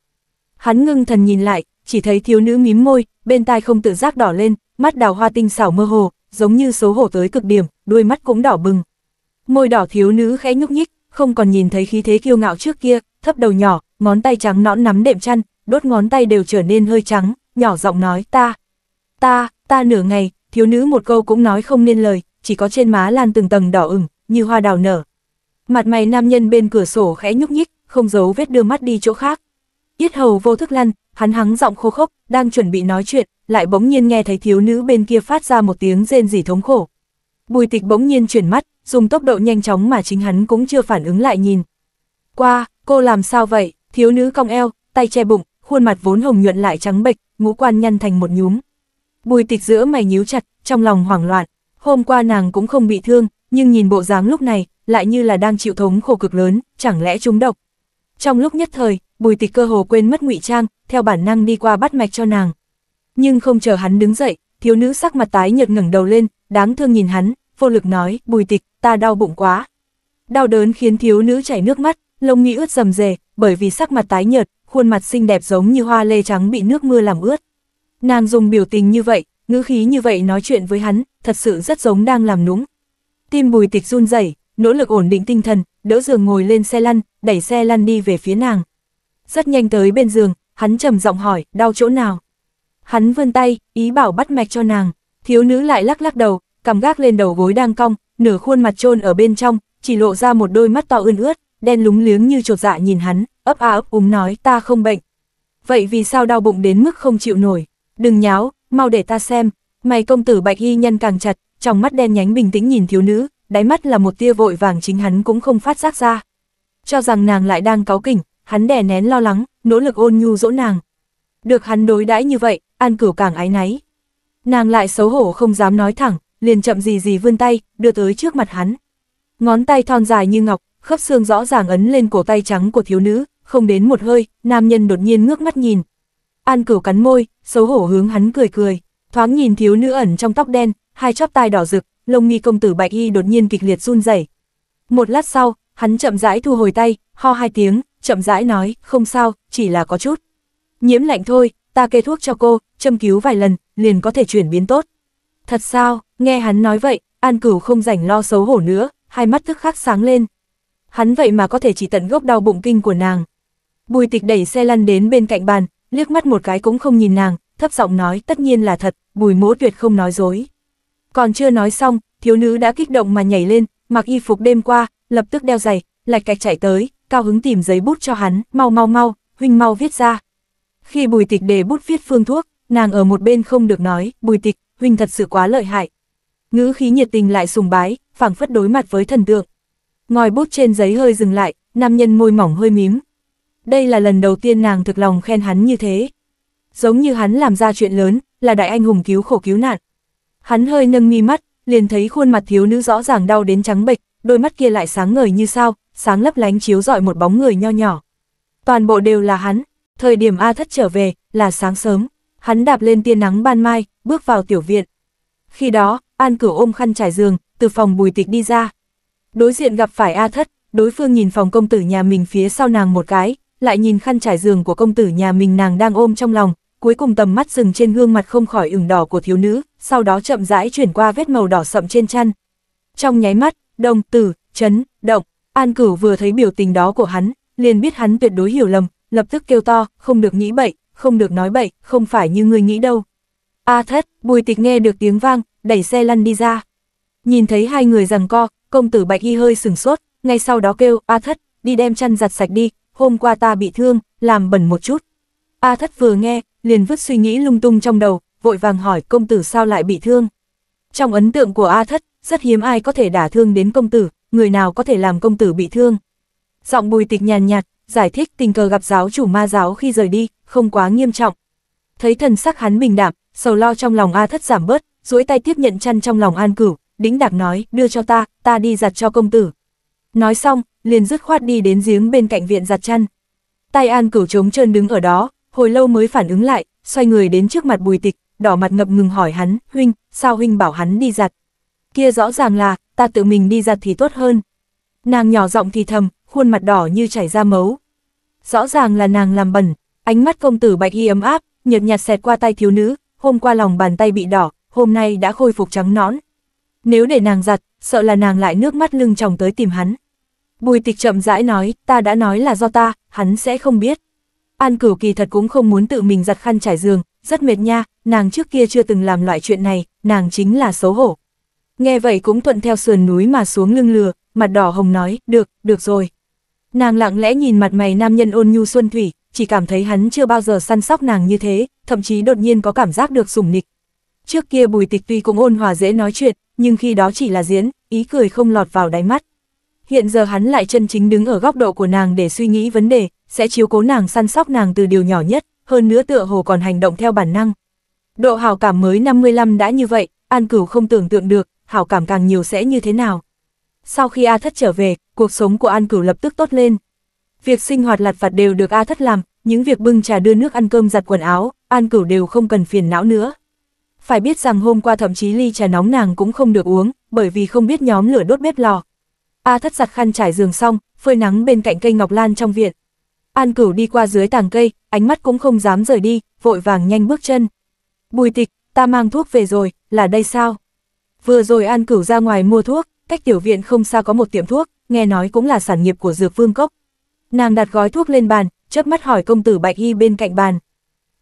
S1: Hắn ngưng thần nhìn lại, chỉ thấy thiếu nữ mím môi, bên tai không tự giác đỏ lên, mắt đào hoa tinh xảo mơ hồ, giống như xấu hổ tới cực điểm, đuôi mắt cũng đỏ bừng. Môi đỏ thiếu nữ khẽ nhúc nhích, không còn nhìn thấy khí thế kiêu ngạo trước kia, thấp đầu nhỏ, ngón tay trắng nõn nắm đệm chăn, đốt ngón tay đều trở nên hơi trắng, nhỏ giọng nói ta, ta, ta nửa ngày, thiếu nữ một câu cũng nói không nên lời, chỉ có trên má lan từng tầng đỏ ửng, như hoa đào nở. Mặt mày nam nhân bên cửa sổ khẽ nhúc nhích, không giấu vết đưa mắt đi chỗ khác. Yết hầu vô thức lăn, hắn hắng giọng khô khốc, đang chuẩn bị nói chuyện, lại bỗng nhiên nghe thấy thiếu nữ bên kia phát ra một tiếng rên rỉ thống khổ. Bùi tịch bỗng nhiên chuyển mắt, dùng tốc độ nhanh chóng mà chính hắn cũng chưa phản ứng lại nhìn. Qua, cô làm sao vậy, thiếu nữ cong eo, tay che bụng, khuôn mặt vốn hồng nhuận lại trắng bệch, ngũ quan nhăn thành một nhúm. Bùi tịch giữa mày nhíu chặt, trong lòng hoảng loạn, hôm qua nàng cũng không bị thương, nhưng nhìn bộ dáng lúc này, lại như là đang chịu thống khổ cực lớn, chẳng lẽ trúng độc. Trong lúc nhất thời, bùi tịch cơ hồ quên mất ngụy trang, theo bản năng đi qua bắt mạch cho nàng. Nhưng không chờ hắn đứng dậy, thiếu nữ sắc mặt tái nhợt ngẩng đầu lên, đáng thương nhìn hắn, vô lực nói, bùi tịch, ta đau bụng quá. Đau đớn khiến thiếu nữ chảy nước mắt, lông nghĩ ướt rầm rề, bởi vì sắc mặt tái nhợt, khuôn mặt xinh đẹp giống như hoa lê trắng bị nước mưa làm ướt. Nàng dùng biểu tình như vậy, ngữ khí như vậy nói chuyện với hắn, thật sự rất giống đang làm nũng. Tim bùi tịch run rẩy, nỗ lực ổn định tinh thần, đỡ giường ngồi lên xe lăn, đẩy xe lăn đi về phía nàng. Rất nhanh tới bên giường, hắn trầm giọng hỏi, đau chỗ nào? Hắn vươn tay, ý bảo bắt mạch cho nàng, thiếu nữ lại lắc lắc đầu, cằm gác lên đầu gối đang cong, nửa khuôn mặt trôn ở bên trong, chỉ lộ ra một đôi mắt to ươn ướt, đen lúng liếng như chột dạ nhìn hắn, ấp a ấp úng nói ta không bệnh. Vậy vì sao đau bụng đến mức không chịu nổi? Đừng nháo, mau để ta xem. Mày công tử bạch y nhân càng chặt, trong mắt đen nhánh bình tĩnh nhìn thiếu nữ, đáy mắt là một tia vội vàng chính hắn cũng không phát giác ra. Cho rằng nàng lại đang cáu kỉnh, hắn đè nén lo lắng, nỗ lực ôn nhu dỗ nàng. Được hắn đối đãi như vậy, An Cửu càng ái náy. Nàng lại xấu hổ không dám nói thẳng, liền chậm gì gì vươn tay, đưa tới trước mặt hắn. Ngón tay thon dài như ngọc, khớp xương rõ ràng ấn lên cổ tay trắng của thiếu nữ, không đến một hơi, nam nhân đột nhiên ngước mắt nhìn. An Cửu cắn môi, xấu hổ hướng hắn cười cười, thoáng nhìn thiếu nữ ẩn trong tóc đen, hai chóp tai đỏ rực, lông mi công tử Bạch Y đột nhiên kịch liệt run rẩy. Một lát sau, hắn chậm rãi thu hồi tay, ho hai tiếng, chậm rãi nói, không sao, chỉ là có chút. Nhiễm lạnh thôi, ta kê thuốc cho cô, châm cứu vài lần, liền có thể chuyển biến tốt. Thật sao, nghe hắn nói vậy, An Cửu không rảnh lo xấu hổ nữa, hai mắt tức khắc sáng lên. Hắn vậy mà có thể chỉ tận gốc đau bụng kinh của nàng. Bùi tịch đẩy xe lăn đến bên cạnh bàn, liếc mắt một cái cũng không nhìn nàng, thấp giọng nói tất nhiên là thật, bùi mỗ tuyệt không nói dối. Còn chưa nói xong, thiếu nữ đã kích động mà nhảy lên, mặc y phục đêm qua, lập tức đeo giày, lạch cạch chạy tới, cao hứng tìm giấy bút cho hắn, mau mau mau, huynh mau viết ra, khi bùi tịch đề bút viết phương thuốc, nàng ở một bên không được nói, bùi tịch, huynh thật sự quá lợi hại. Ngữ khí nhiệt tình lại sùng bái, phảng phất đối mặt với thần tượng. Ngòi bút trên giấy hơi dừng lại, nam nhân môi mỏng hơi mím. Đây là lần đầu tiên nàng thực lòng khen hắn như thế. Giống như hắn làm ra chuyện lớn, là đại anh hùng cứu khổ cứu nạn. Hắn hơi nâng mi mắt, liền thấy khuôn mặt thiếu nữ rõ ràng đau đến trắng bệch, đôi mắt kia lại sáng ngời như sao, sáng lấp lánh chiếu rọi một bóng người nho nhỏ. Toàn bộ đều là hắn, Thời điểm A Thất trở về, là sáng sớm, hắn đạp lên tia nắng ban mai, bước vào tiểu viện. Khi đó, An Cửu ôm khăn trải giường, từ phòng bùi tịch đi ra. Đối diện gặp phải A Thất, đối phương nhìn phòng công tử nhà mình phía sau nàng một cái, lại nhìn khăn trải giường của công tử nhà mình nàng đang ôm trong lòng, cuối cùng tầm mắt dừng trên gương mặt không khỏi ửng đỏ của thiếu nữ, sau đó chậm rãi chuyển qua vết màu đỏ sậm trên chăn. Trong nháy mắt, đồng, tử, chấn, động, An Cửu vừa thấy biểu tình đó của hắn, liền biết hắn tuyệt đối hiểu lầm, lập tức kêu to, không được nghĩ bậy, không được nói bậy, không phải như người nghĩ đâu. A thất, bùi tịch nghe được tiếng vang, đẩy xe lăn đi ra. Nhìn thấy hai người rằng co, công tử bạch y hơi sừng sốt, ngay sau đó kêu, A thất, đi đem chăn giặt sạch đi, hôm qua ta bị thương, làm bẩn một chút. A thất vừa nghe, liền vứt suy nghĩ lung tung trong đầu, vội vàng hỏi công tử sao lại bị thương. Trong ấn tượng của A thất, rất hiếm ai có thể đả thương đến công tử, người nào có thể làm công tử bị thương. Giọng bùi tịch nhàn nhạt, giải thích tình cờ gặp giáo chủ ma giáo khi rời đi, không quá nghiêm trọng. Thấy thần sắc hắn bình đảm, sầu lo trong lòng A thất giảm bớt, duỗi tay tiếp nhận chăn trong lòng an cửu, đĩnh đạc nói, đưa cho ta, ta đi giặt cho công tử. Nói xong, liền dứt khoát đi đến giếng bên cạnh viện giặt chăn. Tay an cửu trống trơn đứng ở đó, hồi lâu mới phản ứng lại, xoay người đến trước mặt bùi tịch, đỏ mặt ngập ngừng hỏi hắn, huynh, sao huynh bảo hắn đi giặt? Kia rõ ràng là, ta tự mình đi giặt thì tốt hơn. Nàng nhỏ giọng thì thầm, khuôn mặt đỏ như chảy ra mấu. Rõ ràng là nàng làm bẩn, ánh mắt công tử bạch y ấm áp, nhợt nhạt xẹt qua tay thiếu nữ, hôm qua lòng bàn tay bị đỏ, hôm nay đã khôi phục trắng nõn. Nếu để nàng giặt, sợ là nàng lại nước mắt lưng chồng tới tìm hắn. Bùi tịch chậm rãi nói, ta đã nói là do ta, hắn sẽ không biết. An cửu kỳ thật cũng không muốn tự mình giặt khăn trải giường, rất mệt nha, nàng trước kia chưa từng làm loại chuyện này, nàng chính là xấu hổ. Nghe vậy cũng thuận theo sườn núi mà xuống lưng lừa, mặt đỏ hồng nói, được, được rồi. Nàng lặng lẽ nhìn mặt mày nam nhân ôn nhu xuân thủy, chỉ cảm thấy hắn chưa bao giờ săn sóc nàng như thế, thậm chí đột nhiên có cảm giác được sủng nịch. Trước kia bùi tịch tuy cũng ôn hòa dễ nói chuyện, nhưng khi đó chỉ là diễn, ý cười không lọt vào đáy mắt. Hiện giờ hắn lại chân chính đứng ở góc độ của nàng để suy nghĩ vấn đề, sẽ chiếu cố nàng săn sóc nàng từ điều nhỏ nhất, hơn nữa tựa hồ còn hành động theo bản năng. Độ hào cảm mới 55 đã như vậy, An Cửu không tưởng tượng được, hào cảm càng nhiều sẽ như thế nào. Sau khi A Thất trở về, cuộc sống của An Cửu lập tức tốt lên. Việc sinh hoạt lặt vặt đều được A Thất làm, những việc bưng trà đưa nước ăn cơm giặt quần áo, An Cửu đều không cần phiền não nữa. Phải biết rằng hôm qua thậm chí ly trà nóng nàng cũng không được uống, bởi vì không biết nhóm lửa đốt bếp lò. A Thất giặt khăn trải giường xong, phơi nắng bên cạnh cây ngọc lan trong viện. An Cửu đi qua dưới tàng cây, ánh mắt cũng không dám rời đi, vội vàng nhanh bước chân. Bùi tịch, ta mang thuốc về rồi, là đây sao? Vừa rồi An Cửu ra ngoài mua thuốc, cách tiểu viện không xa có một tiệm thuốc, nghe nói cũng là sản nghiệp của dược vương cốc. Nàng đặt gói thuốc lên bàn, chớp mắt hỏi công tử Bạch Y bên cạnh bàn.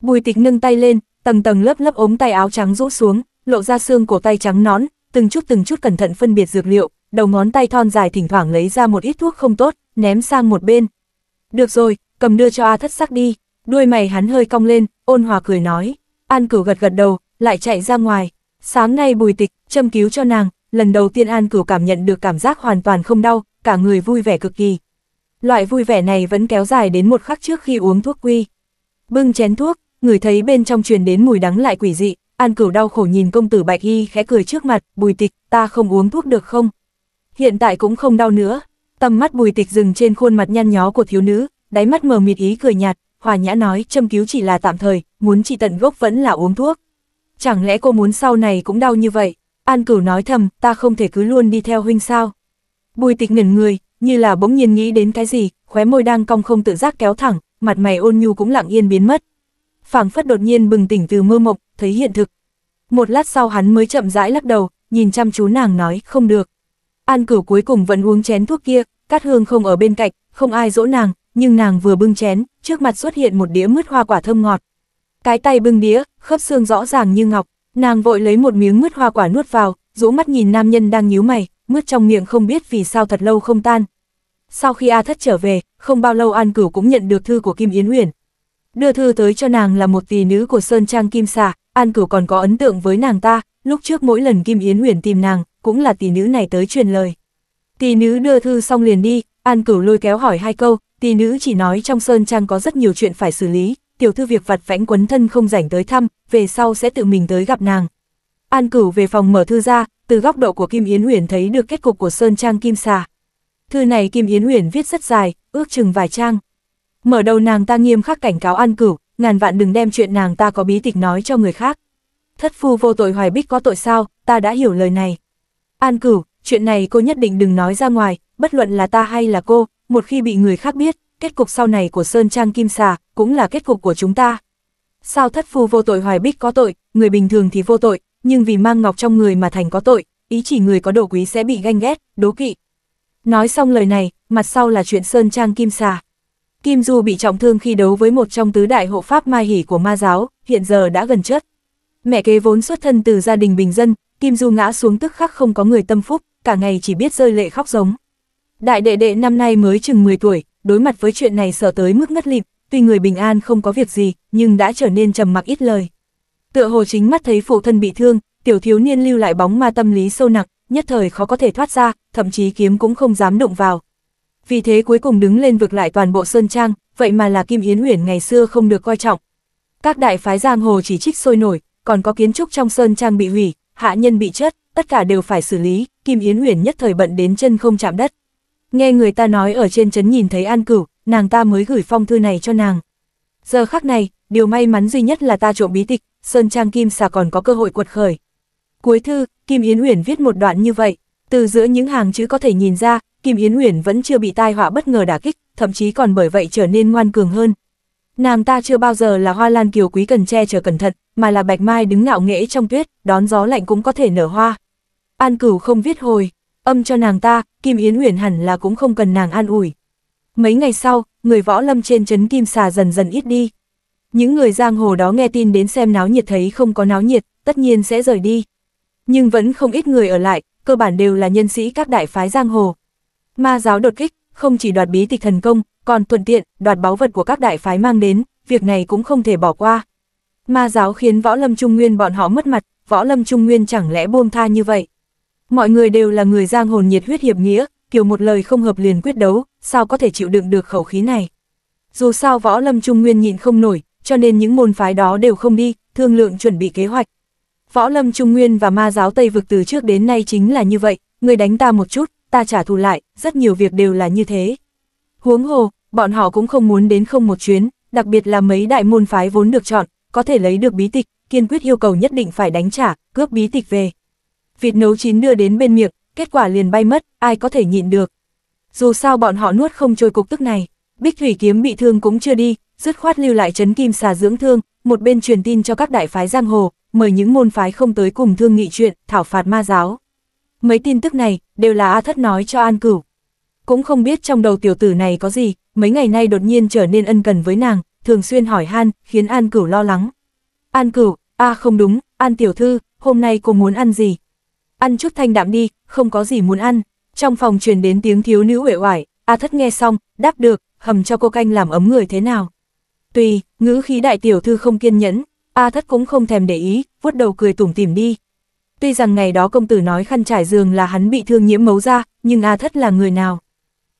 S1: Bùi tịch nâng tay lên, tầng tầng lớp lớp ống tay áo trắng rũ xuống, lộ ra xương cổ tay trắng nón, từng chút từng chút cẩn thận phân biệt dược liệu, đầu ngón tay thon dài thỉnh thoảng lấy ra một ít thuốc không tốt, ném sang một bên. Được rồi, cầm đưa cho A thất sắc đi, đuôi mày hắn hơi cong lên, ôn hòa cười nói. An cửu gật gật đầu, lại chạy ra ngoài. Sáng nay bùi tịch, châm cứu cho nàng, lần đầu tiên An Cửu cảm nhận được cảm giác hoàn toàn không đau, cả người vui vẻ cực kỳ. Loại vui vẻ này vẫn kéo dài đến một khắc trước khi uống thuốc quy. Bưng chén thuốc, người thấy bên trong truyền đến mùi đắng lại quỷ dị, An Cửu đau khổ nhìn công tử Bạch Y khẽ cười trước mặt, "Bùi Tịch, ta không uống thuốc được không?" Hiện tại cũng không đau nữa. Tầm mắt Bùi Tịch dừng trên khuôn mặt nhăn nhó của thiếu nữ, đáy mắt mờ mịt ý cười nhạt, hòa nhã nói, "Châm cứu chỉ là tạm thời, muốn trị tận gốc vẫn là uống thuốc." Chẳng lẽ cô muốn sau này cũng đau như vậy? An cửu nói thầm, ta không thể cứ luôn đi theo huynh sao. Bùi tịch ngẩn người, như là bỗng nhiên nghĩ đến cái gì, khóe môi đang cong không tự giác kéo thẳng, mặt mày ôn nhu cũng lặng yên biến mất. phảng phất đột nhiên bừng tỉnh từ mơ mộng, thấy hiện thực. Một lát sau hắn mới chậm rãi lắc đầu, nhìn chăm chú nàng nói, không được. An cửu cuối cùng vẫn uống chén thuốc kia, Cát Hương không ở bên cạnh, không ai dỗ nàng, nhưng nàng vừa bưng chén, trước mặt xuất hiện một đĩa mứt hoa quả thơm ngọt. Cái tay bưng đĩa, khớp xương rõ ràng như ngọc, Nàng vội lấy một miếng mứt hoa quả nuốt vào, rũ mắt nhìn nam nhân đang nhíu mày, mứt trong miệng không biết vì sao thật lâu không tan. Sau khi A Thất trở về, không bao lâu An Cửu cũng nhận được thư của Kim Yến Uyển. Đưa thư tới cho nàng là một tỷ nữ của Sơn Trang Kim Xà, An Cửu còn có ấn tượng với nàng ta, lúc trước mỗi lần Kim Yến Uyển tìm nàng, cũng là tỷ nữ này tới truyền lời. Tỷ nữ đưa thư xong liền đi, An Cửu lôi kéo hỏi hai câu, tỷ nữ chỉ nói trong Sơn Trang có rất nhiều chuyện phải xử lý, tiểu thư việc vặt vãnh quấn thân không rảnh tới thăm, về sau sẽ tự mình tới gặp nàng. An cửu về phòng mở thư ra, từ góc độ của Kim Yến Huyền thấy được kết cục của Sơn Trang Kim Xà. Thư này Kim Yến Huyền viết rất dài, ước chừng vài trang. Mở đầu nàng ta nghiêm khắc cảnh cáo An cửu, ngàn vạn đừng đem chuyện nàng ta có bí tịch nói cho người khác. Thất phu vô tội hoài bích có tội sao, ta đã hiểu lời này. An cửu, chuyện này cô nhất định đừng nói ra ngoài, bất luận là ta hay là cô, một khi bị người khác biết, kết cục sau này của Sơn Trang Kim Xà, cũng là kết cục của chúng ta. Sao thất phu vô tội hoài bích có tội, người bình thường thì vô tội, nhưng vì mang ngọc trong người mà thành có tội, ý chỉ người có đồ quý sẽ bị ganh ghét, đố kỵ. Nói xong lời này, mặt sau là chuyện Sơn Trang Kim Xà. Kim Du bị trọng thương khi đấu với một trong tứ đại hộ pháp Mai hỉ của ma giáo, hiện giờ đã gần chết. Mẹ kế vốn xuất thân từ gia đình bình dân, Kim Du ngã xuống tức khắc không có người tâm phúc, cả ngày chỉ biết rơi lệ khóc giống. Đại đệ đệ năm nay mới chừng 10 tuổi, đối mặt với chuyện này sợ tới mức ngất lịp, tuy người bình an không có việc gì, nhưng đã trở nên trầm mặc ít lời. Tựa hồ chính mắt thấy phụ thân bị thương, tiểu thiếu niên lưu lại bóng ma tâm lý sâu nặng nhất thời khó có thể thoát ra, thậm chí kiếm cũng không dám động vào. Vì thế cuối cùng đứng lên vực lại toàn bộ sơn trang, vậy mà là Kim Yến huyền ngày xưa không được coi trọng. Các đại phái giang hồ chỉ trích sôi nổi, còn có kiến trúc trong sơn trang bị hủy, hạ nhân bị chết, tất cả đều phải xử lý, Kim Yến huyền nhất thời bận đến chân không chạm đất nghe người ta nói ở trên trấn nhìn thấy An Cửu, nàng ta mới gửi phong thư này cho nàng. Giờ khắc này, điều may mắn duy nhất là ta trộm bí tịch, Sơn Trang Kim Xà còn có cơ hội quật khởi. Cuối thư, Kim Yến Uyển viết một đoạn như vậy, từ giữa những hàng chữ có thể nhìn ra, Kim Yến Uyển vẫn chưa bị tai họa bất ngờ đả kích, thậm chí còn bởi vậy trở nên ngoan cường hơn. Nàng ta chưa bao giờ là hoa lan kiều quý cần che chở cẩn thận, mà là bạch mai đứng ngạo nghễ trong tuyết, đón gió lạnh cũng có thể nở hoa. An Cửu không viết hồi, âm cho nàng ta, Kim Yến Uyển hẳn là cũng không cần nàng an ủi. Mấy ngày sau, người võ lâm trên trấn Kim Xà dần dần ít đi. Những người giang hồ đó nghe tin đến xem náo nhiệt thấy không có náo nhiệt, tất nhiên sẽ rời đi. Nhưng vẫn không ít người ở lại, cơ bản đều là nhân sĩ các đại phái giang hồ. Ma giáo đột kích, không chỉ đoạt bí tịch thần công, còn thuận tiện, đoạt báu vật của các đại phái mang đến, việc này cũng không thể bỏ qua. Ma giáo khiến võ lâm trung nguyên bọn họ mất mặt, võ lâm trung nguyên chẳng lẽ buông tha như vậy. Mọi người đều là người giang hồn nhiệt huyết hiệp nghĩa, kiểu một lời không hợp liền quyết đấu, sao có thể chịu đựng được khẩu khí này. Dù sao võ lâm trung nguyên nhịn không nổi, cho nên những môn phái đó đều không đi, thương lượng chuẩn bị kế hoạch. Võ lâm trung nguyên và ma giáo Tây vực từ trước đến nay chính là như vậy, người đánh ta một chút, ta trả thù lại, rất nhiều việc đều là như thế. Huống hồ, bọn họ cũng không muốn đến không một chuyến, đặc biệt là mấy đại môn phái vốn được chọn, có thể lấy được bí tịch, kiên quyết yêu cầu nhất định phải đánh trả, cướp bí tịch về vịt nấu chín đưa đến bên miệng, kết quả liền bay mất, ai có thể nhịn được. Dù sao bọn họ nuốt không trôi cục tức này, Bích Thủy Kiếm bị thương cũng chưa đi, dứt khoát lưu lại chấn kim xà dưỡng thương, một bên truyền tin cho các đại phái giang hồ, mời những môn phái không tới cùng thương nghị chuyện, thảo phạt ma giáo. Mấy tin tức này, đều là A Thất nói cho An Cửu. Cũng không biết trong đầu tiểu tử này có gì, mấy ngày nay đột nhiên trở nên ân cần với nàng, thường xuyên hỏi han, khiến An Cửu lo lắng. An Cửu, a không đúng, An Tiểu Thư, hôm nay cô muốn ăn gì, ăn chút thanh đạm đi, không có gì muốn ăn. Trong phòng truyền đến tiếng thiếu nữ uể oải, A Thất nghe xong, đáp được, hầm cho cô canh làm ấm người thế nào. Tùy, ngữ khí đại tiểu thư không kiên nhẫn, A Thất cũng không thèm để ý, vuốt đầu cười tủm tỉm đi. Tuy rằng ngày đó công tử nói khăn trải giường là hắn bị thương nhiễm mấu ra, nhưng A Thất là người nào?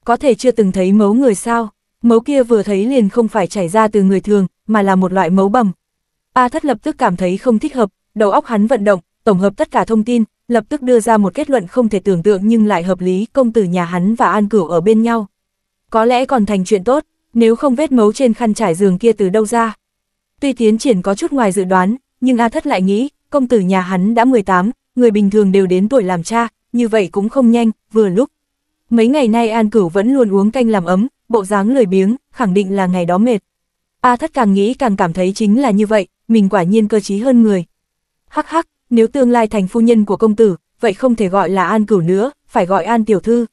S1: Có thể chưa từng thấy mấu người sao? Mấu kia vừa thấy liền không phải chảy ra từ người thường, mà là một loại mấu bầm. A Thất lập tức cảm thấy không thích hợp, đầu óc hắn vận động, tổng hợp tất cả thông tin, lập tức đưa ra một kết luận không thể tưởng tượng nhưng lại hợp lý, công tử nhà hắn và An Cửu ở bên nhau. Có lẽ còn thành chuyện tốt, nếu không vết mấu trên khăn trải giường kia từ đâu ra. Tuy tiến triển có chút ngoài dự đoán, nhưng A Thất lại nghĩ, công tử nhà hắn đã 18, người bình thường đều đến tuổi làm cha, như vậy cũng không nhanh, vừa lúc. Mấy ngày nay An Cửu vẫn luôn uống canh làm ấm, bộ dáng lười biếng, khẳng định là ngày đó mệt. A Thất càng nghĩ càng cảm thấy chính là như vậy, mình quả nhiên cơ trí hơn người. Hắc hắc, nếu tương lai thành phu nhân của công tử, vậy không thể gọi là An Cửu nữa, phải gọi An Tiểu Thư.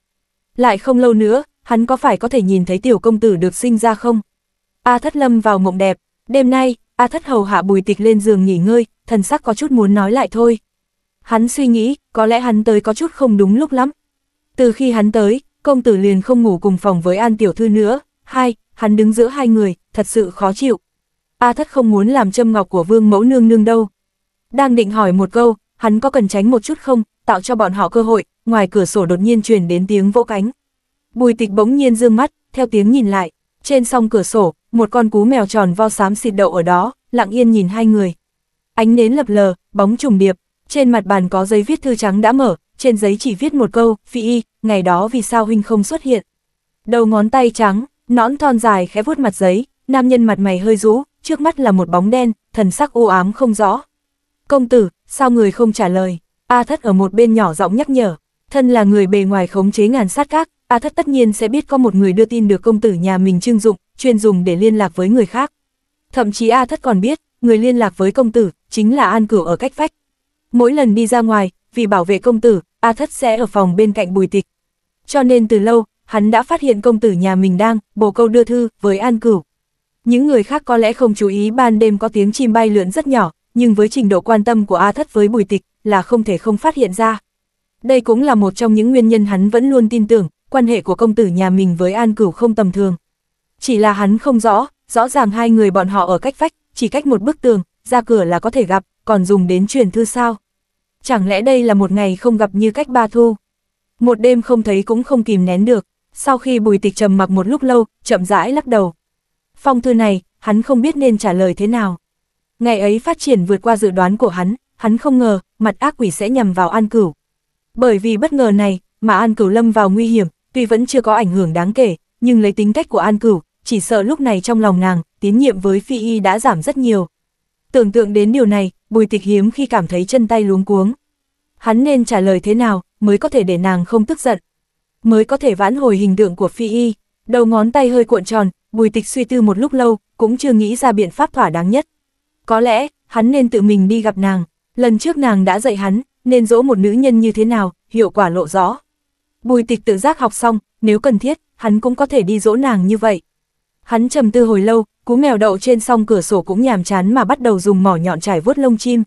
S1: Lại không lâu nữa, hắn có phải có thể nhìn thấy tiểu công tử được sinh ra không? A Thất Lâm vào mộng đẹp, đêm nay, A Thất hầu hạ bùi tịch lên giường nghỉ ngơi, thần sắc có chút muốn nói lại thôi. Hắn suy nghĩ, có lẽ hắn tới có chút không đúng lúc lắm. Từ khi hắn tới, công tử liền không ngủ cùng phòng với An Tiểu Thư nữa, hai, hắn đứng giữa hai người, thật sự khó chịu. A Thất không muốn làm châm ngọc của vương mẫu nương nương đâu, đang định hỏi một câu, hắn có cần tránh một chút không, tạo cho bọn họ cơ hội, ngoài cửa sổ đột nhiên truyền đến tiếng vỗ cánh. Bùi tịch bỗng nhiên dương mắt, theo tiếng nhìn lại, trên song cửa sổ, một con cú mèo tròn vo xám xịt đậu ở đó, lặng yên nhìn hai người. Ánh nến lập lờ, bóng trùng điệp, trên mặt bàn có giấy viết thư trắng đã mở, trên giấy chỉ viết một câu, phi y, ngày đó vì sao huynh không xuất hiện. Đầu ngón tay trắng, nõn thon dài khẽ vuốt mặt giấy, nam nhân mặt mày hơi rũ, trước mắt là một bóng đen, thần sắc u ám không rõ. Công tử, sao người không trả lời? A thất ở một bên nhỏ giọng nhắc nhở. Thân là người bề ngoài khống chế ngàn sát khác, A thất tất nhiên sẽ biết có một người đưa tin được công tử nhà mình trưng dụng, chuyên dùng để liên lạc với người khác. Thậm chí A thất còn biết, người liên lạc với công tử, chính là An Cửu ở cách phách. Mỗi lần đi ra ngoài, vì bảo vệ công tử, A thất sẽ ở phòng bên cạnh bùi tịch. Cho nên từ lâu, hắn đã phát hiện công tử nhà mình đang bồ câu đưa thư với An Cửu. Những người khác có lẽ không chú ý ban đêm có tiếng chim bay lượn rất nhỏ, nhưng với trình độ quan tâm của A Thất với Bùi Tịch là không thể không phát hiện ra. Đây cũng là một trong những nguyên nhân hắn vẫn luôn tin tưởng, quan hệ của công tử nhà mình với An Cửu không tầm thường. Chỉ là hắn không rõ, rõ ràng hai người bọn họ ở cách vách, chỉ cách một bức tường, ra cửa là có thể gặp, còn dùng đến truyền thư sao. Chẳng lẽ đây là một ngày không gặp như cách ba thu? Một đêm không thấy cũng không kìm nén được, sau khi bùi tịch trầm mặc một lúc lâu, chậm rãi lắc đầu. Phong thư này, hắn không biết nên trả lời thế nào. Ngày ấy phát triển vượt qua dự đoán của hắn, hắn không ngờ, mặt ác quỷ sẽ nhằm vào An Cửu. Bởi vì bất ngờ này, mà An Cửu lâm vào nguy hiểm, tuy vẫn chưa có ảnh hưởng đáng kể, nhưng lấy tính cách của An Cửu, chỉ sợ lúc này trong lòng nàng, tín nhiệm với Phi Y đã giảm rất nhiều. Tưởng tượng đến điều này, Bùi Tịch hiếm khi cảm thấy chân tay luống cuống. Hắn nên trả lời thế nào mới có thể để nàng không tức giận, mới có thể vãn hồi hình tượng của Phi Y. Đầu ngón tay hơi cuộn tròn, Bùi Tịch suy tư một lúc lâu, cũng chưa nghĩ ra biện pháp thỏa đáng nhất. Có lẽ, hắn nên tự mình đi gặp nàng, lần trước nàng đã dạy hắn, nên dỗ một nữ nhân như thế nào, hiệu quả lộ rõ. Bùi tịch tự giác học xong, nếu cần thiết, hắn cũng có thể đi dỗ nàng như vậy. Hắn trầm tư hồi lâu, cú mèo đậu trên song cửa sổ cũng nhàm chán mà bắt đầu dùng mỏ nhọn trải vuốt lông chim.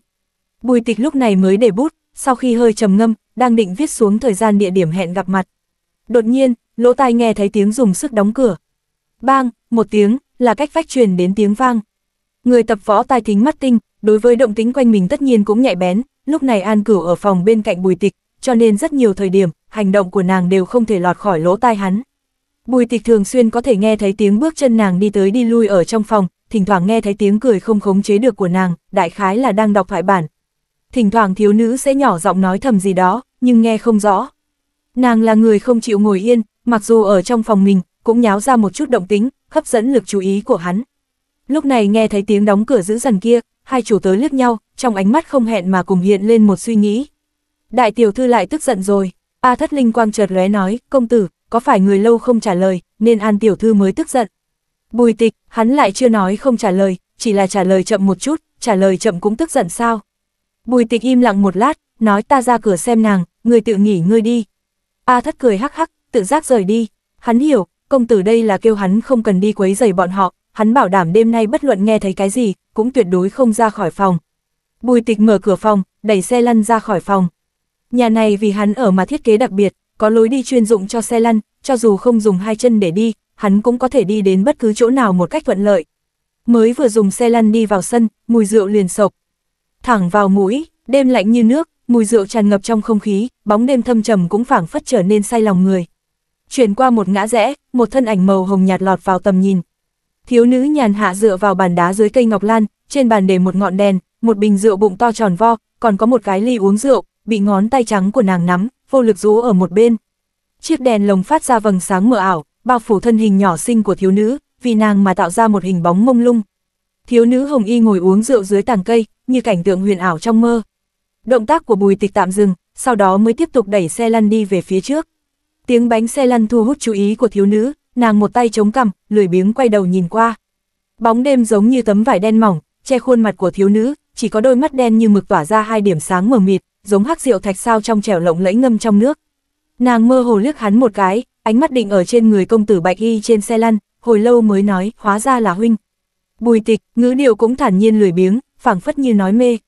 S1: Bùi tịch lúc này mới để bút, sau khi hơi trầm ngâm, đang định viết xuống thời gian địa điểm hẹn gặp mặt. Đột nhiên, lỗ tai nghe thấy tiếng dùng sức đóng cửa. Bang, một tiếng, là cách vách truyền đến tiếng vang. Người tập võ tai thính mắt tinh, đối với động tính quanh mình tất nhiên cũng nhạy bén, lúc này An Cửu ở phòng bên cạnh Bùi Tịch, cho nên rất nhiều thời điểm, hành động của nàng đều không thể lọt khỏi lỗ tai hắn. Bùi Tịch thường xuyên có thể nghe thấy tiếng bước chân nàng đi tới đi lui ở trong phòng, thỉnh thoảng nghe thấy tiếng cười không khống chế được của nàng, đại khái là đang đọc thoại bản. Thỉnh thoảng thiếu nữ sẽ nhỏ giọng nói thầm gì đó, nhưng nghe không rõ. Nàng là người không chịu ngồi yên, mặc dù ở trong phòng mình, cũng nháo ra một chút động tính, hấp dẫn lực chú ý của hắn. Lúc này nghe thấy tiếng đóng cửa giữ dần kia, hai chủ tớ liếc nhau, trong ánh mắt không hẹn mà cùng hiện lên một suy nghĩ. Đại tiểu thư lại tức giận rồi, A thất linh quang chợt lóe nói, công tử, có phải người lâu không trả lời, nên an tiểu thư mới tức giận. Bùi tịch, hắn lại chưa nói không trả lời, chỉ là trả lời chậm một chút, trả lời chậm cũng tức giận sao. Bùi tịch im lặng một lát, nói ta ra cửa xem nàng, người tự nghỉ ngươi đi. A thất cười hắc hắc, tự giác rời đi, hắn hiểu, công tử đây là kêu hắn không cần đi quấy rầy bọn họ, hắn bảo đảm đêm nay bất luận nghe thấy cái gì, cũng tuyệt đối không ra khỏi phòng. Bùi tịch mở cửa phòng, đẩy xe lăn ra khỏi phòng. Nhà này vì hắn ở mà thiết kế đặc biệt, có lối đi chuyên dụng cho xe lăn, cho dù không dùng hai chân để đi, hắn cũng có thể đi đến bất cứ chỗ nào một cách thuận lợi. Mới vừa dùng xe lăn đi vào sân, mùi rượu liền sộc. Thẳng vào mũi, đêm lạnh như nước, mùi rượu tràn ngập trong không khí, bóng đêm thâm trầm cũng phảng phất trở nên say lòng người. Chuyển qua một ngã rẽ, một thân ảnh màu hồng nhạt lọt vào tầm nhìn, Thiếu nữ nhàn hạ dựa vào bàn đá dưới cây ngọc lan, trên bàn để một ngọn đèn, một bình rượu bụng to tròn vo, còn có một cái ly uống rượu, bị ngón tay trắng của nàng nắm, vô lực rú ở một bên. Chiếc đèn lồng phát ra vầng sáng mờ ảo, bao phủ thân hình nhỏ xinh của thiếu nữ, vì nàng mà tạo ra một hình bóng mông lung. Thiếu nữ hồng y ngồi uống rượu dưới tàng cây, như cảnh tượng huyền ảo trong mơ. Động tác của bùi tịch tạm dừng, sau đó mới tiếp tục đẩy xe lăn đi về phía trước. Tiếng bánh xe lăn thu hút chú ý của thiếu nữ, nàng một tay chống cằm, lười biếng quay đầu nhìn qua. Bóng đêm giống như tấm vải đen mỏng, che khuôn mặt của thiếu nữ, chỉ có đôi mắt đen như mực tỏa ra hai điểm sáng mờ mịt, giống hắc rượu thạch sao trong trẻo lộng lẫy ngâm trong nước. Nàng mơ hồ liếc hắn một cái, ánh mắt định ở trên người công tử Bạch Y trên xe lăn, hồi lâu mới nói, hóa ra là huynh. Bùi tịch, ngữ điệu cũng thản nhiên lười biếng, phảng phất như nói mê.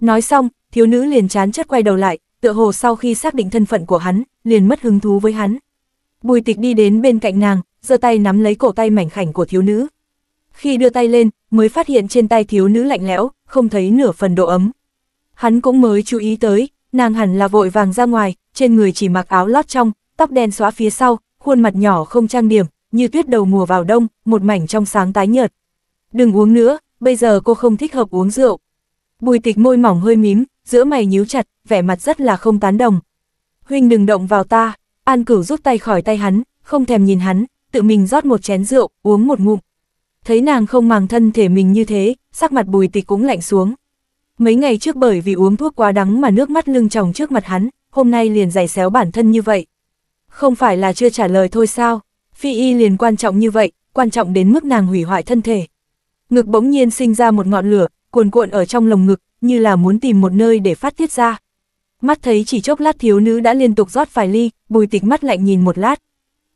S1: Nói xong, thiếu nữ liền chán chất quay đầu lại, tựa hồ sau khi xác định thân phận của hắn, liền mất hứng thú với hắn. Bùi tịch đi đến bên cạnh nàng, giơ tay nắm lấy cổ tay mảnh khảnh của thiếu nữ. Khi đưa tay lên, mới phát hiện trên tay thiếu nữ lạnh lẽo, không thấy nửa phần độ ấm. Hắn cũng mới chú ý tới, nàng hẳn là vội vàng ra ngoài, trên người chỉ mặc áo lót trong, tóc đen xóa phía sau, khuôn mặt nhỏ không trang điểm, như tuyết đầu mùa vào đông, một mảnh trong sáng tái nhợt. Đừng uống nữa, bây giờ cô không thích hợp uống rượu. Bùi tịch môi mỏng hơi mím, giữa mày nhíu chặt, vẻ mặt rất là không tán đồng. Huynh đừng động vào ta. An Cửu rút tay khỏi tay hắn, không thèm nhìn hắn, tự mình rót một chén rượu, uống một ngụm. Thấy nàng không màng thân thể mình như thế, sắc mặt bùi tịch cũng lạnh xuống. Mấy ngày trước bởi vì uống thuốc quá đắng mà nước mắt lưng tròng trước mặt hắn, hôm nay liền giải xéo bản thân như vậy. Không phải là chưa trả lời thôi sao, phi y liền quan trọng như vậy, quan trọng đến mức nàng hủy hoại thân thể. Ngực bỗng nhiên sinh ra một ngọn lửa, cuồn cuộn ở trong lồng ngực, như là muốn tìm một nơi để phát tiết ra. Mắt thấy chỉ chốc lát thiếu nữ đã liên tục rót vài ly, bùi tịch mắt lạnh nhìn một lát.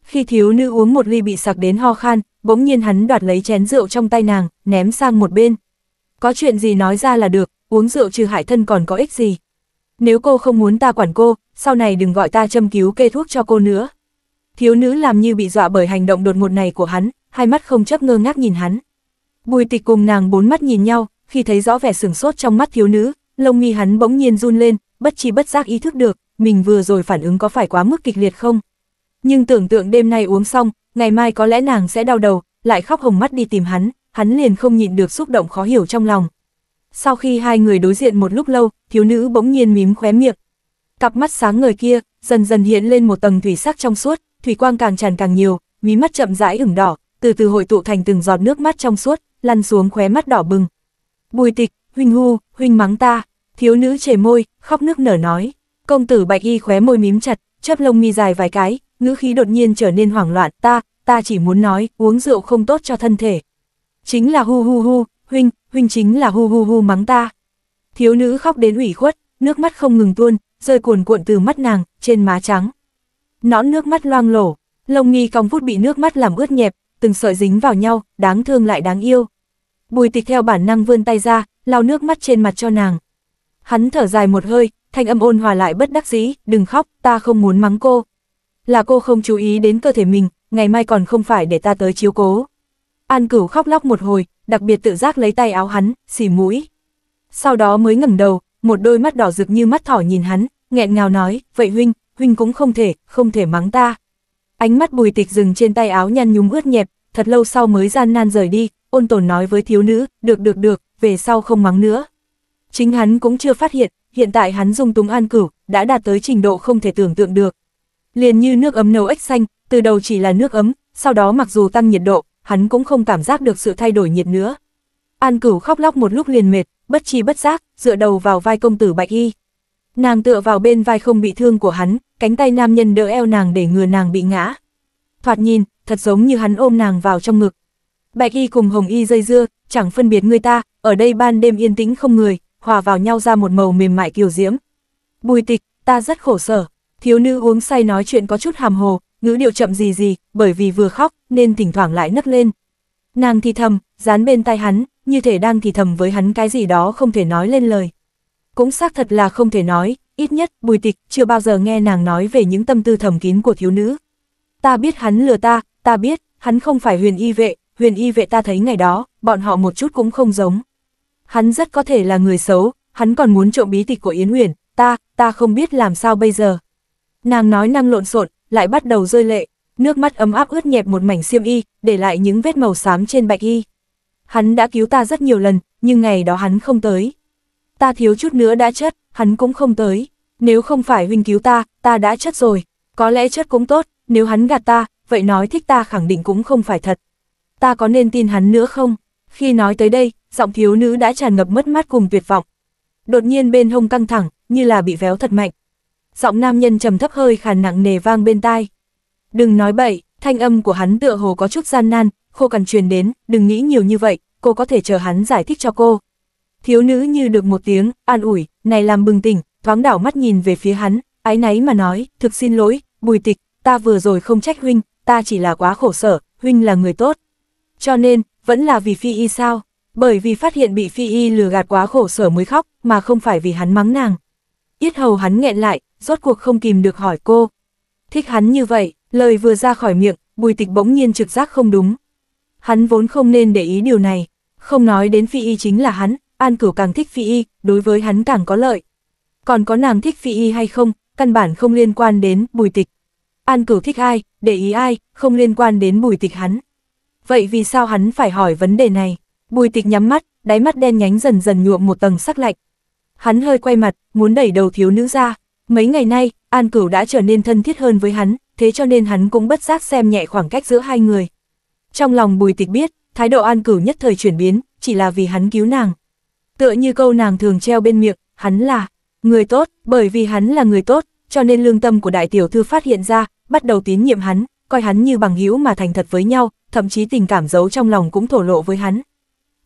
S1: Khi thiếu nữ uống một ly bị sặc đến ho khan, bỗng nhiên hắn đoạt lấy chén rượu trong tay nàng, ném sang một bên. Có chuyện gì nói ra là được, uống rượu trừ hại thân còn có ích gì. Nếu cô không muốn ta quản cô, sau này đừng gọi ta châm cứu kê thuốc cho cô nữa. Thiếu nữ làm như bị dọa bởi hành động đột ngột này của hắn, hai mắt không chấp ngơ ngác nhìn hắn. Bùi tịch cùng nàng bốn mắt nhìn nhau, khi thấy rõ vẻ sửng sốt trong mắt thiếu nữ, lông mi hắn bỗng nhiên run lên, bất chi bất giác ý thức được, mình vừa rồi phản ứng có phải quá mức kịch liệt không. Nhưng tưởng tượng đêm nay uống xong, ngày mai có lẽ nàng sẽ đau đầu, lại khóc hồng mắt đi tìm hắn, hắn liền không nhịn được xúc động khó hiểu trong lòng. Sau khi hai người đối diện một lúc lâu, thiếu nữ bỗng nhiên mím khóe miệng. Cặp mắt sáng người kia, dần dần hiện lên một tầng thủy sắc trong suốt, thủy quang càng tràn càng nhiều, mí mắt chậm rãi ửng đỏ, từ từ hội tụ thành từng giọt nước mắt trong suốt, lăn xuống khóe mắt đỏ bừng. Bùi tịch, huynh hu, huynh mắng ta, thiếu nữ chề môi, khóc nước nở nói. Công tử bạch y khóe môi mím chặt, chớp lông mi dài vài cái, ngữ khí đột nhiên trở nên hoảng loạn. Ta, ta chỉ muốn nói, uống rượu không tốt cho thân thể. Chính là hu hu hu, huynh, huynh chính là hu hu hu mắng ta. Thiếu nữ khóc đến ủy khuất, nước mắt không ngừng tuôn, rơi cuồn cuộn từ mắt nàng, trên má trắng. Nõn nước mắt loang lổ, lông nghi cong vút bị nước mắt làm ướt nhẹp, từng sợi dính vào nhau, đáng thương lại đáng yêu. Bùi tịch theo bản năng vươn tay ra, lau nước mắt trên mặt cho nàng. Hắn thở dài một hơi, thanh âm ôn hòa lại bất đắc dĩ, đừng khóc, ta không muốn mắng cô. Là cô không chú ý đến cơ thể mình, ngày mai còn không phải để ta tới chiếu cố. An cửu khóc lóc một hồi, đặc biệt tự giác lấy tay áo hắn, xỉ mũi. Sau đó mới ngẩng đầu, một đôi mắt đỏ rực như mắt thỏ nhìn hắn, nghẹn ngào nói, vậy huynh, huynh cũng không thể, không thể mắng ta. Ánh mắt bùi tịch dừng trên tay áo nhăn nhúm ướt nhẹp, thật lâu sau mới gian nan rời đi, ôn tồn nói với thiếu nữ, được được được, về sau không mắng nữa. Chính hắn cũng chưa phát hiện, hiện tại hắn dùng túng an cửu, đã đạt tới trình độ không thể tưởng tượng được. Liền như nước ấm nấu ếch xanh, từ đầu chỉ là nước ấm, sau đó mặc dù tăng nhiệt độ, hắn cũng không cảm giác được sự thay đổi nhiệt nữa. An cửu khóc lóc một lúc liền mệt, bất chi bất giác, dựa đầu vào vai công tử Bạch Y. Nàng tựa vào bên vai không bị thương của hắn, cánh tay nam nhân đỡ eo nàng để ngừa nàng bị ngã. Thoạt nhìn, thật giống như hắn ôm nàng vào trong ngực. Bạch Y cùng Hồng Y dây dưa, chẳng phân biệt người ta, ở đây ban đêm yên tĩnh không người, hòa vào nhau ra một màu mềm mại kiều diễm. Bùi tịch, ta rất khổ sở, thiếu nữ uống say nói chuyện có chút hàm hồ, ngữ điệu chậm gì gì, bởi vì vừa khóc nên thỉnh thoảng lại nấc lên. Nàng thì thầm, dán bên tai hắn, như thể đang thì thầm với hắn cái gì đó không thể nói lên lời. Cũng xác thật là không thể nói, ít nhất bùi tịch chưa bao giờ nghe nàng nói về những tâm tư thầm kín của thiếu nữ. Ta biết hắn lừa ta, ta biết, hắn không phải huyền y vệ, huyền y vệ ta thấy ngày đó, bọn họ một chút cũng không giống hắn rất có thể là người xấu, hắn còn muốn trộm bí tịch của Yến Uyển, ta, ta không biết làm sao bây giờ. Nàng nói năng lộn xộn, lại bắt đầu rơi lệ, nước mắt ấm áp ướt nhẹp một mảnh xiêm y, để lại những vết màu xám trên bạch y. Hắn đã cứu ta rất nhiều lần, nhưng ngày đó hắn không tới. Ta thiếu chút nữa đã chết, hắn cũng không tới. Nếu không phải huynh cứu ta, ta đã chết rồi. Có lẽ chết cũng tốt, nếu hắn gạt ta, vậy nói thích ta khẳng định cũng không phải thật. Ta có nên tin hắn nữa không? Khi nói tới đây, giọng thiếu nữ đã tràn ngập mất mát cùng tuyệt vọng. Đột nhiên bên hông căng thẳng, như là bị véo thật mạnh. Giọng nam nhân trầm thấp hơi khàn nặng nề vang bên tai. Đừng nói bậy, thanh âm của hắn tựa hồ có chút gian nan, khô cằn truyền đến, đừng nghĩ nhiều như vậy, cô có thể chờ hắn giải thích cho cô. Thiếu nữ như được một tiếng, an ủi, này làm bừng tỉnh, thoáng đảo mắt nhìn về phía hắn, áy náy mà nói, thực xin lỗi, bùi tịch, ta vừa rồi không trách huynh, ta chỉ là quá khổ sở, huynh là người tốt. Cho nên, vẫn là vì phi y sao? bởi vì phát hiện bị phi y lừa gạt quá khổ sở mới khóc, mà không phải vì hắn mắng nàng. Yết hầu hắn nghẹn lại, rốt cuộc không kìm được hỏi cô. Thích hắn như vậy, lời vừa ra khỏi miệng, bùi tịch bỗng nhiên trực giác không đúng. Hắn vốn không nên để ý điều này, không nói đến phi y chính là hắn, an cửu càng thích phi y, đối với hắn càng có lợi. Còn có nàng thích phi y hay không, căn bản không liên quan đến bùi tịch. An cửu thích ai, để ý ai, không liên quan đến bùi tịch hắn. Vậy vì sao hắn phải hỏi vấn đề này? Bùi tịch nhắm mắt, đáy mắt đen nhánh dần dần nhuộm một tầng sắc lạnh. Hắn hơi quay mặt, muốn đẩy đầu thiếu nữ ra. Mấy ngày nay, An Cửu đã trở nên thân thiết hơn với hắn, thế cho nên hắn cũng bất giác xem nhẹ khoảng cách giữa hai người. Trong lòng bùi tịch biết, thái độ An Cửu nhất thời chuyển biến, chỉ là vì hắn cứu nàng. Tựa như câu nàng thường treo bên miệng, hắn là người tốt, bởi vì hắn là người tốt, cho nên lương tâm của đại tiểu thư phát hiện ra, bắt đầu tín nhiệm hắn, coi hắn như bằng hữu mà thành thật với nhau, thậm chí tình cảm giấu trong lòng cũng thổ lộ với hắn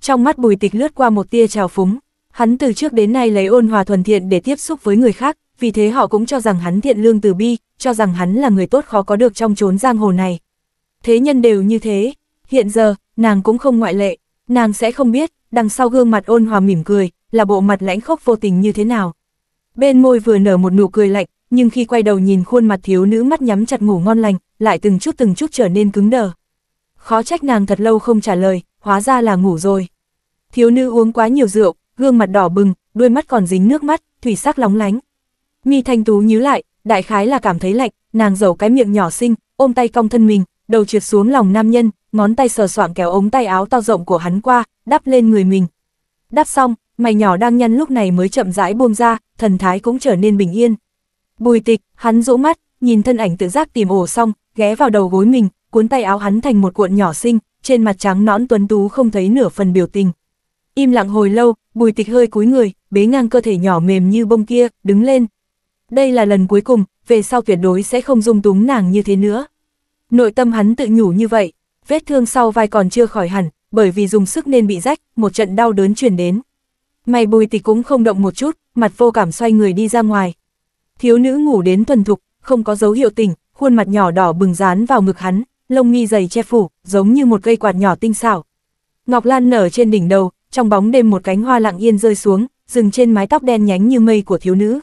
S1: trong mắt bùi tịch lướt qua một tia trào phúng. Hắn từ trước đến nay lấy ôn hòa thuần thiện để tiếp xúc với người khác, vì thế họ cũng cho rằng hắn thiện lương từ bi, cho rằng hắn là người tốt khó có được trong chốn giang hồ này. Thế nhân đều như thế, hiện giờ, nàng cũng không ngoại lệ, nàng sẽ không biết, đằng sau gương mặt ôn hòa mỉm cười, là bộ mặt lãnh khốc vô tình như thế nào. Bên môi vừa nở một nụ cười lạnh, nhưng khi quay đầu nhìn khuôn mặt thiếu nữ mắt nhắm chặt ngủ ngon lành, lại từng chút từng chút trở nên cứng đờ. Khó trách nàng thật lâu không trả lời, hóa ra là ngủ rồi. Thiếu nữ uống quá nhiều rượu, gương mặt đỏ bừng, đôi mắt còn dính nước mắt, thủy sắc lóng lánh. Mi Thanh Tú nhíu lại, đại khái là cảm thấy lạnh, nàng giấu cái miệng nhỏ xinh, ôm tay cong thân mình, đầu trượt xuống lòng nam nhân, ngón tay sờ soạng kéo ống tay áo to rộng của hắn qua, đắp lên người mình. Đắp xong, mày nhỏ đang nhăn lúc này mới chậm rãi buông ra, thần thái cũng trở nên bình yên. Bùi tịch, hắn rũ mắt, nhìn thân ảnh tự giác tìm ổ xong, ghé vào đầu gối mình, cuốn tay áo hắn thành một cuộn nhỏ xinh, trên mặt trắng nõn tuấn tú không thấy nửa phần biểu tình. Im lặng hồi lâu, bùi tịch hơi cúi người, bế ngang cơ thể nhỏ mềm như bông kia, đứng lên. Đây là lần cuối cùng, về sau tuyệt đối sẽ không dung túng nàng như thế nữa. Nội tâm hắn tự nhủ như vậy, vết thương sau vai còn chưa khỏi hẳn, bởi vì dùng sức nên bị rách, một trận đau đớn truyền đến. Mày bùi tịch cũng không động một chút, mặt vô cảm xoay người đi ra ngoài. Thiếu nữ ngủ đến thuần thục, không có dấu hiệu tỉnh, khuôn mặt nhỏ đỏ bừng dán vào ngực hắn, lông nghi dày che phủ, giống như một cây quạt nhỏ tinh xảo. Ngọc Lan nở trên đỉnh đầu, trong bóng đêm một cánh hoa lặng yên rơi xuống, dừng trên mái tóc đen nhánh như mây của thiếu nữ.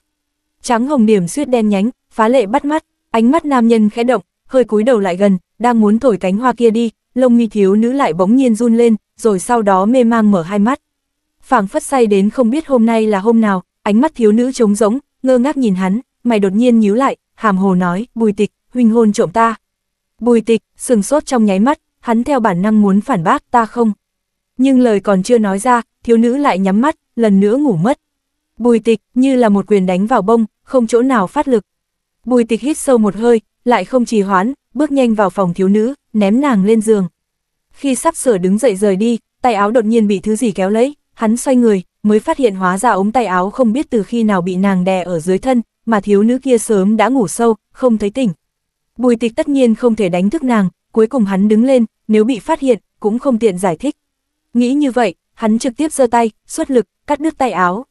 S1: Trắng hồng điểm xuyết đen nhánh, phá lệ bắt mắt, ánh mắt nam nhân khẽ động, hơi cúi đầu lại gần, đang muốn thổi cánh hoa kia đi, lông mi thiếu nữ lại bỗng nhiên run lên, rồi sau đó mê mang mở hai mắt. Phảng phất say đến không biết hôm nay là hôm nào, ánh mắt thiếu nữ trống rỗng, ngơ ngác nhìn hắn, mày đột nhiên nhíu lại, hàm hồ nói, bùi tịch, huynh hôn trộm ta. Bùi tịch, sừng sốt trong nháy mắt, hắn theo bản năng muốn phản bác ta không. Nhưng lời còn chưa nói ra, thiếu nữ lại nhắm mắt, lần nữa ngủ mất. Bùi tịch, như là một quyền đánh vào bông, không chỗ nào phát lực. Bùi tịch hít sâu một hơi, lại không trì hoãn, bước nhanh vào phòng thiếu nữ, ném nàng lên giường. Khi sắp sửa đứng dậy rời đi, tay áo đột nhiên bị thứ gì kéo lấy, hắn xoay người, mới phát hiện hóa ra ống tay áo không biết từ khi nào bị nàng đè ở dưới thân, mà thiếu nữ kia sớm đã ngủ sâu, không thấy tỉnh, Bùi tịch tất nhiên không thể đánh thức nàng, cuối cùng hắn đứng lên, nếu bị phát hiện, cũng không tiện giải thích. Nghĩ như vậy, hắn trực tiếp giơ tay, xuất lực, cắt đứt tay áo.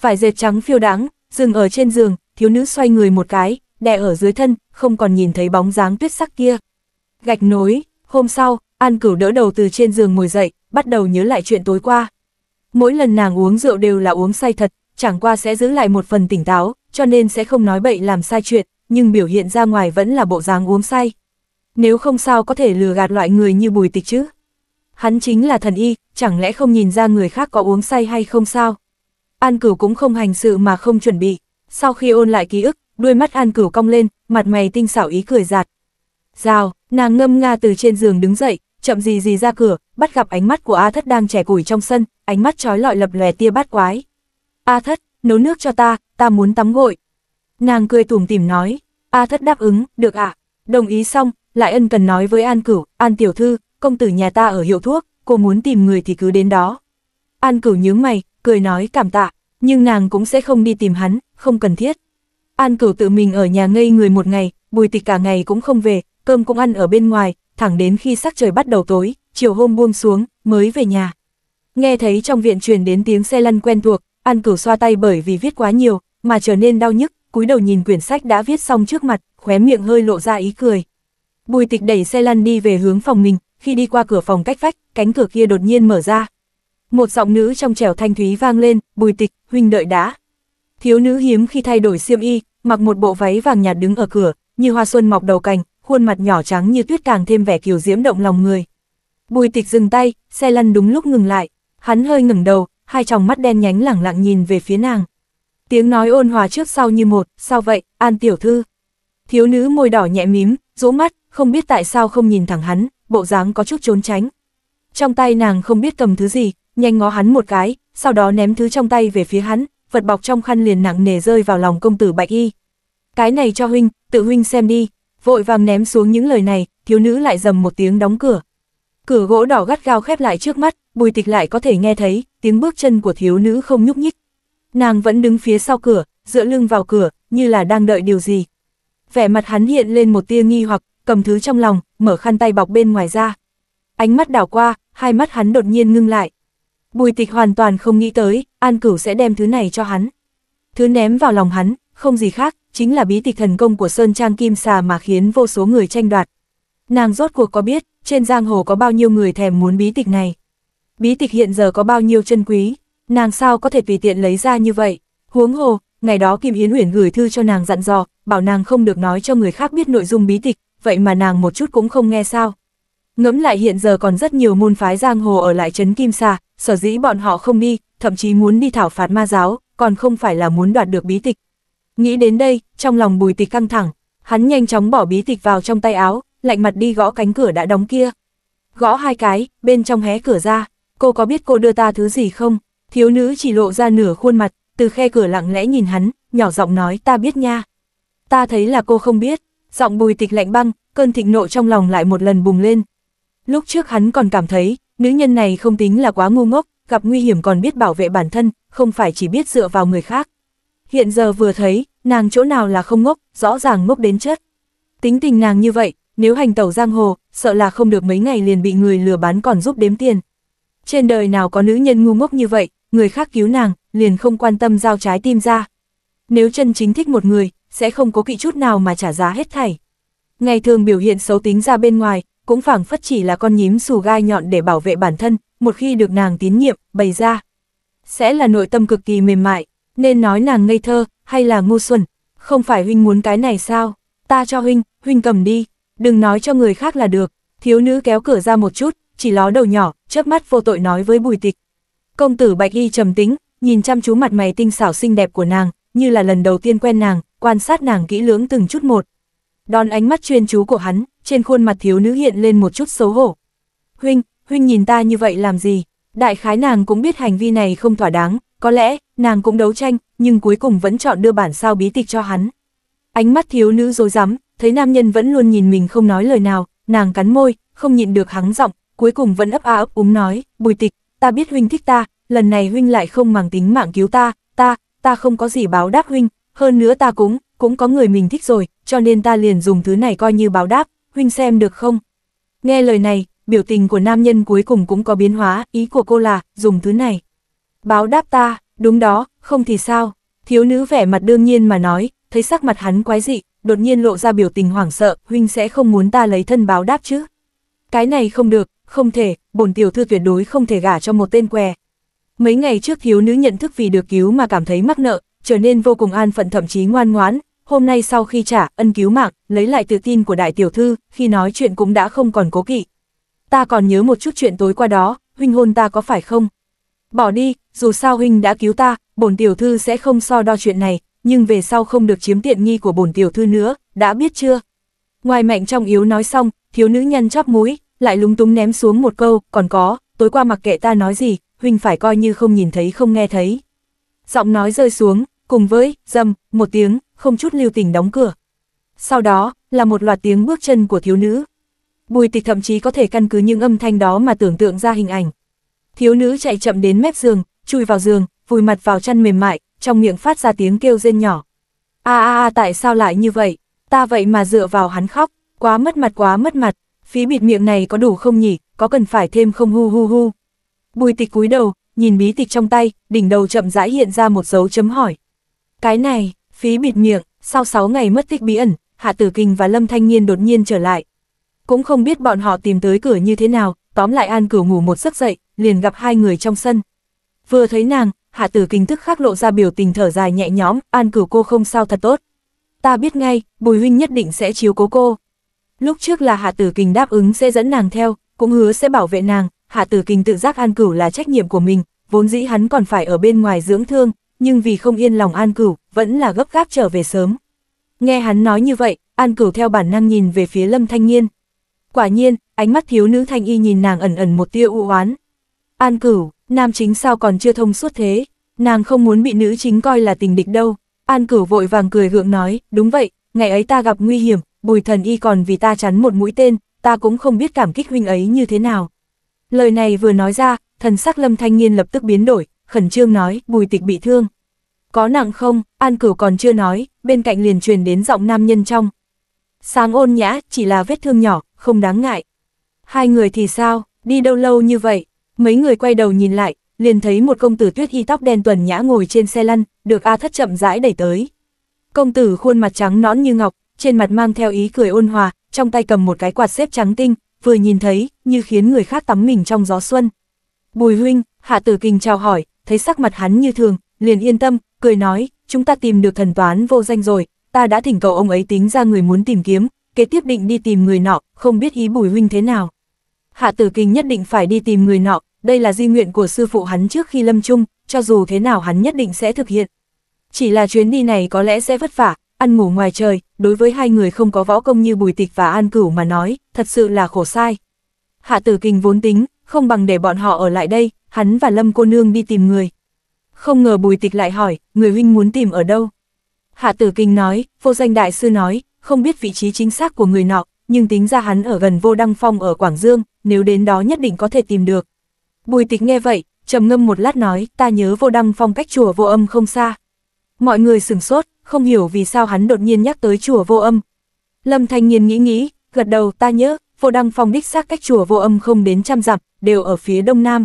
S1: Vải dệt trắng phiêu đáng, dừng ở trên giường, thiếu nữ xoay người một cái, đè ở dưới thân, không còn nhìn thấy bóng dáng tuyết sắc kia. Gạch nối, hôm sau, An Cửu đỡ đầu từ trên giường ngồi dậy, bắt đầu nhớ lại chuyện tối qua. Mỗi lần nàng uống rượu đều là uống say thật, chẳng qua sẽ giữ lại một phần tỉnh táo, cho nên sẽ không nói bậy làm sai chuyện, nhưng biểu hiện ra ngoài vẫn là bộ dáng uống say. Nếu không sao có thể lừa gạt loại người như bùi tịch chứ. Hắn chính là thần y, chẳng lẽ không nhìn ra người khác có uống say hay không sao? An cửu cũng không hành sự mà không chuẩn bị. Sau khi ôn lại ký ức, đuôi mắt an cửu cong lên, mặt mày tinh xảo ý cười giạt. Rào, nàng ngâm nga từ trên giường đứng dậy, chậm gì gì ra cửa, bắt gặp ánh mắt của A Thất đang trẻ củi trong sân, ánh mắt trói lọi lập lòe tia bát quái. A Thất, nấu nước cho ta, ta muốn tắm gội. Nàng cười tủm tỉm nói, A thất đáp ứng, được ạ. À? Đồng ý xong, lại ân cần nói với An Cửu, An tiểu thư, công tử nhà ta ở hiệu thuốc, cô muốn tìm người thì cứ đến đó. An Cửu nhướng mày, cười nói cảm tạ, nhưng nàng cũng sẽ không đi tìm hắn, không cần thiết. An Cửu tự mình ở nhà ngây người một ngày, bùi tịch cả ngày cũng không về, cơm cũng ăn ở bên ngoài, thẳng đến khi sắc trời bắt đầu tối, chiều hôm buông xuống, mới về nhà. Nghe thấy trong viện truyền đến tiếng xe lăn quen thuộc, An Cửu xoa tay bởi vì viết quá nhiều, mà trở nên đau nhức, cúi đầu nhìn quyển sách đã viết xong trước mặt, khóe miệng hơi lộ ra ý cười. Bùi tịch đẩy xe lăn đi về hướng phòng mình, khi đi qua cửa phòng cách vách, cánh cửa kia đột nhiên mở ra. Một giọng nữ trong trẻo thanh thúy vang lên, bùi tịch, huynh đợi đã. Thiếu nữ hiếm khi thay đổi xiêm y, mặc một bộ váy vàng nhạt đứng ở cửa, như hoa xuân mọc đầu cành, khuôn mặt nhỏ trắng như tuyết càng thêm vẻ kiều diễm động lòng người. Bùi tịch dừng tay, xe lăn đúng lúc ngừng lại, hắn hơi ngẩng đầu, hai tròng mắt đen nhánh lẳng lặng nhìn về phía nàng. Tiếng nói ôn hòa trước sau như một, sao vậy, an tiểu thư. Thiếu nữ môi đỏ nhẹ mím, rũ mắt, không biết tại sao không nhìn thẳng hắn, bộ dáng có chút trốn tránh. Trong tay nàng không biết cầm thứ gì, nhanh ngó hắn một cái, sau đó ném thứ trong tay về phía hắn, vật bọc trong khăn liền nặng nề rơi vào lòng công tử Bạch Y. Cái này cho huynh, tự huynh xem đi, vội vàng ném xuống những lời này, thiếu nữ lại dầm một tiếng đóng cửa. Cửa gỗ đỏ gắt gao khép lại trước mắt, bùi tịch lại có thể nghe thấy, tiếng bước chân của thiếu nữ không nhúc nhích, Nàng vẫn đứng phía sau cửa, dựa lưng vào cửa, như là đang đợi điều gì. Vẻ mặt hắn hiện lên một tia nghi hoặc, cầm thứ trong lòng, mở khăn tay bọc bên ngoài ra. Ánh mắt đảo qua, hai mắt hắn đột nhiên ngưng lại. Bùi tịch hoàn toàn không nghĩ tới, An Cửu sẽ đem thứ này cho hắn. Thứ ném vào lòng hắn, không gì khác, chính là bí tịch thần công của Sơn Trang Kim Xà mà khiến vô số người tranh đoạt. Nàng rốt cuộc có biết, trên giang hồ có bao nhiêu người thèm muốn bí tịch này. Bí tịch hiện giờ có bao nhiêu chân quý nàng sao có thể tùy tiện lấy ra như vậy. Huống hồ, ngày đó Kim Yến Uyển gửi thư cho nàng dặn dò, bảo nàng không được nói cho người khác biết nội dung bí tịch, vậy mà nàng một chút cũng không nghe sao. Ngẫm lại hiện giờ còn rất nhiều môn phái giang hồ ở lại trấn Kim Sa, sở dĩ bọn họ không đi, thậm chí muốn đi thảo phạt ma giáo, còn không phải là muốn đoạt được bí tịch. Nghĩ đến đây, trong lòng bùi tịch căng thẳng, hắn nhanh chóng bỏ bí tịch vào trong tay áo, lạnh mặt đi gõ cánh cửa đã đóng kia. Gõ hai cái, bên trong hé cửa ra, cô có biết cô đưa ta thứ gì không? thiếu nữ chỉ lộ ra nửa khuôn mặt, từ khe cửa lặng lẽ nhìn hắn, nhỏ giọng nói ta biết nha. Ta thấy là cô không biết, giọng bùi tịch lạnh băng, cơn thịnh nộ trong lòng lại một lần bùng lên. Lúc trước hắn còn cảm thấy, nữ nhân này không tính là quá ngu ngốc, gặp nguy hiểm còn biết bảo vệ bản thân, không phải chỉ biết dựa vào người khác. Hiện giờ vừa thấy, nàng chỗ nào là không ngốc, rõ ràng ngốc đến chết. Tính tình nàng như vậy, nếu hành tẩu giang hồ, sợ là không được mấy ngày liền bị người lừa bán còn giúp đếm tiền. Trên đời nào có nữ nhân ngu ngốc như vậy, người khác cứu nàng, liền không quan tâm giao trái tim ra. Nếu chân chính thích một người, sẽ không có kỵ chút nào mà trả giá hết thảy. Ngày thường biểu hiện xấu tính ra bên ngoài, cũng phảng phất chỉ là con nhím xù gai nhọn để bảo vệ bản thân, một khi được nàng tín nhiệm, bày ra. Sẽ là nội tâm cực kỳ mềm mại, nên nói nàng ngây thơ, hay là ngu xuẩn. Không phải huynh muốn cái này sao? Ta cho huynh, huynh cầm đi, đừng nói cho người khác là được. Thiếu nữ kéo cửa ra một chút, chỉ ló đầu nhỏ, chớp mắt vô tội nói với bùi tịch. Công tử Bạch Y trầm tính, nhìn chăm chú mặt mày tinh xảo xinh đẹp của nàng, như là lần đầu tiên quen nàng, quan sát nàng kỹ lưỡng từng chút một. Đón ánh mắt chuyên chú của hắn, trên khuôn mặt thiếu nữ hiện lên một chút xấu hổ. Huynh, huynh nhìn ta như vậy làm gì? Đại khái nàng cũng biết hành vi này không thỏa đáng, có lẽ, nàng cũng đấu tranh, nhưng cuối cùng vẫn chọn đưa bản sao bí tịch cho hắn. Ánh mắt thiếu nữ rối rắm thấy nam nhân vẫn luôn nhìn mình không nói lời nào, nàng cắn môi, không nhịn được hắng giọng, cuối cùng vẫn ấp a ấp úng nói, bùi tịch, ta biết huynh thích ta, lần này huynh lại không màng tính mạng cứu ta, ta, ta không có gì báo đáp huynh, hơn nữa ta cũng, cũng có người mình thích rồi, cho nên ta liền dùng thứ này coi như báo đáp, huynh xem được không? Nghe lời này, biểu tình của nam nhân cuối cùng cũng có biến hóa, ý của cô là, dùng thứ này. Báo đáp ta, đúng đó, không thì sao? Thiếu nữ vẻ mặt đương nhiên mà nói, thấy sắc mặt hắn quái dị, đột nhiên lộ ra biểu tình hoảng sợ, huynh sẽ không muốn ta lấy thân báo đáp chứ? Cái này không được, không thể, bổn tiểu thư tuyệt đối không thể gả cho một tên què. Mấy ngày trước thiếu nữ nhận thức vì được cứu mà cảm thấy mắc nợ, trở nên vô cùng an phận thậm chí ngoan ngoãn, hôm nay sau khi trả ân cứu mạng, lấy lại tự tin của đại tiểu thư, khi nói chuyện cũng đã không còn cố kỵ. Ta còn nhớ một chút chuyện tối qua đó, huynh hôn ta có phải không? Bỏ đi, dù sao huynh đã cứu ta, bổn tiểu thư sẽ không so đo chuyện này, nhưng về sau không được chiếm tiện nghi của bổn tiểu thư nữa, đã biết chưa? Ngoài mạnh trong yếu nói xong, thiếu nữ nhăn chóp mũi, lại lúng túng ném xuống một câu, còn có, tối qua mặc kệ ta nói gì, huynh phải coi như không nhìn thấy không nghe thấy. Giọng nói rơi xuống, cùng với, dầm, một tiếng, không chút lưu tình đóng cửa. Sau đó, là một loạt tiếng bước chân của thiếu nữ. Bùi tịch thậm chí có thể căn cứ những âm thanh đó mà tưởng tượng ra hình ảnh. Thiếu nữ chạy chậm đến mép giường, chui vào giường, vùi mặt vào chăn mềm mại, trong miệng phát ra tiếng kêu rên nhỏ. a a a tại sao lại như vậy? Ta vậy mà dựa vào hắn khóc, quá mất mặt quá mất mặt, phí bịt miệng này có đủ không nhỉ, có cần phải thêm không hu hu hu. Bùi tịch cúi đầu, nhìn bí tịch trong tay, đỉnh đầu chậm rãi hiện ra một dấu chấm hỏi. Cái này, phí bịt miệng, sau 6 ngày mất tích bí ẩn, Hạ Tử Kinh và Lâm Thanh nhiên đột nhiên trở lại. Cũng không biết bọn họ tìm tới cửa như thế nào, tóm lại An Cửu ngủ một giấc dậy, liền gặp hai người trong sân. Vừa thấy nàng, Hạ Tử Kinh tức khắc lộ ra biểu tình thở dài nhẹ nhõm, An Cửu cô không sao thật tốt. Ta biết ngay, Bùi huynh nhất định sẽ chiếu cố cô. Lúc trước là Hạ Tử Kình đáp ứng sẽ dẫn nàng theo, cũng hứa sẽ bảo vệ nàng, Hạ Tử Kình tự giác An Cửu là trách nhiệm của mình, vốn dĩ hắn còn phải ở bên ngoài dưỡng thương, nhưng vì không yên lòng An Cửu, vẫn là gấp gáp trở về sớm. Nghe hắn nói như vậy, An Cửu theo bản năng nhìn về phía Lâm Thanh Nhiên. Quả nhiên, ánh mắt thiếu nữ Thanh Y nhìn nàng ẩn ẩn một tia u oán. An Cửu, nam chính sao còn chưa thông suốt thế, nàng không muốn bị nữ chính coi là tình địch đâu. An Cửu vội vàng cười gượng nói, đúng vậy, ngày ấy ta gặp nguy hiểm, bùi thần y còn vì ta chắn một mũi tên, ta cũng không biết cảm kích huynh ấy như thế nào. Lời này vừa nói ra, thần sắc lâm thanh niên lập tức biến đổi, khẩn trương nói, bùi tịch bị thương. Có nặng không, an cửu còn chưa nói, bên cạnh liền truyền đến giọng nam nhân trong. Sáng ôn nhã, chỉ là vết thương nhỏ, không đáng ngại. Hai người thì sao, đi đâu lâu như vậy, mấy người quay đầu nhìn lại, liền thấy một công tử tuyết y tóc đen tuần nhã ngồi trên xe lăn, được A thất chậm rãi đẩy tới. Công tử khuôn mặt trắng nõn như ngọc, trên mặt mang theo ý cười ôn hòa, trong tay cầm một cái quạt xếp trắng tinh, vừa nhìn thấy, như khiến người khác tắm mình trong gió xuân. Bùi huynh, hạ tử kinh chào hỏi, thấy sắc mặt hắn như thường, liền yên tâm, cười nói, chúng ta tìm được thần toán vô danh rồi, ta đã thỉnh cầu ông ấy tính ra người muốn tìm kiếm, kế tiếp định đi tìm người nọ, không biết ý bùi huynh thế nào. Hạ tử kinh nhất định phải đi tìm người nọ, đây là di nguyện của sư phụ hắn trước khi lâm chung, cho dù thế nào hắn nhất định sẽ thực hiện. Chỉ là chuyến đi này có lẽ sẽ vất vả, ăn ngủ ngoài trời, đối với hai người không có võ công như Bùi Tịch và An Cửu mà nói, thật sự là khổ sai. Hạ Tử Kình vốn tính, không bằng để bọn họ ở lại đây, hắn và Lâm cô nương đi tìm người. Không ngờ Bùi Tịch lại hỏi, người huynh muốn tìm ở đâu? Hạ Tử Kình nói, vô danh đại sư nói, không biết vị trí chính xác của người nọ, nhưng tính ra hắn ở gần Vô Đăng Phong ở Quảng Dương, nếu đến đó nhất định có thể tìm được. Bùi Tịch nghe vậy, trầm ngâm một lát nói, ta nhớ Vô Đăng Phong cách chùa Vô Âm không xa. Mọi người sửng sốt, không hiểu vì sao hắn đột nhiên nhắc tới chùa vô âm. Lâm Thanh Nhiên nghĩ nghĩ, gật đầu ta nhớ, vô đăng phong đích xác cách chùa vô âm không đến trăm dặm, đều ở phía đông nam.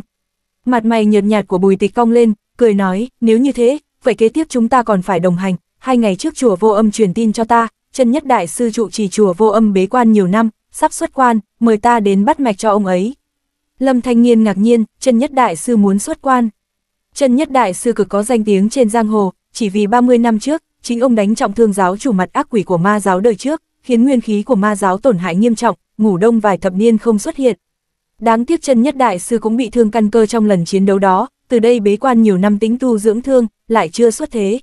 S1: Mặt mày nhợt nhạt của bùi tịch cong lên, cười nói, nếu như thế, vậy kế tiếp chúng ta còn phải đồng hành, hai ngày trước chùa vô âm truyền tin cho ta, chân nhất đại sư trụ trì chùa vô âm bế quan nhiều năm, sắp xuất quan, mời ta đến bắt mạch cho ông ấy. Lâm Thanh Nhiên ngạc nhiên, chân nhất đại sư muốn xuất quan. Chân nhất đại sư cực có danh tiếng trên giang hồ, chỉ vì 30 năm trước, chính ông đánh trọng thương giáo chủ mặt ác quỷ của ma giáo đời trước, khiến nguyên khí của ma giáo tổn hại nghiêm trọng, ngủ đông vài thập niên không xuất hiện. Đáng tiếc chân nhất đại sư cũng bị thương căn cơ trong lần chiến đấu đó, từ đây bế quan nhiều năm tính tu dưỡng thương, lại chưa xuất thế.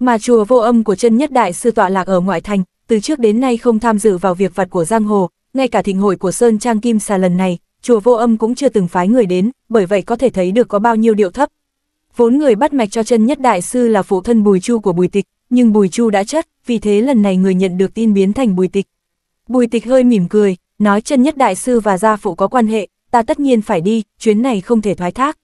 S1: Mà chùa vô âm của chân nhất đại sư tọa lạc ở ngoại thành, từ trước đến nay không tham dự vào việc vặt của giang hồ, ngay cả thịnh hội của Sơn Trang Kim xà lần này, chùa vô âm cũng chưa từng phái người đến, bởi vậy có thể thấy được có bao nhiêu điệu thấp. Vốn người bắt mạch cho chân nhất đại sư là phụ thân Bùi Chu của Bùi Tịch, nhưng Bùi Chu đã chất, vì thế lần này người nhận được tin biến thành Bùi Tịch. Bùi Tịch hơi mỉm cười, nói chân nhất đại sư và gia phụ có quan hệ, ta tất nhiên phải đi, chuyến này không thể thoái thác.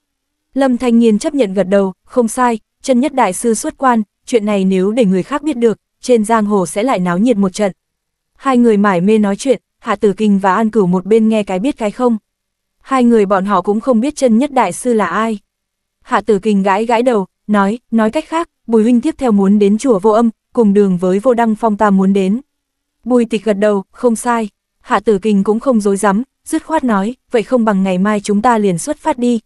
S1: Lâm Thanh Niên chấp nhận gật đầu, không sai, chân nhất đại sư xuất quan, chuyện này nếu để người khác biết được, trên giang hồ sẽ lại náo nhiệt một trận. Hai người mải mê nói chuyện, Hạ Tử Kinh và An Cửu một bên nghe cái biết cái không. Hai người bọn họ cũng không biết chân nhất đại sư là ai. Hạ Tử Kinh gãi gãi đầu, Nói, nói cách khác, Bùi huynh tiếp theo muốn đến chùa vô âm, cùng đường với vô đăng phong ta muốn đến. Bùi tịch gật đầu, không sai. Hạ tử Kình cũng không dối rắm dứt khoát nói, vậy không bằng ngày mai chúng ta liền xuất phát đi.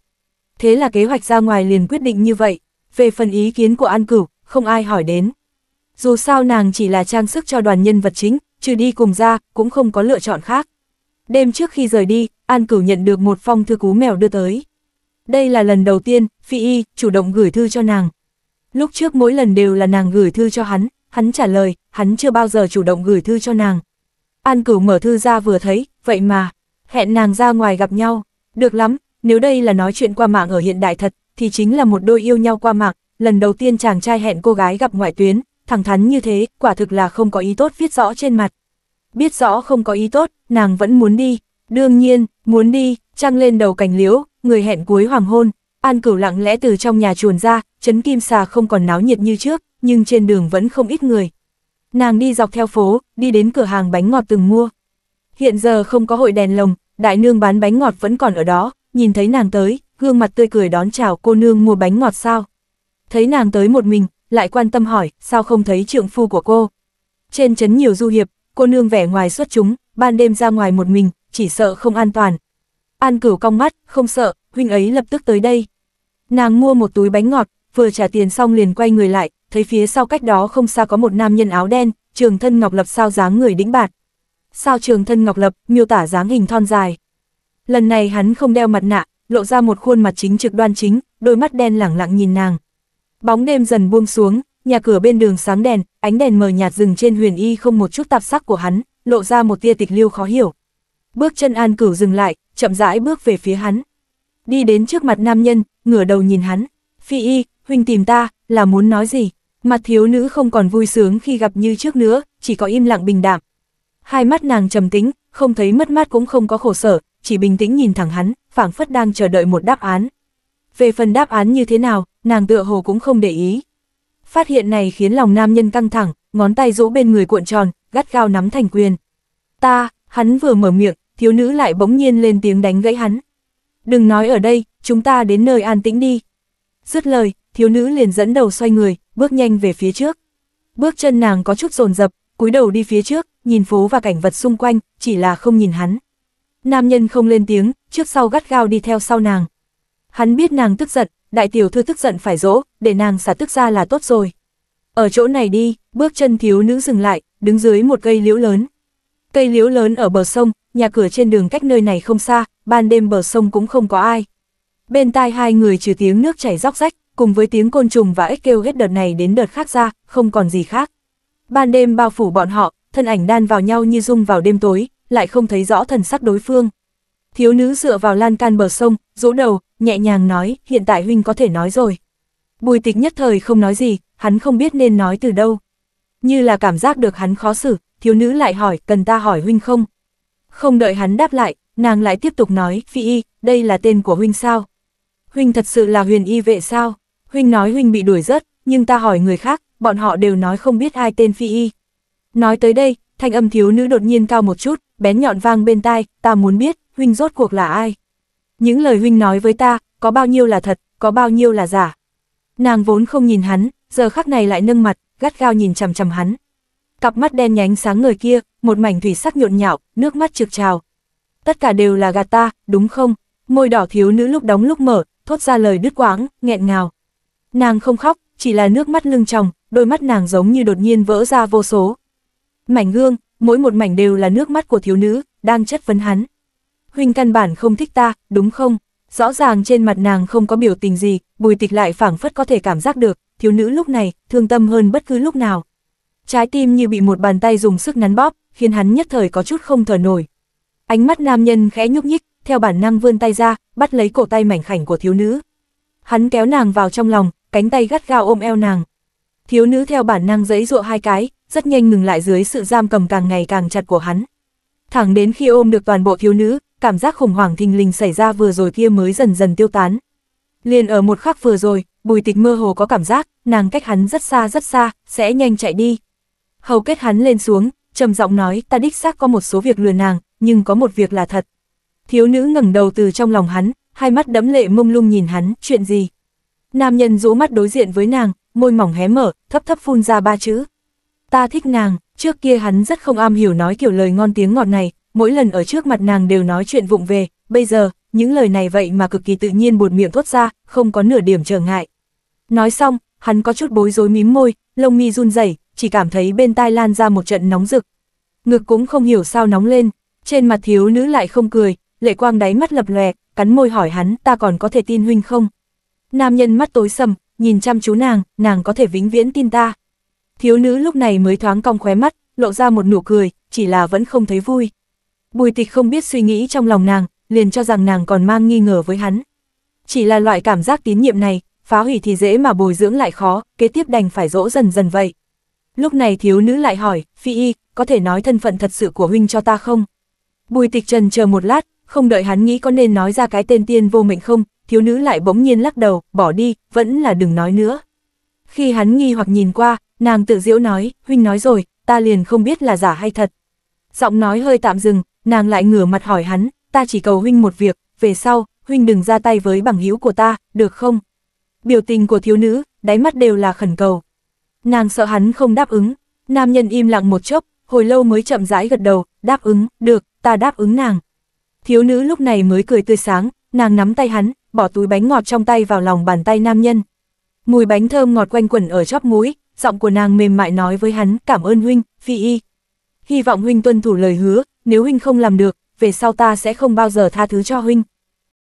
S1: Thế là kế hoạch ra ngoài liền quyết định như vậy. Về phần ý kiến của An Cửu, không ai hỏi đến. Dù sao nàng chỉ là trang sức cho đoàn nhân vật chính, trừ đi cùng ra, cũng không có lựa chọn khác. Đêm trước khi rời đi, An Cửu nhận được một phong thư cú mèo đưa tới. Đây là lần đầu tiên, Phi Y chủ động gửi thư cho nàng. Lúc trước mỗi lần đều là nàng gửi thư cho hắn, hắn trả lời, hắn chưa bao giờ chủ động gửi thư cho nàng. An cửu mở thư ra vừa thấy, vậy mà, hẹn nàng ra ngoài gặp nhau. Được lắm, nếu đây là nói chuyện qua mạng ở hiện đại thật, thì chính là một đôi yêu nhau qua mạng, lần đầu tiên chàng trai hẹn cô gái gặp ngoại tuyến, thẳng thắn như thế, quả thực là không có ý tốt viết rõ trên mặt. Biết rõ không có ý tốt, nàng vẫn muốn đi, đương nhiên, muốn đi, trăng lên đầu cành liễu, người hẹn cuối hoàng hôn, An Cửu lặng lẽ từ trong nhà chuồn ra, chấn kim xà không còn náo nhiệt như trước, nhưng trên đường vẫn không ít người. Nàng đi dọc theo phố, đi đến cửa hàng bánh ngọt từng mua. Hiện giờ không có hội đèn lồng, đại nương bán bánh ngọt vẫn còn ở đó, nhìn thấy nàng tới, gương mặt tươi cười đón chào cô nương mua bánh ngọt sao. Thấy nàng tới một mình, lại quan tâm hỏi, sao không thấy trượng phu của cô. Trên chấn nhiều du hiệp, cô nương vẻ ngoài xuất chúng, ban đêm ra ngoài một mình, chỉ sợ không an toàn, An cửu cong mắt, không sợ, huynh ấy lập tức tới đây. Nàng mua một túi bánh ngọt, vừa trả tiền xong liền quay người lại, thấy phía sau cách đó không xa có một nam nhân áo đen, trường thân ngọc lập sao dáng người đĩnh bạt. Sao trường thân ngọc lập, miêu tả dáng hình thon dài. Lần này hắn không đeo mặt nạ, lộ ra một khuôn mặt chính trực đoan chính, đôi mắt đen lẳng lặng nhìn nàng. Bóng đêm dần buông xuống, nhà cửa bên đường sáng đèn, ánh đèn mờ nhạt rừng trên huyền y không một chút tạp sắc của hắn, lộ ra một tia tịch lưu khó hiểu. Bước chân An Cửu dừng lại, chậm rãi bước về phía hắn. Đi đến trước mặt nam nhân, ngửa đầu nhìn hắn. Phi y, huynh tìm ta, là muốn nói gì? Mặt thiếu nữ không còn vui sướng khi gặp như trước nữa, chỉ có im lặng bình đạm. Hai mắt nàng trầm tính, không thấy mất mát cũng không có khổ sở, chỉ bình tĩnh nhìn thẳng hắn, phảng phất đang chờ đợi một đáp án. Về phần đáp án như thế nào, nàng tựa hồ cũng không để ý. Phát hiện này khiến lòng nam nhân căng thẳng, ngón tay rũ bên người cuộn tròn, gắt gao nắm thành quyền. Ta, hắn vừa mở miệng, thiếu nữ lại bỗng nhiên lên tiếng đánh gãy hắn. Đừng nói ở đây, chúng ta đến nơi an tĩnh đi. Dứt lời, thiếu nữ liền dẫn đầu xoay người, bước nhanh về phía trước. Bước chân nàng có chút rồn rập, cúi đầu đi phía trước, nhìn phố và cảnh vật xung quanh, chỉ là không nhìn hắn. Nam nhân không lên tiếng, trước sau gắt gao đi theo sau nàng. Hắn biết nàng tức giận, đại tiểu thư tức giận phải dỗ, để nàng xả tức ra là tốt rồi. Ở chỗ này đi, bước chân thiếu nữ dừng lại, đứng dưới một cây liễu lớn. Cây liễu lớn ở bờ sông, nhà cửa trên đường cách nơi này không xa, ban đêm bờ sông cũng không có ai. Bên tai hai người trừ tiếng nước chảy róc rách, cùng với tiếng côn trùng và ếch kêu hết đợt này đến đợt khác ra, không còn gì khác. Ban đêm bao phủ bọn họ, thân ảnh đan vào nhau như dung vào đêm tối, lại không thấy rõ thần sắc đối phương. Thiếu nữ dựa vào lan can bờ sông, rũ đầu, nhẹ nhàng nói, hiện tại huynh có thể nói rồi. Bùi tịch nhất thời không nói gì, hắn không biết nên nói từ đâu. Như là cảm giác được hắn khó xử, thiếu nữ lại hỏi, cần ta hỏi huynh không, không đợi hắn đáp lại, nàng lại tiếp tục nói, Phi Y, đây là tên của huynh sao? Huynh thật sự là huyền y vệ sao? Huynh nói huynh bị đuổi rớt, nhưng ta hỏi người khác, bọn họ đều nói không biết ai tên Phi Y. Nói tới đây, thanh âm thiếu nữ đột nhiên cao một chút, bén nhọn vang bên tai, ta muốn biết, huynh rốt cuộc là ai? Những lời huynh nói với ta, có bao nhiêu là thật, có bao nhiêu là giả? Nàng vốn không nhìn hắn, giờ khắc này lại nâng mặt, gắt gao nhìn chằm chằm hắn. Cặp mắt đen nhánh sáng người kia, một mảnh thủy sắc nhộn nhạo, nước mắt trực trào. Tất cả đều là gạt ta, đúng không? Môi đỏ thiếu nữ lúc đóng lúc mở, thốt ra lời đứt quãng, nghẹn ngào. Nàng không khóc, chỉ là nước mắt lưng tròng, đôi mắt nàng giống như đột nhiên vỡ ra vô số. Mảnh gương, mỗi một mảnh đều là nước mắt của thiếu nữ, đang chất vấn hắn. Huynh căn bản không thích ta, đúng không? Rõ ràng trên mặt nàng không có biểu tình gì, bùi tịch lại phảng phất có thể cảm giác được, thiếu nữ lúc này, thương tâm hơn bất cứ lúc nào. Trái tim như bị một bàn tay dùng sức nắn bóp, khiến hắn nhất thời có chút không thở nổi. Ánh mắt nam nhân khẽ nhúc nhích, theo bản năng vươn tay ra, bắt lấy cổ tay mảnh khảnh của thiếu nữ. Hắn kéo nàng vào trong lòng, cánh tay gắt gao ôm eo nàng. Thiếu nữ theo bản năng giãy dụa hai cái, rất nhanh ngừng lại dưới sự giam cầm càng ngày càng chặt của hắn. Thẳng đến khi ôm được toàn bộ thiếu nữ, cảm giác khủng hoảng thình lình xảy ra vừa rồi kia mới dần dần tiêu tán. Liền ở một khắc vừa rồi, Bùi Tịch mơ hồ có cảm giác, nàng cách hắn rất xa rất xa, sẽ nhanh chạy đi. Hầu kết hắn lên xuống, trầm giọng nói ta đích xác có một số việc lừa nàng, nhưng có một việc là thật. Thiếu nữ ngẩng đầu từ trong lòng hắn, hai mắt đẫm lệ mông lung nhìn hắn, chuyện gì? Nam nhân rũ mắt đối diện với nàng, môi mỏng hé mở, thấp thấp phun ra ba chữ. Ta thích nàng, trước kia hắn rất không am hiểu nói kiểu lời ngon tiếng ngọt này, mỗi lần ở trước mặt nàng đều nói chuyện vụng về, bây giờ, những lời này vậy mà cực kỳ tự nhiên buột miệng thốt ra, không có nửa điểm trở ngại. Nói xong, hắn có chút bối rối mím môi, lông mi run rẩy, chỉ cảm thấy bên tai lan ra một trận nóng rực. Ngực cũng không hiểu sao nóng lên, trên mặt thiếu nữ lại không cười, lệ quang đáy mắt lập lòe, cắn môi hỏi hắn ta còn có thể tin huynh không? Nam nhân mắt tối sầm, nhìn chăm chú nàng, nàng có thể vĩnh viễn tin ta. Thiếu nữ lúc này mới thoáng cong khóe mắt, lộ ra một nụ cười, chỉ là vẫn không thấy vui. Bùi tịch không biết suy nghĩ trong lòng nàng, liền cho rằng nàng còn mang nghi ngờ với hắn. Chỉ là loại cảm giác tín nhiệm này, phá hủy thì dễ mà bồi dưỡng lại khó, kế tiếp đành phải dỗ dần dần vậy. Lúc này thiếu nữ lại hỏi, Phi Y, có thể nói thân phận thật sự của huynh cho ta không? Bùi tịch trần chờ một lát, không đợi hắn nghĩ có nên nói ra cái tên tiên vô mệnh không, thiếu nữ lại bỗng nhiên lắc đầu, bỏ đi, vẫn là đừng nói nữa. Khi hắn nghi hoặc nhìn qua, nàng tự diễu nói, huynh nói rồi, ta liền không biết là giả hay thật. Giọng nói hơi tạm dừng, nàng lại ngửa mặt hỏi hắn, ta chỉ cầu huynh một việc, về sau, huynh đừng ra tay với bằng hữu của ta, được không? Biểu tình của thiếu nữ, đáy mắt đều là khẩn cầu nàng sợ hắn không đáp ứng. Nam nhân im lặng một chốc, hồi lâu mới chậm rãi gật đầu, đáp ứng, được, ta đáp ứng nàng. Thiếu nữ lúc này mới cười tươi sáng, nàng nắm tay hắn, bỏ túi bánh ngọt trong tay vào lòng bàn tay nam nhân. Mùi bánh thơm ngọt quanh quẩn ở chóp mũi, giọng của nàng mềm mại nói với hắn, cảm ơn huynh, phi y. Hy vọng huynh tuân thủ lời hứa, nếu huynh không làm được, về sau ta sẽ không bao giờ tha thứ cho huynh.